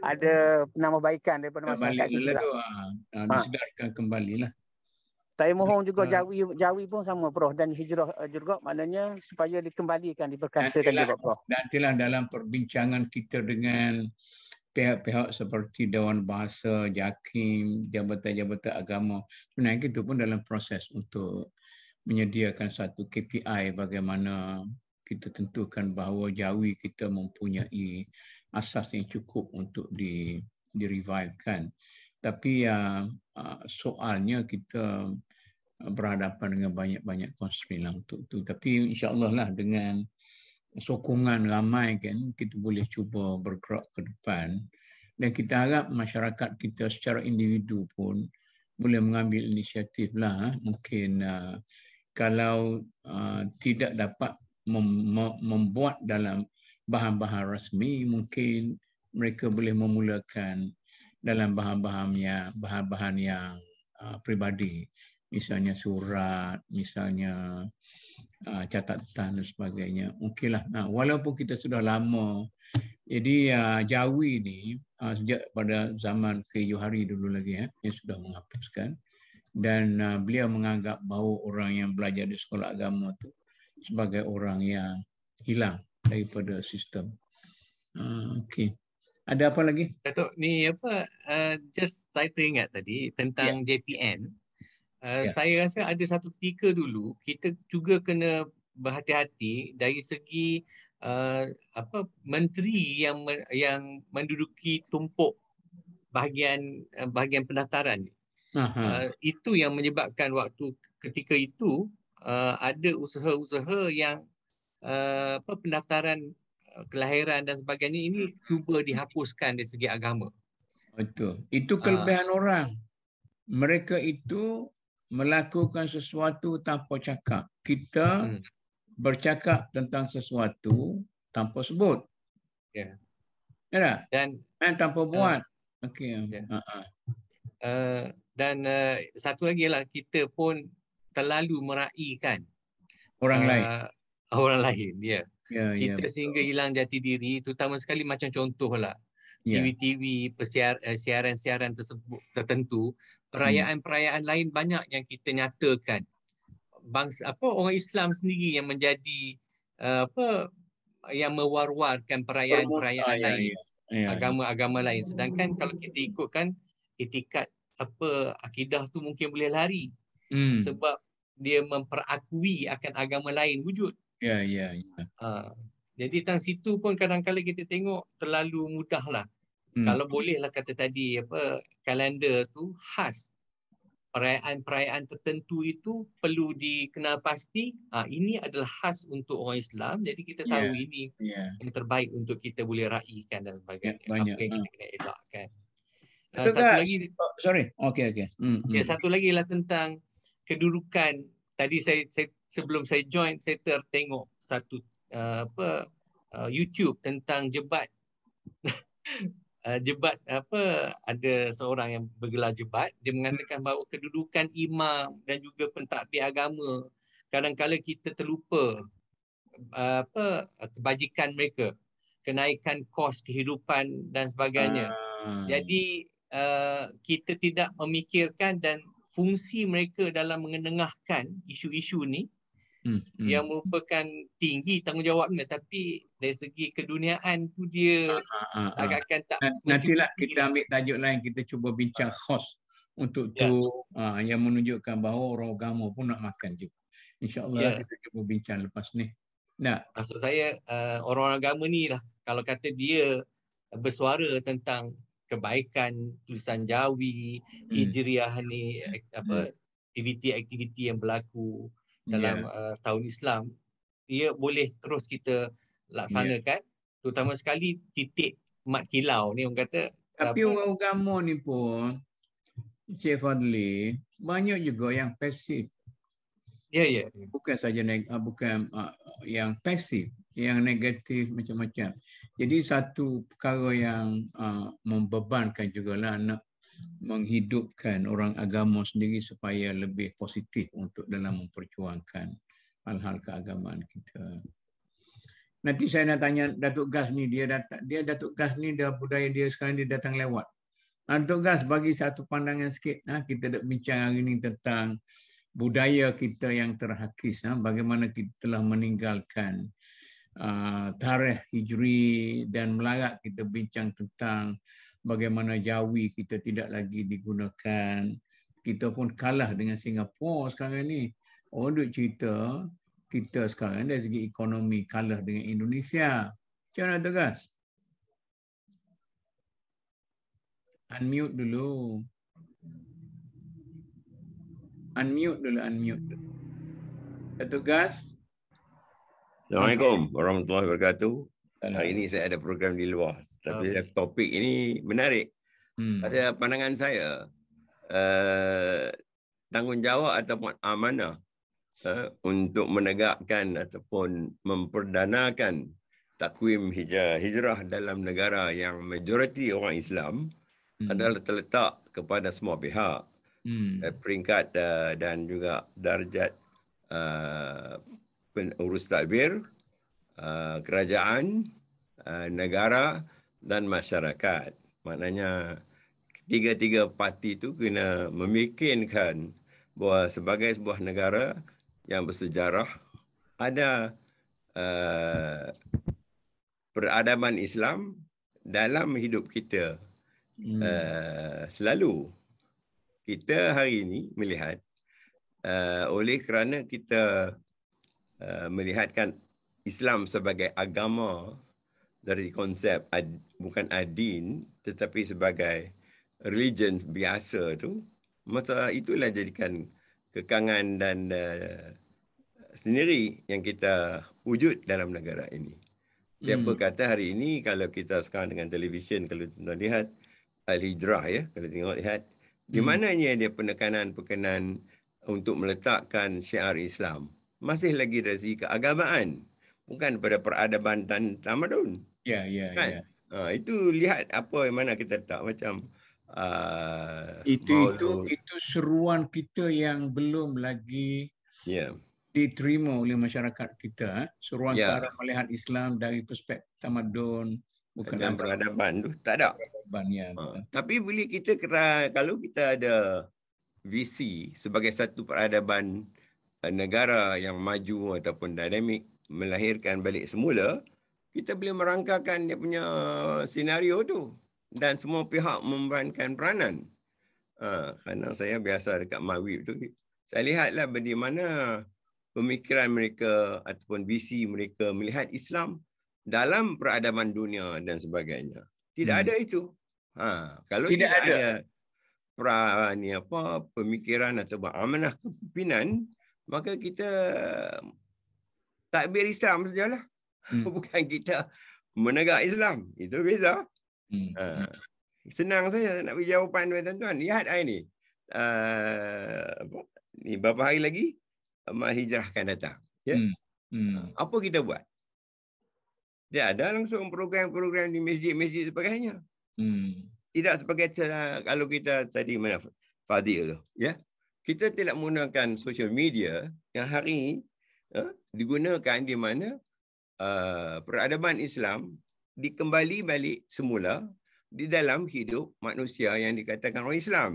ada penama penambahbaikan daripada masyarakat kita lah. Ah. Ah, ha. Disedarkan kembali lah. Saya mohon juga Jawi Jawi pun sama Prof dan Hijrah eh, juga maknanya supaya dikembalikan diperkasakan juga Dan Nantilah dalam perbincangan kita dengan pihak-pihak seperti Dewan Bahasa, Jakim, jabatan-jabatan agama. Sebenarnya itu pun dalam proses untuk menyediakan satu KPI bagaimana kita tentukan bahawa jawi kita mempunyai asas yang cukup untuk di direvivekan. Tapi ya ah, soalnya kita berhadapan dengan banyak-banyak constraint lah untuk itu. Tapi insyaAllah lah dengan sokongan ramai kan, kita boleh cuba bergerak ke depan. Dan kita harap masyarakat kita secara individu pun boleh mengambil inisiatif lah. Mungkin ah, kalau ah, tidak dapat membuat dalam bahan-bahan rasmi mungkin mereka boleh memulakan dalam bahan yang bahan-bahan yang uh, pribadi misalnya surat misalnya uh, catatan dan sebagainya okeylah nah walaupun kita sudah lama jadi uh, Jawi ni uh, sejak pada zaman ke Yuhari dulu lagi ya eh, yang sudah menghapuskan dan uh, beliau menganggap bahawa orang yang belajar di sekolah agama tu sebagai orang yang hilang daripada sistem. Uh, ah, okay. Ada apa lagi? Datuk, ni apa, uh, just saya teringat tadi tentang yeah. JPN. Uh, yeah. Saya rasa ada satu ketika dulu, kita juga kena berhati-hati dari segi uh, apa menteri yang yang menduduki tumpuk bahagian uh, bahagian pendaftaran uh, itu yang menyebabkan waktu ketika itu uh, ada usaha-usaha yang uh, apa pendaftaran uh, kelahiran dan sebagainya ini cuba dihapuskan dari segi agama. Betul. Itu kelebihan uh, orang. Mereka itu melakukan sesuatu tanpa cakap. Kita hmm. bercakap tentang sesuatu tanpa sebut. Ya. Yeah. Ya. Dan eh, tanpa ya. buat. Uh, Okey. Yeah. Ha, uh-uh. Ha. Uh, dan uh, satu lagi ialah kita pun terlalu meraihkan orang uh, lain ah, orang lain ya yeah. yeah, kita yeah, sehingga betul. hilang jati diri terutama sekali macam contohlah yeah. Ya. Eh, TV-TV siaran-siaran tersebut tertentu perayaan-perayaan lain banyak yang kita nyatakan bangsa apa orang Islam sendiri yang menjadi uh, apa yang mewar-warkan perayaan-perayaan ya, lain ya. agama-agama lain sedangkan kalau kita ikutkan etikat apa akidah tu mungkin boleh lari hmm. sebab dia memperakui akan agama lain wujud. Ya, yeah, ya. Yeah, yeah. ha. Jadi tang situ pun kadang-kadang kita tengok terlalu mudahlah. Hmm. Kalau bolehlah kata tadi apa kalender tu khas perayaan-perayaan tertentu itu perlu dikenal pasti. Ha, ini adalah khas untuk orang Islam. Jadi kita tahu yeah. ini yeah. yang terbaik untuk kita boleh raikan dan sebagainya. Ya, banyak. Apa yang ha. kita kena elakkan. Ha, satu lagi, oh, sorry. Okay, okay. Hmm, ya, hmm. satu lagi lah tentang kedudukan tadi saya, saya sebelum saya join saya tertengok satu uh, apa uh, YouTube tentang jebat uh, jebat apa ada seorang yang bergelar jebat dia mengatakan hmm. bahawa kedudukan imam dan juga pentadbir agama kadang-kadang kita terlupa uh, apa uh, kebajikan mereka kenaikan kos kehidupan dan sebagainya uh. jadi uh, kita tidak memikirkan dan fungsi mereka dalam mengenengahkan isu-isu ni hmm. Hmm. yang merupakan tinggi tanggungjawabnya tapi dari segi keduniaan tu dia ha, ha, ha, agakkan tak Nanti nantilah kita lah. ambil tajuk lain kita cuba bincang khos untuk ya. tu ha, yang menunjukkan bahawa orang agama pun nak makan juga insyaallah ya. kita cuba bincang lepas ni nah maksud saya uh, orang agama ni lah kalau kata dia bersuara tentang kebaikan tulisan jawi hmm. hijriah ni apa aktiviti-aktiviti hmm. yang berlaku dalam yeah. Ya. uh, tahun Islam ia boleh terus kita laksanakan yeah. terutama sekali titik mat kilau ni orang kata tapi apa, orang agama ni pun Cik Fadli banyak juga yang pasif ya yeah, ya yeah. bukan saja neg- ah, bukan uh, yang pasif yang negatif macam-macam jadi satu perkara yang uh, membebankan juga lah nak menghidupkan orang agama sendiri supaya lebih positif untuk dalam memperjuangkan hal-hal keagamaan kita. Nanti saya nak tanya Datuk Gas ni dia datang dia Datuk Gas ni dah budaya dia sekarang dia datang lewat. Datuk Gas bagi satu pandangan sikit nah kita nak bincang hari ini tentang budaya kita yang terhakis ha, bagaimana kita telah meninggalkan uh, tarikh hijri dan melarat kita bincang tentang bagaimana jawi kita tidak lagi digunakan. Kita pun kalah dengan Singapura sekarang ni. Orang duk cerita kita sekarang dari segi ekonomi kalah dengan Indonesia. Macam mana tegas? Unmute dulu. Unmute dulu, unmute dulu. Datuk Gas, Assalamualaikum warahmatullahi wabarakatuh. Hari ini saya ada program di luar tapi okay. topik ini menarik. Hmm. Pada pandangan saya uh, tanggungjawab ataupun amanah uh, untuk menegakkan ataupun memperdanakan takwim hijrah, hijrah dalam negara yang majoriti orang Islam hmm. adalah terletak kepada semua pihak. Hmm. Uh, peringkat uh, dan juga darjat uh, pengurus takbir, ah, kerajaan, ah, negara dan masyarakat. Maknanya tiga-tiga parti itu kena memikirkan bahawa sebagai sebuah negara yang bersejarah ada uh, peradaban Islam dalam hidup kita uh, selalu kita hari ini melihat uh, oleh kerana kita Uh, melihatkan Islam sebagai agama dari konsep ad, bukan adin tetapi sebagai religion biasa tu maka itulah jadikan kekangan dan uh, sendiri yang kita wujud dalam negara ini. Siapa hmm. kata hari ini kalau kita sekarang dengan televisyen kalau tuan lihat Al-Hijrah ya kalau tengok lihat hmm. di mananya dia penekanan-penekanan untuk meletakkan syiar Islam masih lagi dari segi keagamaan bukan pada peradaban dan tamadun. Ya ya kan? ya. Uh, itu lihat apa yang mana kita tak macam uh, itu maul, itu maul. itu seruan kita yang belum lagi ya diterima oleh masyarakat kita eh. seruan ya. cara melihat Islam dari perspektif tamadun bukan dan peradaban tu tak ada. Ya. Uh, tapi bila kita kalau kita ada visi sebagai satu peradaban Eh, negara yang maju ataupun dinamik melahirkan balik semula, kita boleh merangkakan dia punya senario tu dan semua pihak memerankan peranan. Ha, kerana saya biasa dekat Mawib tu, saya lihatlah bagaimana pemikiran mereka ataupun visi mereka melihat Islam dalam peradaban dunia dan sebagainya. Tidak hmm. ada itu. Ha, kalau tidak, tidak ada, ada pra, apa, pemikiran atau amanah kepimpinan, maka kita takbir Islam sajalah. Hmm. Bukan kita menegak Islam. Itu beza. Hmm. Uh, senang saja nak bagi jawapan tuan-tuan. Lihat hari ni. Uh, Ni berapa hari lagi? Mak hijrah akan datang. Ya? Hmm. Hmm. Apa kita buat? Dia ada langsung program-program di masjid-masjid sebagainya. Hmm. Tidak sebagai kalau kita tadi mana Fadil tu. Ya? kita tidak menggunakan social media yang hari uh, digunakan di mana uh, peradaban Islam dikembali balik semula di dalam hidup manusia yang dikatakan orang Islam.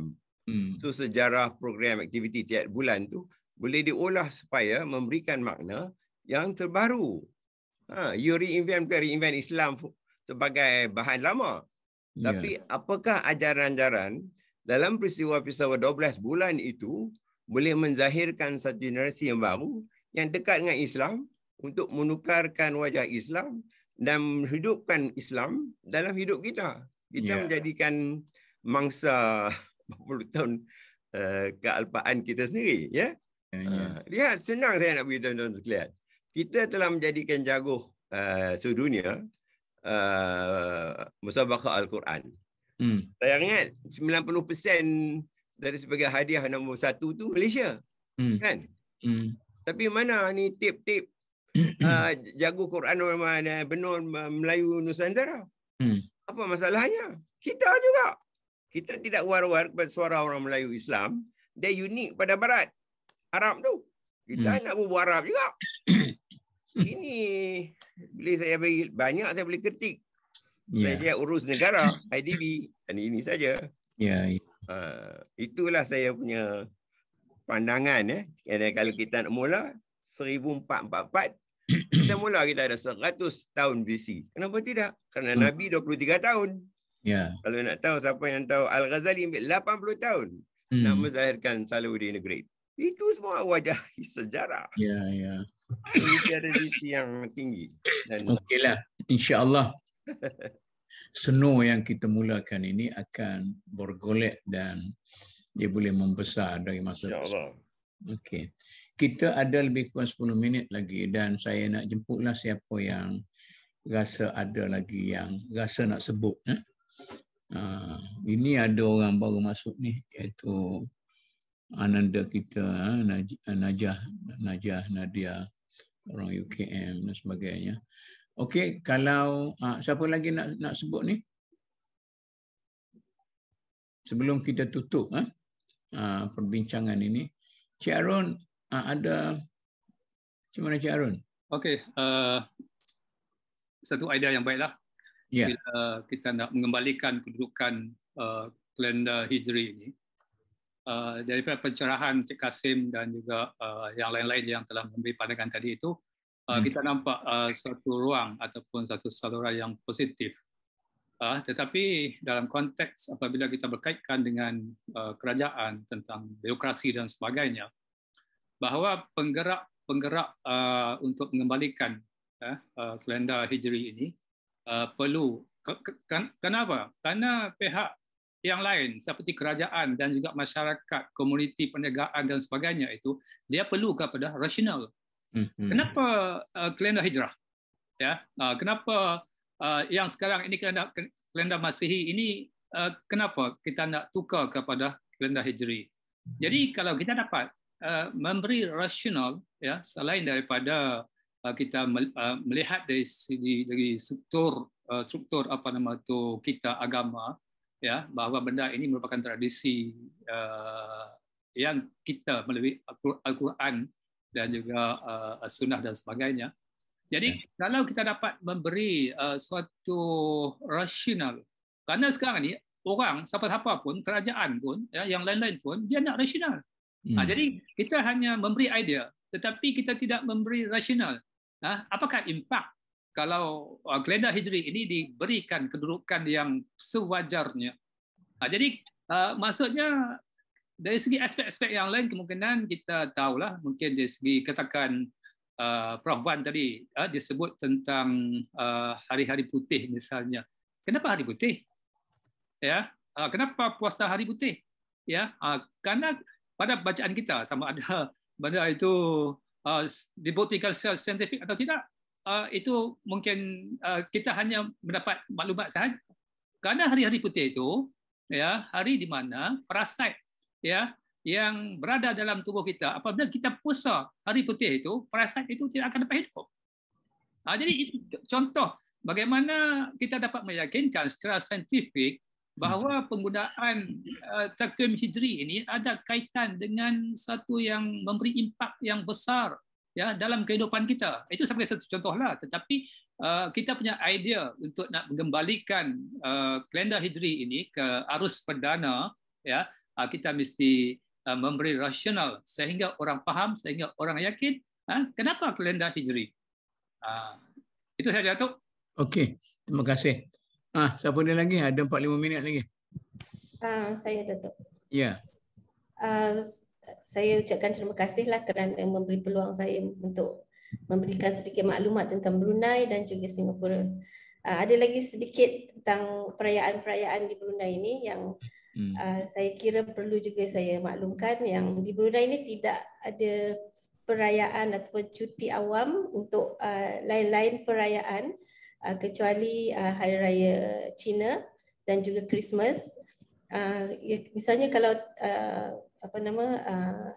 Hmm. So sejarah program aktiviti tiap bulan tu boleh diolah supaya memberikan makna yang terbaru. Ha, you reinvent bukan reinvent Islam sebagai bahan lama. Yeah. Tapi apakah ajaran-ajaran dalam peristiwa-peristiwa 12 bulan itu boleh menzahirkan satu generasi yang baru yang dekat dengan Islam untuk menukarkan wajah Islam dan hidupkan Islam dalam hidup kita. Kita yeah. menjadikan mangsa 20 tahun uh, kealpaan kita sendiri. Ya, yeah? Ya, ya. yeah. uh, lihat senang saya nak beri tuan-tuan sekalian. Kita telah menjadikan jaguh uh, sedunia uh, eh, Musabakah Al-Quran. Hmm. Saya ingat 90% dari sebagai hadiah nombor satu tu Malaysia. Hmm. Kan? Hmm. Tapi mana ni tip-tip uh, jago Quran mana benar Melayu Nusantara? Hmm. Apa masalahnya? Kita juga. Kita tidak war-war kepada suara orang Melayu Islam. Dia unik pada Barat. Arab tu. Kita hmm. nak buat Arab juga. Ini boleh saya bagi banyak saya boleh kritik yeah. saya urus negara IDB dan ini saja. Yeah, yeah. Ha, uh, itulah saya punya pandangan eh. kalau kita nak mula 1444 kita mula kita ada 100 tahun BC. Kenapa tidak? Kerana hmm. Nabi 23 tahun. Ya. Yeah. Kalau nak tahu siapa yang tahu Al-Ghazali ambil 80 tahun hmm. nak menzahirkan Salahuddin the Great. Itu semua wajah sejarah. Ya, ya. Ini ada sisi yang tinggi. Dan Okeylah. InsyaAllah. Seno yang kita mulakan ini akan bergolek dan dia boleh membesar dari masa ke masa. Okey. Kita ada lebih kurang 10 minit lagi dan saya nak jemputlah siapa yang rasa ada lagi yang rasa nak sebut. Eh? Uh, ini ada orang baru masuk ni iaitu Ananda kita, eh? Najah, Najah Nadia, orang UKM dan sebagainya. Uh, Okey, kalau ha, siapa lagi nak nak sebut ni? Sebelum kita tutup ha, ha, perbincangan ini. Cik Arun, ha, ada... Macam mana Cik Arun? Okey, uh, satu idea yang baiklah. Yeah. Bila kita nak mengembalikan kedudukan uh, kalender Hijri ini, uh, daripada pencerahan Cik Kasim dan juga uh, yang lain-lain yang telah memberi pandangan tadi itu, uh, kita nampak uh, satu ruang ataupun satu saluran yang positif. Uh, tetapi dalam konteks apabila kita berkaitkan dengan uh, kerajaan tentang birokrasi dan sebagainya, bahawa penggerak-penggerak uh, untuk mengembalikan uh, uh, kalendar Hijri ini uh, perlu kan, kenapa? Karena pihak yang lain seperti kerajaan dan juga masyarakat, komuniti perniagaan dan sebagainya itu dia perlu kepada rasional Hmm. Kenapa uh, kalender hijrah? Ya, uh, kenapa uh, yang sekarang ini kalender kalender Masihi ini uh, kenapa kita nak tukar kepada kalender Hijri? Mm-hmm. Jadi kalau kita dapat uh, memberi rasional ya selain daripada uh, kita uh, melihat dari segi dari struktur uh, struktur apa nama tu kita agama ya bahawa benda ini merupakan tradisi uh, yang kita melalui Al-Quran dan juga uh, sunnah dan sebagainya. Jadi yeah. kalau kita dapat memberi uh, suatu rasional, karena sekarang ni orang siapa-siapa pun kerajaan pun ya, yang lain-lain pun dia nak rasional. Mm. Ha, hmm. jadi kita hanya memberi idea, tetapi kita tidak memberi rasional. Ha, apakah impak kalau uh, kalender hijri ini diberikan kedudukan yang sewajarnya? Ha, jadi uh, maksudnya dari segi aspek-aspek yang lain kemungkinan kita tahulah mungkin dari segi katakan uh, Prof Wan tadi uh, disebut tentang uh, hari-hari putih misalnya. Kenapa hari putih? Ya, uh, kenapa puasa hari putih? Ya, uh, karena pada bacaan kita sama ada benda itu uh, dibuktikan secara saintifik atau tidak, uh, itu mungkin uh, kita hanya mendapat maklumat sahaja. Karena hari-hari putih itu, ya hari di mana prasat ya yang berada dalam tubuh kita apabila kita puasa hari putih itu perasaan itu tidak akan dapat hidup ha, jadi itu contoh bagaimana kita dapat meyakinkan secara saintifik bahawa penggunaan uh, eh, takwim hijri ini ada kaitan dengan satu yang memberi impak yang besar ya dalam kehidupan kita itu sebagai satu contohlah tetapi uh, kita punya idea untuk nak mengembalikan uh, kalender hijri ini ke arus perdana ya uh, kita mesti ah, memberi rasional sehingga orang faham sehingga orang yakin ah, kenapa kalender hijri itu saja tu okey terima kasih ah uh, siapa ni lagi ada 4 5 minit lagi uh, saya Datuk. ya yeah. uh, saya ucapkan terima kasihlah kerana memberi peluang saya untuk memberikan sedikit maklumat tentang Brunei dan juga Singapura. Uh, ada lagi sedikit tentang perayaan-perayaan di Brunei ini yang Uh, saya kira perlu juga saya maklumkan yang di Brunei ini tidak ada perayaan atau cuti awam untuk uh, lain-lain perayaan uh, kecuali uh, Hari Raya Cina dan juga Christmas. Uh, misalnya kalau uh, apa nama uh,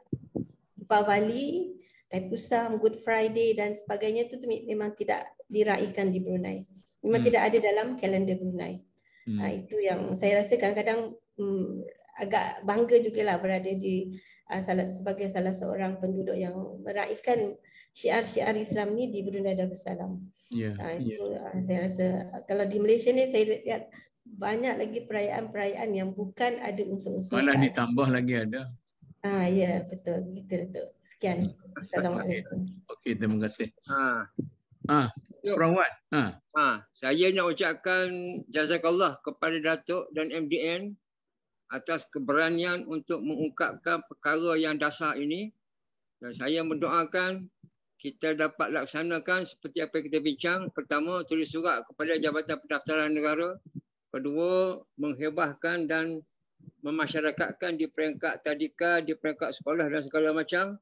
Bawali, Pusam, Good Friday dan sebagainya itu memang tidak diraihkan di Brunei. Memang hmm. tidak ada dalam kalender Brunei. Hmm. Uh, itu yang saya rasa kadang-kadang um, agak bangga juga lah berada di uh, salah, sebagai salah seorang penduduk yang meraihkan syiar-syiar Islam ni di Brunei Darussalam. Yeah. Ya, uh, ya. itu, uh, saya rasa kalau di Malaysia ni saya lihat banyak lagi perayaan-perayaan yang bukan ada unsur-unsur. Malah kan. ditambah lagi ada. Ah ya betul betul, betul. Sekian. Ya, Assalamualaikum. Okey, terima kasih. Ha. Ah. Ha. Perawat. Ha. Ha. Saya nak ucapkan jazakallah kepada Datuk dan MDN atas keberanian untuk mengungkapkan perkara yang dasar ini dan saya mendoakan kita dapat laksanakan seperti apa yang kita bincang. Pertama, tulis surat kepada Jabatan Pendaftaran Negara. Kedua, menghebahkan dan memasyarakatkan di peringkat tadika, di peringkat sekolah dan segala macam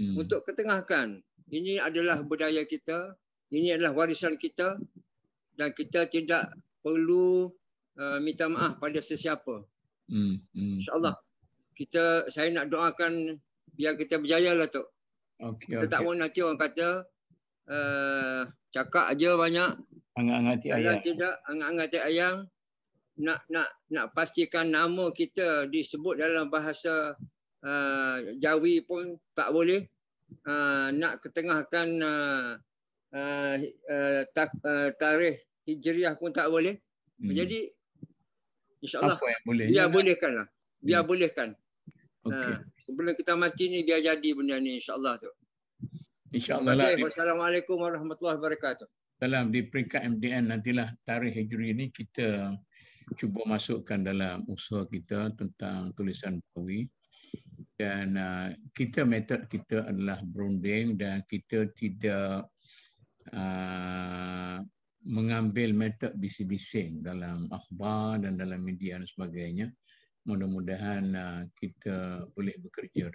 hmm. untuk ketengahkan. Ini adalah budaya kita, ini adalah warisan kita dan kita tidak perlu uh, minta maaf pada sesiapa. Hmm, hmm. InsyaAllah. Hmm. Kita, saya nak doakan biar kita berjaya lah tu. Okay, kita okay. tak mahu nanti orang kata uh, cakap aja banyak. Angat-angat ayam. tidak, angat-angat ayam. Nak, nak, nak pastikan nama kita disebut dalam bahasa uh, Jawi pun tak boleh. Uh, nak ketengahkan uh, uh, uh, tarikh hijriah pun tak boleh. Hmm. Jadi InsyaAllah. Apa yang boleh? Biar ya, bolehkan lah. Biar hmm. bolehkan. Okay. Ha, sebelum kita mati ni biar jadi benda ni insyaAllah tu. InsyaAllah okay, lah. warahmatullahi wabarakatuh. Dalam di peringkat MDN nantilah tarikh hijri ni kita cuba masukkan dalam usaha kita tentang tulisan Bawi. Dan uh, kita metod kita adalah berunding dan kita tidak uh, mengambil metod bising-bising dalam akhbar dan dalam media dan sebagainya. Mudah-mudahan uh, kita boleh bekerja.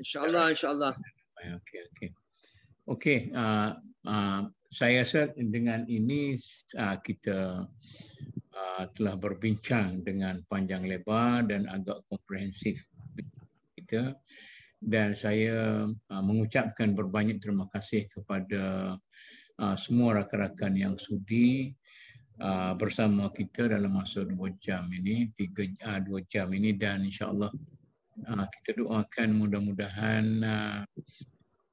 InsyaAllah, insyaAllah. Okey, okey. Okey, uh, uh, saya rasa dengan ini uh, kita uh, telah berbincang dengan panjang lebar dan agak komprehensif kita. Dan saya uh, mengucapkan berbanyak terima kasih kepada Ah, semua rakan-rakan yang sudi ah, bersama kita dalam masa dua jam ini, tiga ah, dua jam ini dan insya Allah kita doakan mudah-mudahan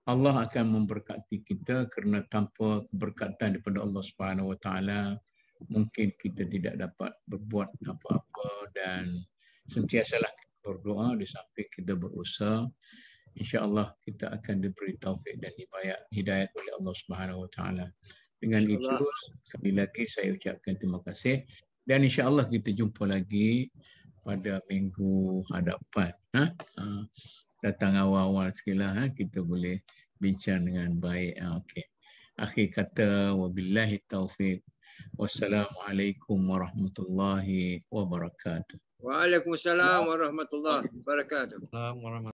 Allah akan memberkati kita kerana tanpa keberkatan daripada Allah Subhanahu Wa mungkin kita tidak dapat berbuat apa-apa dan sentiasalah kita berdoa di samping kita berusaha insyaallah kita akan diberi taufik dan dibayar hidayat oleh Allah Subhanahu wa taala. Dengan itu sekali lagi saya ucapkan terima kasih dan insyaallah kita jumpa lagi pada minggu hadapan. Ha? ha? datang awal-awal sekilah ha? kita boleh bincang dengan baik. Ha? Okey. Akhir kata wabillahi taufik. Wassalamualaikum warahmatullahi wabarakatuh. Waalaikumsalam warahmatullahi wabarakatuh.